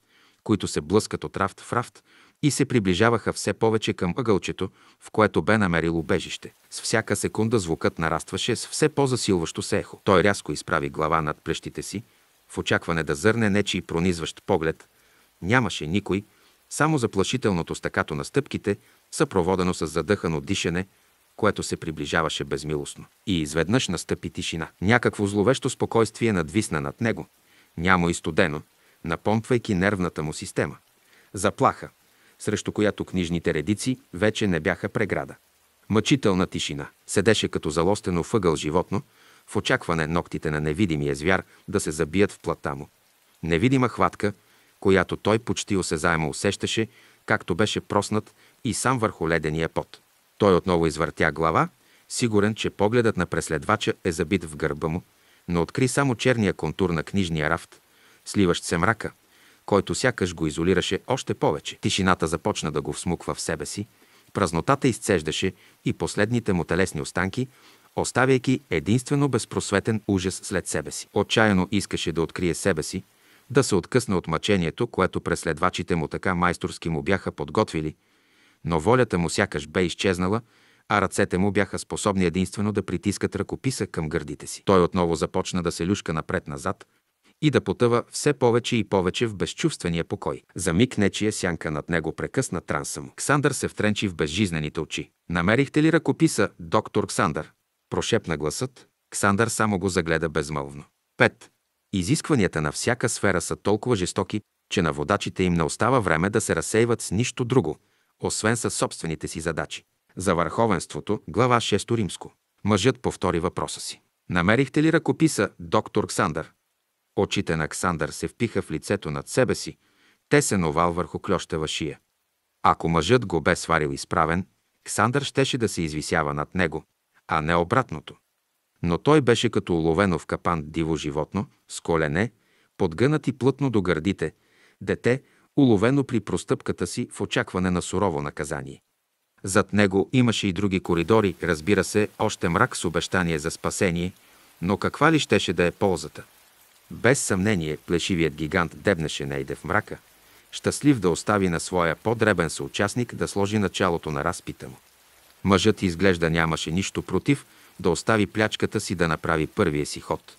които се блъскат от рафт в рафт и се приближаваха все повече към ъгълчето, в което бе намерил убежище. С всяка секунда звукът нарастваше с все по-засилващо се ехо. Той рязко изправи глава над плещите си, в очакване да зърне нечи пронизващ поглед. Нямаше никой, само заплашителното стъкато на стъпките, съпроводено с задъхано дишане – което се приближаваше безмилостно. И изведнъж настъпи тишина. Някакво зловещо спокойствие надвисна над него, няма и студено, напомпвайки нервната му система. Заплаха, срещу която книжните редици вече не бяха преграда. Мъчителна тишина. Седеше като залостено въгъл животно, в очакване ногтите на невидимия звяр да се забият в плата му. Невидима хватка, която той почти осезаемо усещаше, както беше проснат и сам върху ледения пот. Той отново извъртя глава, сигурен, че погледът на преследвача е забит в гърба му, но откри само черния контур на книжния рафт, сливащ се мрака, който сякаш го изолираше още повече. Тишината започна да го всмуква в себе си, празнотата изцеждаше и последните му телесни останки, оставяйки единствено безпросветен ужас след себе си. Отчаяно искаше да открие себе си, да се откъсне от мъчението, което преследвачите му така майсторски му бяха подготвили – но волята му сякаш бе изчезнала, а ръцете му бяха способни единствено да притискат ръкописа към гърдите си. Той отново започна да се люшка напред-назад и да потъва все повече и повече в безчувствения покой. За миг нечия сянка над него прекъсна транса му. Ксандър се втренчи в безжизнените очи. «Намерихте ли ръкописа, доктор Ксандър?» Прошепна гласът. Ксандър само го загледа безмълвно. 5. Изискванията на всяка сфера са толкова жестоки, че на водачите им не остава време да се разсейват с нищо друго – освен със собствените си задачи. За върховенството, глава 6 Римско. Мъжът повтори въпроса си. Намерихте ли ръкописа, доктор Ксандър? Очите на Ксандър се впиха в лицето над себе си, те се новал върху клющева шия. Ако мъжът го бе сварил изправен, Ксандър щеше да се извисява над него, а не обратното. Но той беше като уловено в капан диво животно, с колене, подгънати плътно до гърдите, дете, уловено при простъпката си в очакване на сурово наказание. Зад него имаше и други коридори, разбира се, още мрак с обещание за спасение, но каква ли щеше да е ползата? Без съмнение, плешивият гигант дебнеше Нейде в мрака, щастлив да остави на своя по-дребен съучастник да сложи началото на разпита му. Мъжът изглежда нямаше нищо против да остави плячката си да направи първия си ход –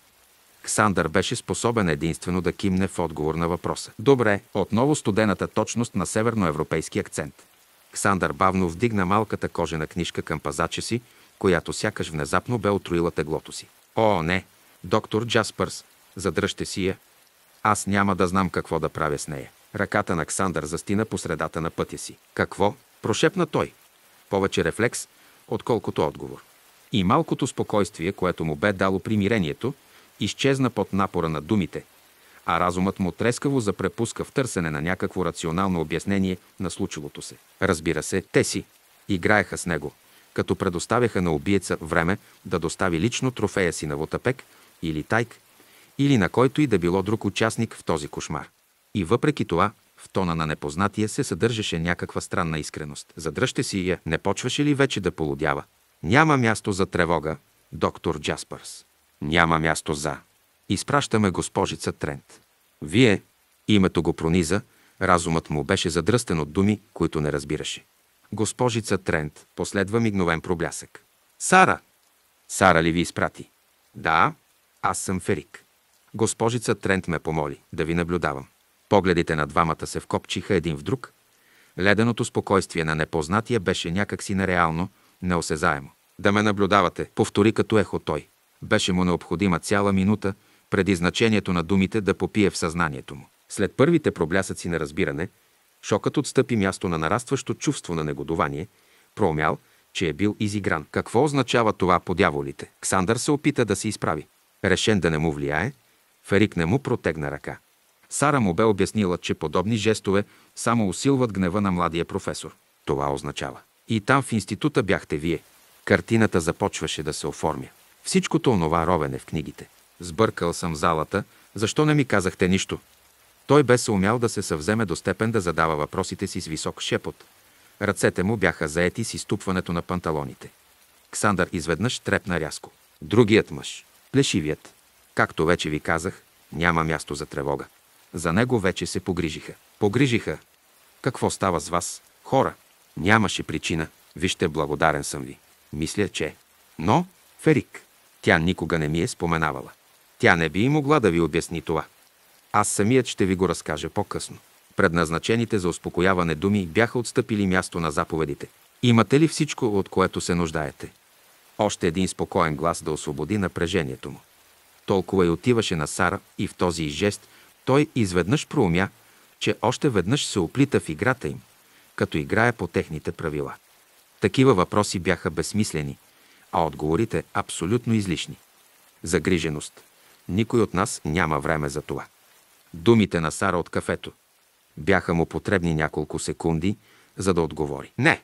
Ксандър беше способен единствено да кимне в отговор на въпроса. Добре, отново студената точност на северноевропейски акцент. Ксандър бавно вдигна малката кожена книжка към пазача си, която сякаш внезапно бе отруила теглото си. О, не! Доктор Джаспърс, задръжте си я. Аз няма да знам какво да правя с нея. Ръката на Ксандър застина по средата на пътя си. Какво? Прошепна той. Повече рефлекс, отколкото отговор. И малкото спокойствие, което му бе дало примирението, изчезна под напора на думите, а разумът му трескаво запрепуска в търсене на някакво рационално обяснение на случилото се. Разбира се, те си играеха с него, като предоставяха на убиеца време да достави лично трофея си на Вотапек или Тайк, или на който и да било друг участник в този кошмар. И въпреки това, в тона на непознатия се съдържаше някаква странна искреност. Задръжте си я, не почваше ли вече да полудява? Няма място за тревога, доктор Джаспърс. Няма място за. Изпращаме госпожица Трент. Вие, името го прониза, разумът му беше задръстен от думи, които не разбираше. Госпожица Трент последва мигновен проблясък. Сара! Сара ли ви изпрати? Да, аз съм Ферик. Госпожица Трент ме помоли да ви наблюдавам. Погледите на двамата се вкопчиха един в друг. Леденото спокойствие на непознатия беше някакси нереално, неосезаемо. Да ме наблюдавате, повтори като ехо той. Беше му необходима цяла минута преди значението на думите да попие в съзнанието му. След първите проблясъци на разбиране, шокът отстъпи място на нарастващо чувство на негодование, проумял, че е бил изигран. Какво означава това по дяволите? Ксандър се опита да се изправи. Решен да не му влияе, Ферик не му протегна ръка. Сара му бе обяснила, че подобни жестове само усилват гнева на младия професор. Това означава. И там в института бяхте вие. Картината започваше да се оформя. Всичкото онова ровене в книгите. Сбъркал съм залата, защо не ми казахте нищо? Той бе се умял да се съвземе до степен да задава въпросите си с висок шепот. Ръцете му бяха заети с изтупването на панталоните. Ксандър изведнъж трепна рязко. Другият мъж, плешивият, както вече ви казах, няма място за тревога. За него вече се погрижиха. Погрижиха. Какво става с вас, хора? Нямаше причина. Вижте, благодарен съм ви. Мисля, че... Но, Ферик, тя никога не ми е споменавала. Тя не би и могла да ви обясни това. Аз самият ще ви го разкажа по-късно. Предназначените за успокояване думи бяха отстъпили място на заповедите. Имате ли всичко, от което се нуждаете? Още един спокоен глас да освободи напрежението му. Толкова и отиваше на Сара и в този жест той изведнъж проумя, че още веднъж се оплита в играта им, като играе по техните правила. Такива въпроси бяха безсмислени – а отговорите абсолютно излишни. Загриженост. Никой от нас няма време за това. Думите на Сара от кафето. Бяха му потребни няколко секунди, за да отговори. Не!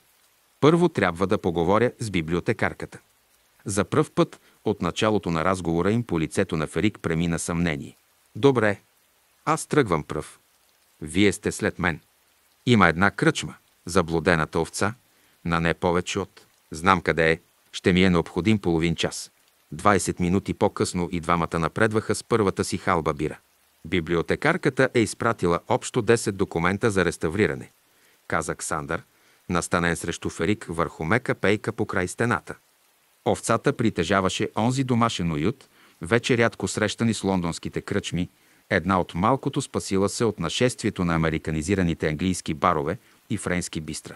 Първо трябва да поговоря с библиотекарката. За пръв път от началото на разговора им по лицето на Ферик премина съмнение. Добре, аз тръгвам пръв. Вие сте след мен. Има една кръчма, заблудената овца, на не повече от. Знам къде е. Ще ми е необходим половин час. 20 минути по-късно и двамата напредваха с първата си халба бира. Библиотекарката е изпратила общо 10 документа за реставриране, каза Ксандър, настанен срещу Ферик върху мека пейка по край стената. Овцата притежаваше онзи домашен уют, вече рядко срещани с лондонските кръчми, една от малкото спасила се от нашествието на американизираните английски барове и френски бистра.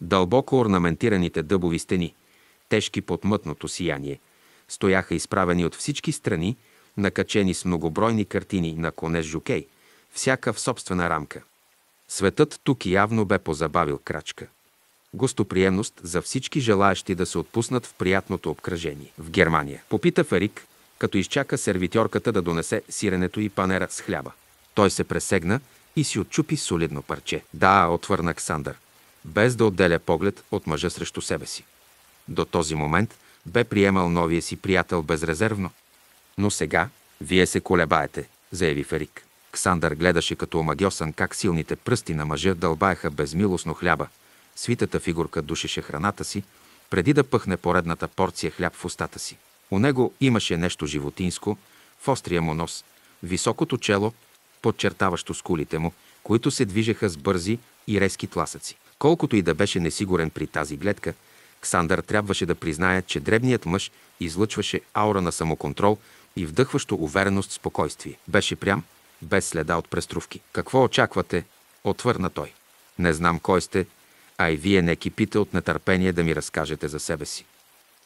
Дълбоко орнаментираните дъбови стени – тежки под мътното сияние. Стояха изправени от всички страни, накачени с многобройни картини на коне с всяка в собствена рамка. Светът тук явно бе позабавил крачка. Гостоприемност за всички желаящи да се отпуснат в приятното обкръжение. В Германия. Попита Ферик, като изчака сервитьорката да донесе сиренето и панера с хляба. Той се пресегна и си отчупи солидно парче. Да, отвърна Ксандър, без да отделя поглед от мъжа срещу себе си. До този момент бе приемал новия си приятел безрезервно. Но сега вие се колебаете, заяви Ферик. Ксандър гледаше като омагьосан как силните пръсти на мъжа дълбаеха безмилостно хляба. Свитата фигурка душеше храната си, преди да пъхне поредната порция хляб в устата си. У него имаше нещо животинско, в острия му нос, високото чело, подчертаващо скулите му, които се движеха с бързи и резки тласъци. Колкото и да беше несигурен при тази гледка, Ксандър трябваше да признае, че дребният мъж излъчваше аура на самоконтрол и вдъхващо увереност спокойствие. Беше прям, без следа от преструвки. Какво очаквате? Отвърна той. Не знам кой сте, а и вие не кипите от нетърпение да ми разкажете за себе си.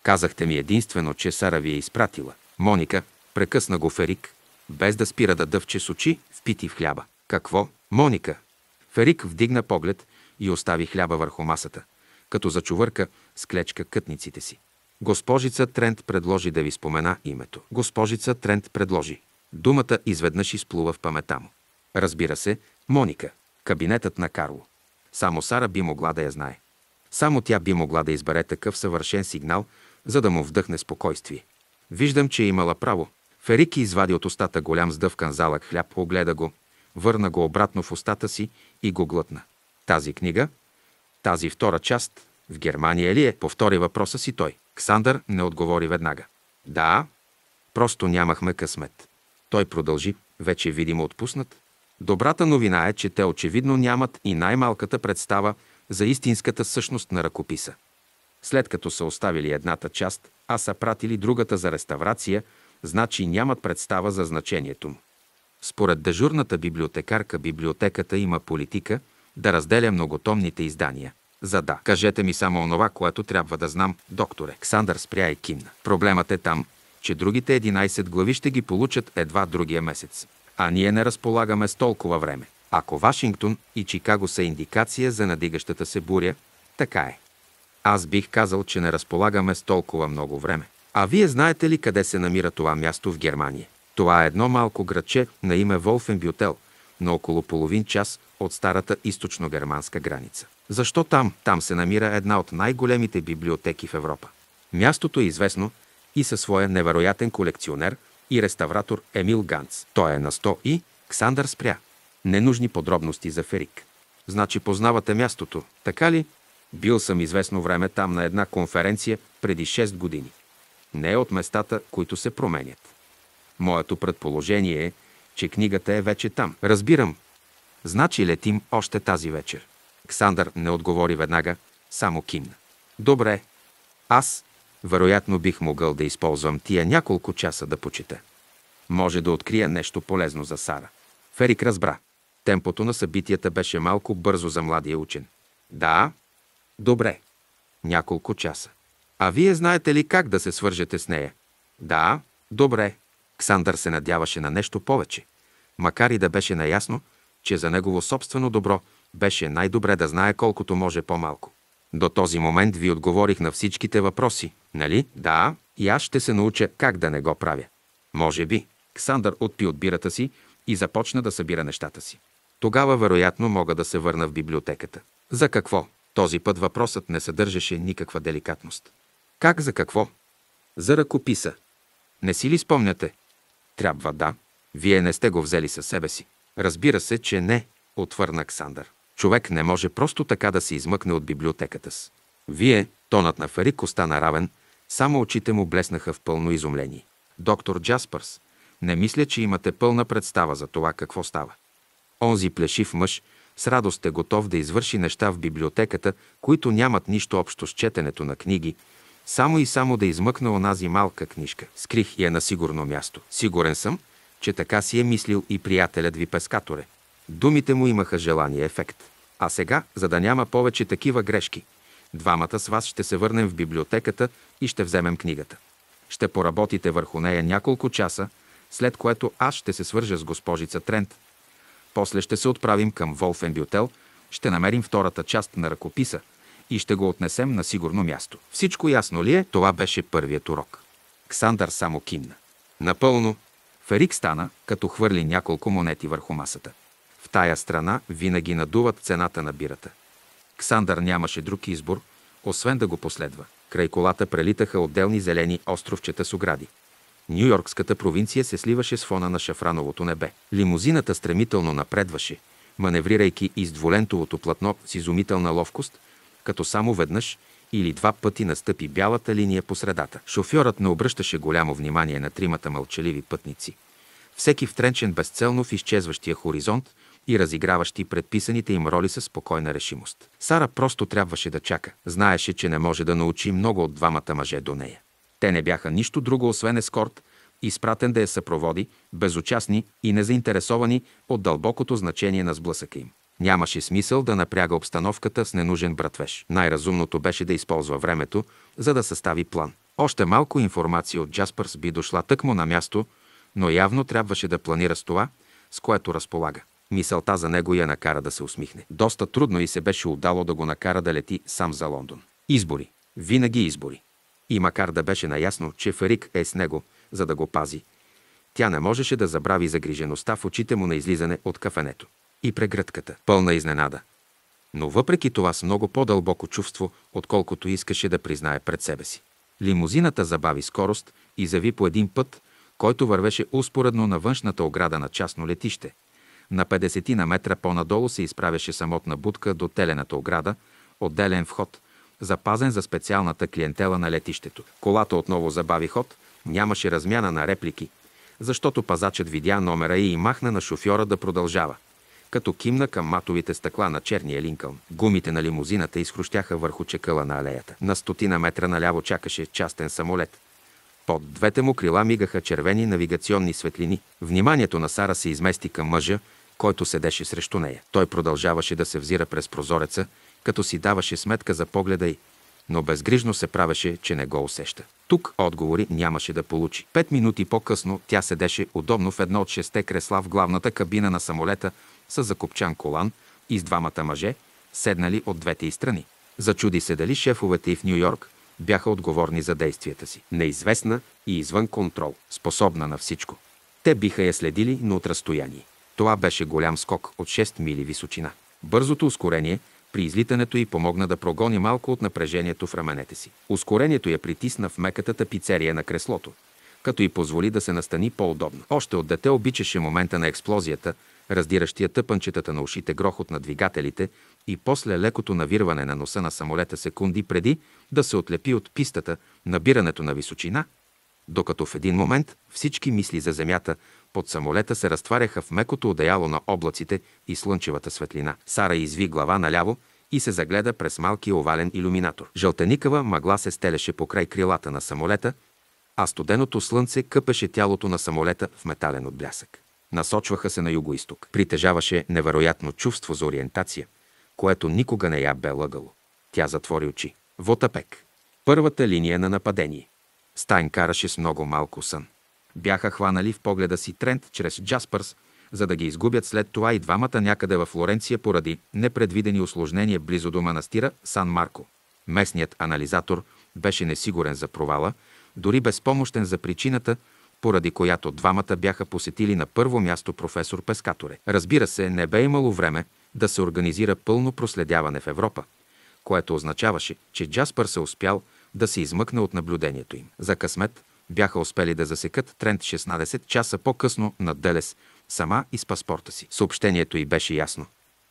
Казахте ми единствено, че Сара ви е изпратила. Моника прекъсна го Ферик, без да спира да дъвче с очи, впити в хляба. Какво? Моника! Ферик вдигна поглед и остави хляба върху масата като зачувърка с клечка кътниците си. Госпожица Трент предложи да ви спомена името. Госпожица Трент предложи. Думата изведнъж изплува в памета му. Разбира се, Моника, кабинетът на Карло. Само Сара би могла да я знае. Само тя би могла да избере такъв съвършен сигнал, за да му вдъхне спокойствие. Виждам, че е имала право. Ферики извади от устата голям сдъвкан залък хляб, огледа го, върна го обратно в устата си и го глътна. Тази книга, тази втора част в Германия ли е? Повтори въпроса си той. Ксандър не отговори веднага. Да, просто нямахме късмет. Той продължи, вече видимо отпуснат. Добрата новина е, че те очевидно нямат и най-малката представа за истинската същност на ръкописа. След като са оставили едната част, а са пратили другата за реставрация, значи нямат представа за значението му. Според дежурната библиотекарка библиотеката има политика – да разделя многотомните издания. За да, кажете ми само онова, което трябва да знам, докторе. Ксандър спря и кимна. Проблемът е там, че другите 11 глави ще ги получат едва другия месец. А ние не разполагаме с толкова време. Ако Вашингтон и Чикаго са индикация за надигащата се буря, така е. Аз бих казал, че не разполагаме с толкова много време. А вие знаете ли къде се намира това място в Германия? Това е едно малко градче на име Волфенбютел – на около половин час от старата източно-германска граница. Защо там? Там се намира една от най-големите библиотеки в Европа. Мястото е известно и със своя невероятен колекционер и реставратор Емил Ганц. Той е на 100 и Ксандър спря. Ненужни подробности за Ферик. Значи познавате мястото, така ли? Бил съм известно време там на една конференция преди 6 години. Не е от местата, които се променят. Моето предположение е, че книгата е вече там. Разбирам. Значи летим още тази вечер. Ксандър не отговори веднага, само кимна. Добре. Аз, вероятно, бих могъл да използвам тия няколко часа да почета. Може да открия нещо полезно за Сара. Ферик разбра. Темпото на събитията беше малко бързо за младия учен. Да? Добре. Няколко часа. А вие знаете ли как да се свържете с нея? Да, добре. Ксандър се надяваше на нещо повече макар и да беше наясно, че за негово собствено добро беше най-добре да знае колкото може по-малко. До този момент ви отговорих на всичките въпроси, нали? Да, и аз ще се науча как да не го правя. Може би. Ксандър отпи от бирата си и започна да събира нещата си. Тогава, вероятно, мога да се върна в библиотеката. За какво? Този път въпросът не съдържаше никаква деликатност. Как за какво? За ръкописа. Не си ли спомняте? Трябва да. Вие не сте го взели със себе си. Разбира се, че не, отвърна Ксандър. Човек не може просто така да се измъкне от библиотеката с. Вие, тонът на Фарик остана равен, само очите му блеснаха в пълно изумление. Доктор Джаспърс, не мисля, че имате пълна представа за това какво става. Онзи плешив мъж с радост е готов да извърши неща в библиотеката, които нямат нищо общо с четенето на книги, само и само да измъкна онази малка книжка. Скрих я на сигурно място. Сигурен съм, че така си е мислил и приятелят ви пескаторе. Думите му имаха желания ефект. А сега, за да няма повече такива грешки, двамата с вас ще се върнем в библиотеката и ще вземем книгата. Ще поработите върху нея няколко часа, след което аз ще се свържа с госпожица Трент. После ще се отправим към Волфенбютел, ще намерим втората част на ръкописа и ще го отнесем на сигурно място. Всичко ясно ли е? Това беше първият урок. Ксандър само кимна. Напълно Ферик стана, като хвърли няколко монети върху масата. В тая страна винаги надуват цената на бирата. Ксандър нямаше друг избор, освен да го последва. Край колата прелитаха отделни зелени островчета с огради. Нью-Йоркската провинция се сливаше с фона на шафрановото небе. Лимузината стремително напредваше, маневрирайки из дволентовото платно с изумителна ловкост, като само веднъж – или два пъти настъпи бялата линия по средата. Шофьорът не обръщаше голямо внимание на тримата мълчаливи пътници. Всеки втренчен безцелно в изчезващия хоризонт и разиграващи предписаните им роли със спокойна решимост. Сара просто трябваше да чака. Знаеше, че не може да научи много от двамата мъже до нея. Те не бяха нищо друго, освен ескорт, изпратен да я съпроводи, безучастни и незаинтересовани от дълбокото значение на сблъсъка им. Нямаше смисъл да напряга обстановката с ненужен братвеж. Най-разумното беше да използва времето, за да състави план. Още малко информация от Джаспърс би дошла тъкмо на място, но явно трябваше да планира с това, с което разполага. Мисълта за него я накара да се усмихне. Доста трудно и се беше удало да го накара да лети сам за Лондон. Избори. Винаги избори. И макар да беше наясно, че Ферик е с него, за да го пази, тя не можеше да забрави загрижеността в очите му на излизане от кафенето и прегръдката, пълна изненада. Но въпреки това с много по-дълбоко чувство, отколкото искаше да признае пред себе си. Лимузината забави скорост и зави по един път, който вървеше успоредно на външната ограда на частно летище. На 50 на метра по-надолу се изправяше самотна будка до телената ограда, отделен вход, запазен за специалната клиентела на летището. Колата отново забави ход, нямаше размяна на реплики, защото пазачът видя номера и махна на шофьора да продължава като кимна към матовите стъкла на черния линкълн. Гумите на лимузината изхрущяха върху чекъла на алеята. На стотина метра наляво чакаше частен самолет. Под двете му крила мигаха червени навигационни светлини. Вниманието на Сара се измести към мъжа, който седеше срещу нея. Той продължаваше да се взира през прозореца, като си даваше сметка за погледа й, но безгрижно се правеше, че не го усеща. Тук отговори нямаше да получи. Пет минути по-късно тя седеше удобно в едно от шесте кресла в главната кабина на самолета с закопчан колан и с двамата мъже, седнали от двете и страни. Зачуди се дали шефовете и в Нью-Йорк бяха отговорни за действията си. Неизвестна и извън контрол, способна на всичко. Те биха я следили, но от разстояние. Това беше голям скок от 6 мили височина. Бързото ускорение при излитането й помогна да прогони малко от напрежението в раменете си. Ускорението я притисна в меката тапицерия на креслото, като й позволи да се настани по-удобно. Още от дете обичаше момента на експлозията, раздиращия тъпанчетата на ушите грохот на двигателите и после лекото навирване на носа на самолета секунди преди да се отлепи от пистата, набирането на височина, докато в един момент всички мисли за земята под самолета се разтваряха в мекото одеяло на облаците и слънчевата светлина. Сара изви глава наляво и се загледа през малкия овален иллюминатор. Жълтеникава мъгла се стелеше покрай крилата на самолета, а студеното слънце къпеше тялото на самолета в метален отблясък насочваха се на юго-исток. Притежаваше невероятно чувство за ориентация, което никога не я бе лъгало. Тя затвори очи. Вотапек. Първата линия на нападение. Стайн караше с много малко сън. Бяха хванали в погледа си Трент чрез Джаспърс, за да ги изгубят след това и двамата някъде във Флоренция поради непредвидени осложнения близо до манастира Сан Марко. Местният анализатор беше несигурен за провала, дори безпомощен за причината, поради която двамата бяха посетили на първо място професор Пескаторе. Разбира се, не бе имало време да се организира пълно проследяване в Европа, което означаваше, че Джаспър се успял да се измъкне от наблюдението им. За късмет бяха успели да засекат тренд 16 часа по-късно на Делес, сама и с паспорта си. Съобщението й беше ясно.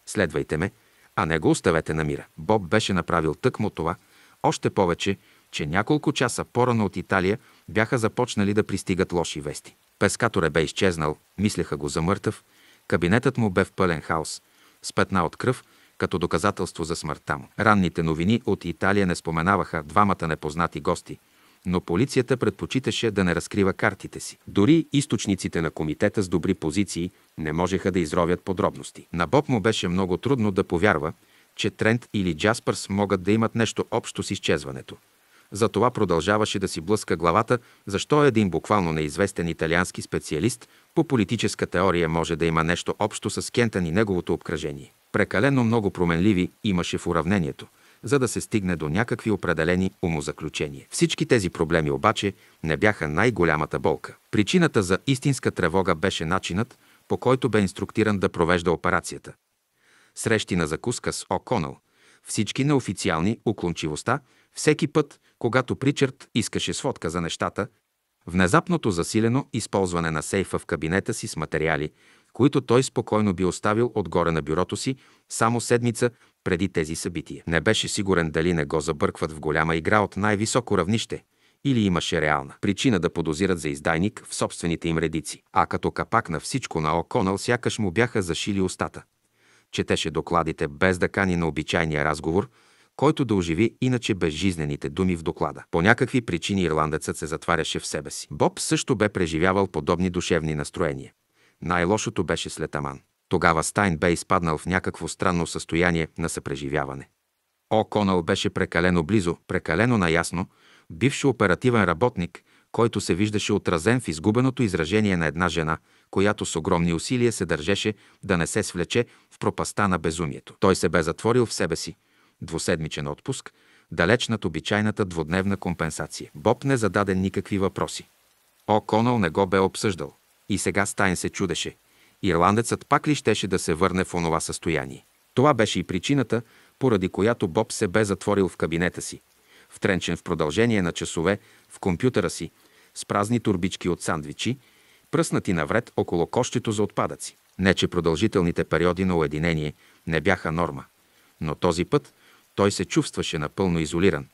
Следвайте ме, а не го оставете на мира. Боб беше направил тъкмо това, още повече, че няколко часа по-рано от Италия бяха започнали да пристигат лоши вести. Пескаторе бе изчезнал, мислеха го за мъртъв, кабинетът му бе в пълен хаос, с петна от кръв, като доказателство за смъртта му. Ранните новини от Италия не споменаваха двамата непознати гости, но полицията предпочиташе да не разкрива картите си. Дори източниците на комитета с добри позиции не можеха да изровят подробности. На Боб му беше много трудно да повярва, че Трент или Джаспърс могат да имат нещо общо с изчезването. Затова продължаваше да си блъска главата, защо един буквално неизвестен италиански специалист по политическа теория може да има нещо общо с Кентън и неговото обкръжение. Прекалено много променливи имаше в уравнението, за да се стигне до някакви определени умозаключения. Всички тези проблеми обаче не бяха най-голямата болка. Причината за истинска тревога беше начинът, по който бе инструктиран да провежда операцията. Срещи на закуска с О'Конъл, всички неофициални, уклончивостта, всеки път, когато Причард искаше сводка за нещата, внезапното засилено използване на сейфа в кабинета си с материали, които той спокойно би оставил отгоре на бюрото си само седмица преди тези събития. Не беше сигурен дали не го забъркват в голяма игра от най-високо равнище или имаше реална причина да подозират за издайник в собствените им редици. А като капак на всичко на Оконъл сякаш му бяха зашили устата. Четеше докладите без да кани на обичайния разговор – който да оживи иначе безжизнените думи в доклада. По някакви причини ирландецът се затваряше в себе си. Боб също бе преживявал подобни душевни настроения. Най-лошото беше след Аман. Тогава Стайн бе изпаднал в някакво странно състояние на съпреживяване. О Конъл беше прекалено близо, прекалено наясно, бивши оперативен работник, който се виждаше отразен в изгубеното изражение на една жена, която с огромни усилия се държеше да не се свлече в пропаста на безумието. Той се бе затворил в себе си – двуседмичен отпуск, далеч над обичайната двудневна компенсация. Боб не зададе никакви въпроси. О, Конал не го бе обсъждал. И сега Стайн се чудеше. Ирландецът пак ли щеше да се върне в онова състояние? Това беше и причината, поради която Боб се бе затворил в кабинета си, втренчен в продължение на часове в компютъра си, с празни турбички от сандвичи, пръснати навред около кощето за отпадъци. Не, че продължителните периоди на уединение не бяха норма, но този път той се чувстваше напълно изолиран.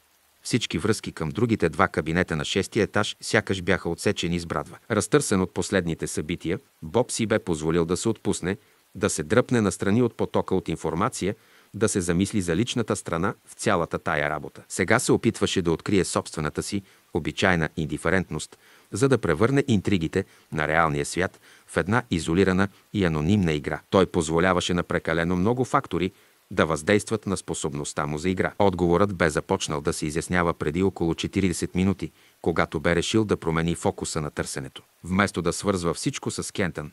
Всички връзки към другите два кабинета на шестия етаж сякаш бяха отсечени с брадва. Разтърсен от последните събития, Боб си бе позволил да се отпусне, да се дръпне настрани от потока от информация, да се замисли за личната страна в цялата тая работа. Сега се опитваше да открие собствената си обичайна индиферентност, за да превърне интригите на реалния свят в една изолирана и анонимна игра. Той позволяваше на прекалено много фактори – да въздействат на способността му за игра. Отговорът бе започнал да се изяснява преди около 40 минути, когато бе решил да промени фокуса на търсенето. Вместо да свързва всичко с Кентън,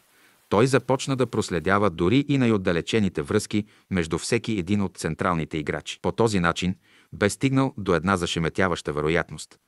той започна да проследява дори и най-отдалечените връзки между всеки един от централните играчи. По този начин бе стигнал до една зашеметяваща вероятност.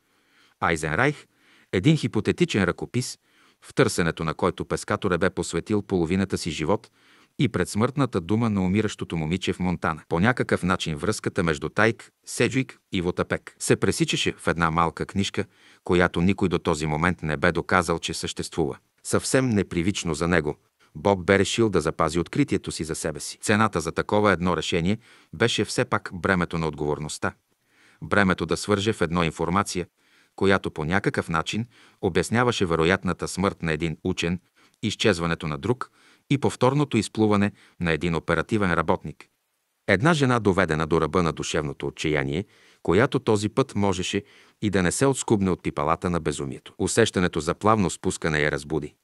Айзенрайх, един хипотетичен ръкопис, в търсенето на който пескатор бе посветил половината си живот – и предсмъртната дума на умиращото момиче в Монтана. По някакъв начин връзката между Тайк, Седжик и Вотапек се пресичаше в една малка книжка, която никой до този момент не бе доказал, че съществува. Съвсем непривично за него, Боб бе решил да запази откритието си за себе си. Цената за такова едно решение беше все пак бремето на отговорността. Бремето да свърже в едно информация, която по някакъв начин обясняваше вероятната смърт на един учен, изчезването на друг – и повторното изплуване на един оперативен работник. Една жена доведена до ръба на душевното отчаяние, която този път можеше и да не се отскубне от пипалата на безумието. Усещането за плавно спускане я разбуди.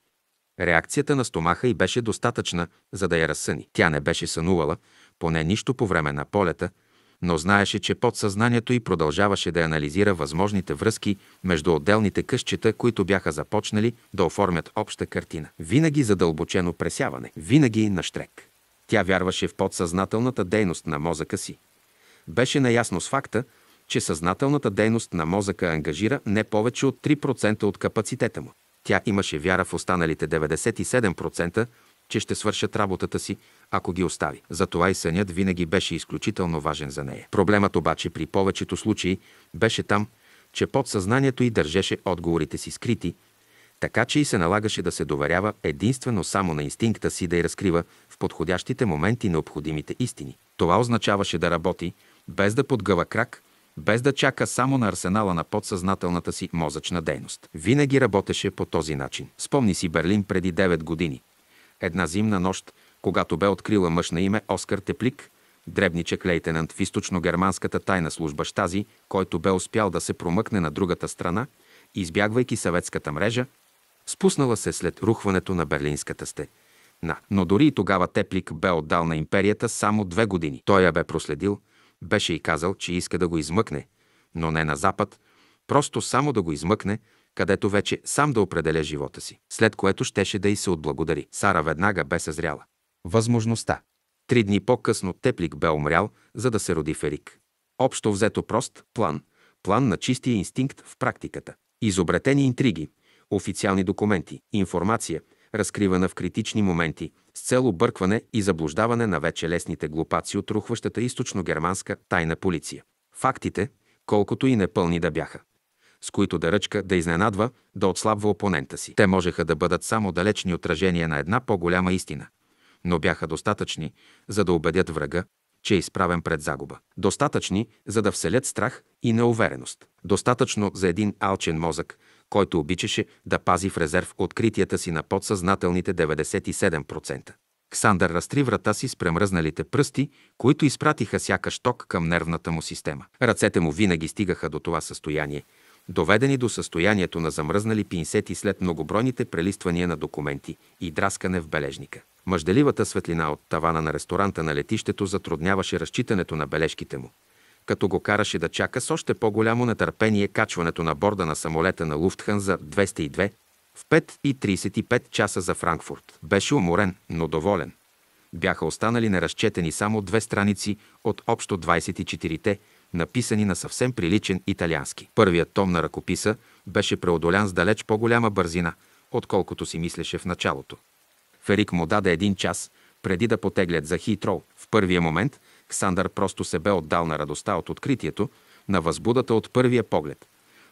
Реакцията на стомаха й беше достатъчна, за да я разсъни. Тя не беше сънувала, поне нищо по време на полета, но знаеше, че подсъзнанието й продължаваше да анализира възможните връзки между отделните къщета, които бяха започнали да оформят обща картина. Винаги задълбочено пресяване, винаги на штрек. Тя вярваше в подсъзнателната дейност на мозъка си. Беше наясно с факта, че съзнателната дейност на мозъка ангажира не повече от 3% от капацитета му. Тя имаше вяра в останалите 97%, че ще свършат работата си, ако ги остави. Затова и сънят винаги беше изключително важен за нея. Проблемът обаче при повечето случаи беше там, че подсъзнанието й държеше отговорите си скрити, така че и се налагаше да се доверява единствено само на инстинкта си да й разкрива в подходящите моменти необходимите истини. Това означаваше да работи, без да подгъва крак, без да чака само на арсенала на подсъзнателната си мозъчна дейност. Винаги работеше по този начин. Спомни си Берлин преди 9 години. Една зимна нощ когато бе открила мъж на име Оскар Теплик, дребничек лейтенант в източно-германската тайна служба Штази, който бе успял да се промъкне на другата страна, избягвайки съветската мрежа, спуснала се след рухването на Берлинската сте. На. Но дори и тогава Теплик бе отдал на империята само две години. Той я бе проследил, беше и казал, че иска да го измъкне, но не на запад, просто само да го измъкне, където вече сам да определя живота си, след което щеше да й се отблагодари. Сара веднага бе съзряла. Възможността. Три дни по-късно Теплик бе умрял, за да се роди Ферик. Общо взето прост план, план на чистия инстинкт в практиката. Изобретени интриги, официални документи, информация, разкривана в критични моменти, с цел объркване и заблуждаване на вече лесните глупаци от рухващата източно-германска тайна полиция. Фактите, колкото и непълни да бяха, с които да ръчка, да изненадва, да отслабва опонента си. Те можеха да бъдат само далечни отражения на една по-голяма истина – но бяха достатъчни, за да убедят врага, че е изправен пред загуба. Достатъчни, за да вселят страх и неувереност. Достатъчно за един алчен мозък, който обичаше да пази в резерв откритията си на подсъзнателните 97%. Ксандър разтри врата си с премръзналите пръсти, които изпратиха сякаш ток към нервната му система. Ръцете му винаги стигаха до това състояние, доведени до състоянието на замръзнали пинсети след многобройните прелиствания на документи и драскане в бележника. Мъжделивата светлина от тавана на ресторанта на летището затрудняваше разчитането на бележките му, като го караше да чака с още по-голямо нетърпение качването на борда на самолета на Луфтхан за 202 в 5 и 35 часа за Франкфурт. Беше уморен, но доволен. Бяха останали неразчетени само две страници от общо 24-те, написани на съвсем приличен италиански. Първият том на ръкописа беше преодолян с далеч по-голяма бързина, отколкото си мислеше в началото. Ферик му даде един час, преди да потеглят за Хитрол. В първия момент Ксандър просто се бе отдал на радостта от откритието, на възбудата от първия поглед.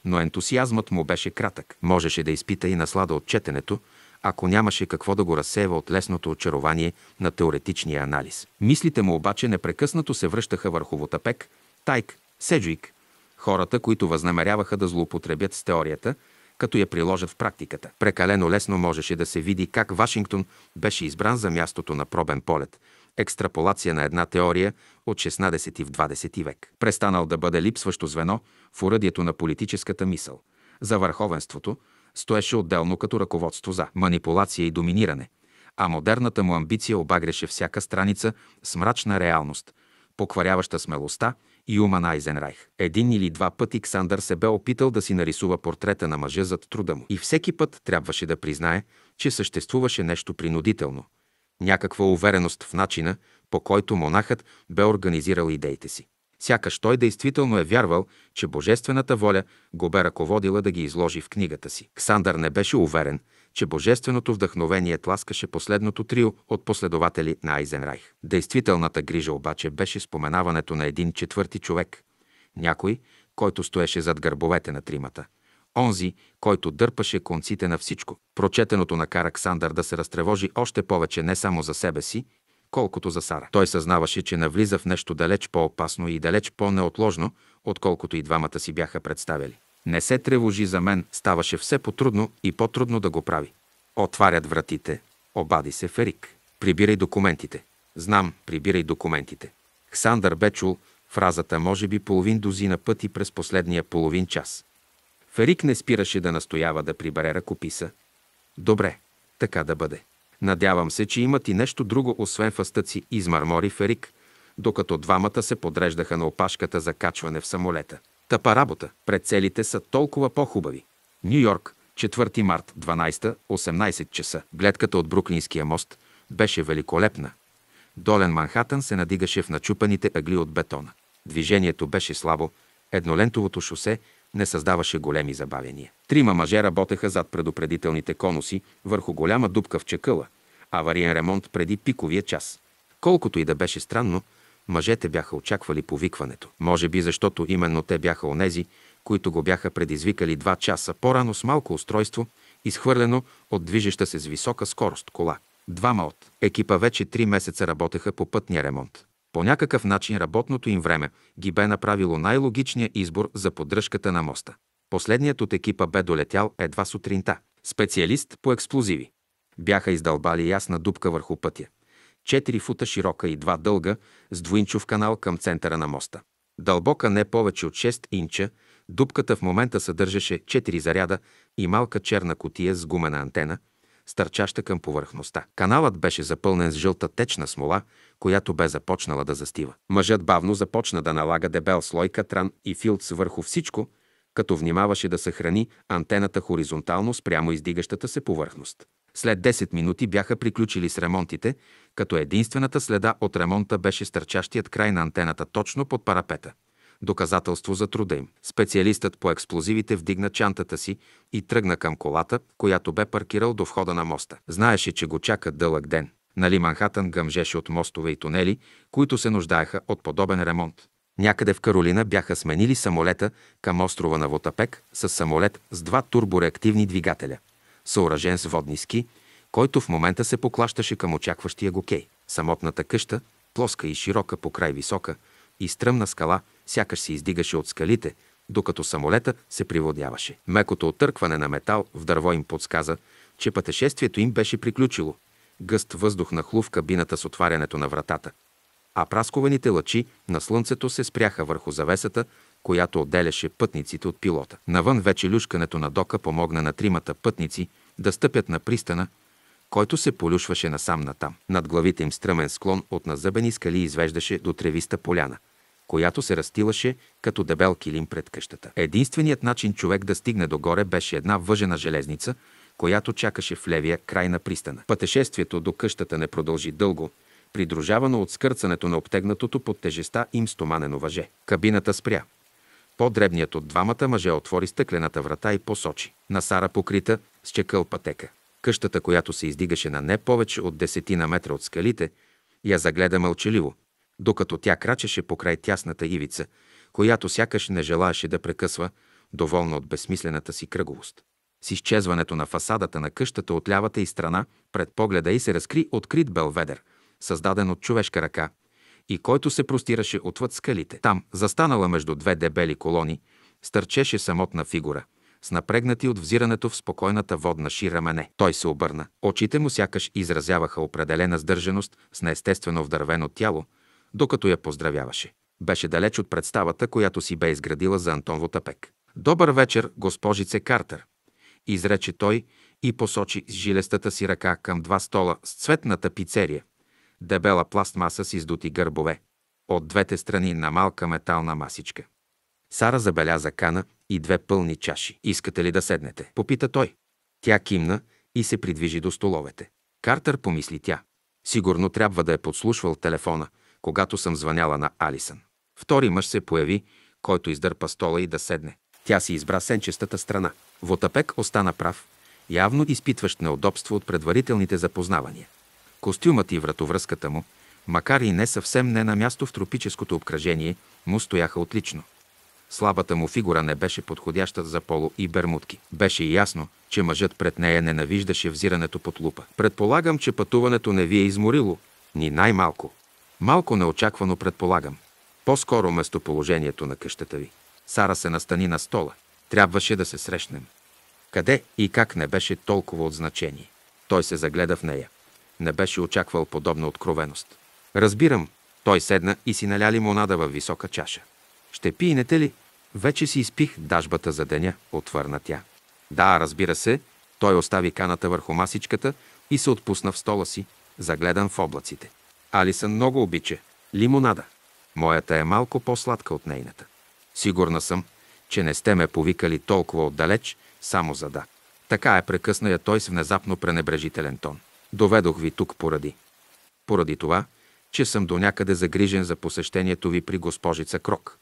Но ентусиазмът му беше кратък. Можеше да изпита и наслада от четенето, ако нямаше какво да го разсеева от лесното очарование на теоретичния анализ. Мислите му обаче непрекъснато се връщаха върху Вотапек, Тайк, Седжуик, хората, които възнамеряваха да злоупотребят с теорията – като я приложат в практиката. Прекалено лесно можеше да се види как Вашингтон беше избран за мястото на пробен полет екстраполация на една теория от 16 в 20 век. Престанал да бъде липсващо звено в уръдието на политическата мисъл. За върховенството стоеше отделно като ръководство за манипулация и доминиране, а модерната му амбиция обагреше всяка страница с мрачна реалност, покваряваща смелостта и Уман Айзенрайх. Един или два пъти Ксандър се бе опитал да си нарисува портрета на мъжа зад труда му. И всеки път трябваше да признае, че съществуваше нещо принудително. Някаква увереност в начина, по който монахът бе организирал идеите си. Сякаш той действително е вярвал, че божествената воля го бе ръководила да ги изложи в книгата си. Ксандър не беше уверен – че божественото вдъхновение тласкаше последното трио от последователи на Айзенрайх. Действителната грижа обаче беше споменаването на един четвърти човек, някой, който стоеше зад гърбовете на тримата – онзи, който дърпаше конците на всичко. Прочетеното накара Сандър да се разтревожи още повече не само за себе си, колкото за Сара. Той съзнаваше, че навлиза в нещо далеч по-опасно и далеч по-неотложно, отколкото и двамата си бяха представили. Не се тревожи за мен, ставаше все по-трудно и по-трудно да го прави. Отварят вратите. Обади се Ферик. Прибирай документите. Знам, прибирай документите. Ксандър бе чул фразата може би половин дозина пъти през последния половин час. Ферик не спираше да настоява да прибере ръкописа. Добре, така да бъде. Надявам се, че имат и нещо друго, освен фастъци, измармори Ферик, докато двамата се подреждаха на опашката за качване в самолета. Тъпа работа. целите са толкова по-хубави. Нью Йорк, 4 март, 12, 18 часа. Гледката от Бруклинския мост беше великолепна. Долен Манхатън се надигаше в начупаните ъгли от бетона. Движението беше слабо, еднолентовото шосе не създаваше големи забавения. Трима мъже работеха зад предупредителните конуси върху голяма дупка в чекъла, авариен ремонт преди пиковия час. Колкото и да беше странно, Мъжете бяха очаквали повикването. Може би защото именно те бяха онези, които го бяха предизвикали два часа по-рано с малко устройство, изхвърлено от движеща се с висока скорост кола. Двама от екипа вече три месеца работеха по пътния ремонт. По някакъв начин работното им време ги бе направило най-логичния избор за поддръжката на моста. Последният от екипа бе долетял едва сутринта. Специалист по експлозиви. Бяха издълбали ясна дупка върху пътя. 4 фута широка и 2 дълга, с двуинчов канал към центъра на моста. Дълбока не повече от 6 инча, дупката в момента съдържаше 4 заряда и малка черна котия с гумена антена, стърчаща към повърхността. Каналът беше запълнен с жълта течна смола, която бе започнала да застива. Мъжът бавно започна да налага дебел слой катран и филц върху всичко, като внимаваше да съхрани антената хоризонтално спрямо издигащата се повърхност. След 10 минути бяха приключили с ремонтите като единствената следа от ремонта беше стърчащият край на антената точно под парапета. Доказателство за труда им. Специалистът по експлозивите вдигна чантата си и тръгна към колата, която бе паркирал до входа на моста. Знаеше, че го чака дълъг ден. Нали Манхатън гъмжеше от мостове и тунели, които се нуждаеха от подобен ремонт. Някъде в Каролина бяха сменили самолета към острова на Вотапек с самолет с два турбореактивни двигателя, съоръжен с водни ски – който в момента се поклащаше към очакващия го кей. Самотната къща, плоска и широка по край висока и стръмна скала, сякаш се издигаше от скалите, докато самолета се приводяваше. Мекото оттъркване на метал в дърво им подсказа, че пътешествието им беше приключило. Гъст въздух нахлу в кабината с отварянето на вратата, а праскованите лъчи на слънцето се спряха върху завесата, която отделяше пътниците от пилота. Навън вече люшкането на дока помогна на тримата пътници да стъпят на пристана който се полюшваше насам-натам. Над главите им стръмен склон от назъбени скали извеждаше до тревиста поляна, която се растилаше като дебел килим пред къщата. Единственият начин човек да стигне догоре беше една въжена железница, която чакаше в левия край на пристана. Пътешествието до къщата не продължи дълго, придружавано от скърцането на обтегнатото под тежеста им стоманено въже. Кабината спря. По-дребният от двамата мъже отвори стъклената врата и посочи. На Сара покрита с чекъл пътека. Къщата, която се издигаше на не повече от десетина метра от скалите, я загледа мълчаливо, докато тя крачеше покрай тясната ивица, която сякаш не желаеше да прекъсва, доволна от безсмислената си кръговост. С изчезването на фасадата на къщата от лявата и страна, пред погледа й се разкри открит белведер, създаден от човешка ръка, и който се простираше отвъд скалите. Там, застанала между две дебели колони, стърчеше самотна фигура – с напрегнати от взирането в спокойната водна шира мене. Той се обърна. Очите му сякаш изразяваха определена сдържаност с неестествено вдървено тяло, докато я поздравяваше. Беше далеч от представата, която си бе изградила за Антон Вотапек. «Добър вечер, госпожице Картер!» изрече той и посочи с жилестата си ръка към два стола с цветната пицерия, дебела пластмаса с издути гърбове, от двете страни на малка метална масичка. Сара забеляза кана и две пълни чаши. Искате ли да седнете? Попита той. Тя кимна и се придвижи до столовете. Картер помисли тя. Сигурно трябва да е подслушвал телефона, когато съм звъняла на Алисън. Втори мъж се появи, който издърпа стола и да седне. Тя си избра сенчестата страна. Вотапек остана прав, явно изпитващ неудобство от предварителните запознавания. Костюмът и вратовръзката му, макар и не съвсем не на място в тропическото обкръжение, му стояха отлично. Слабата му фигура не беше подходяща за поло и бермутки. Беше и ясно, че мъжът пред нея ненавиждаше взирането под лупа. Предполагам, че пътуването не ви е изморило, ни най-малко. Малко неочаквано предполагам. По-скоро местоположението на къщата ви. Сара се настани на стола. Трябваше да се срещнем. Къде и как не беше толкова от значение. Той се загледа в нея. Не беше очаквал подобна откровеност. Разбирам, той седна и си наля лимонада във висока чаша. Ще пиенете ли? Вече си изпих дажбата за деня, отвърна тя. Да, разбира се, той остави каната върху масичката и се отпусна в стола си, загледан в облаците. Алисън много обича. Лимонада. Моята е малко по-сладка от нейната. Сигурна съм, че не сте ме повикали толкова отдалеч, само за да. Така е прекъсна я той с внезапно пренебрежителен тон. Доведох ви тук поради. Поради това, че съм до някъде загрижен за посещението ви при госпожица Крок.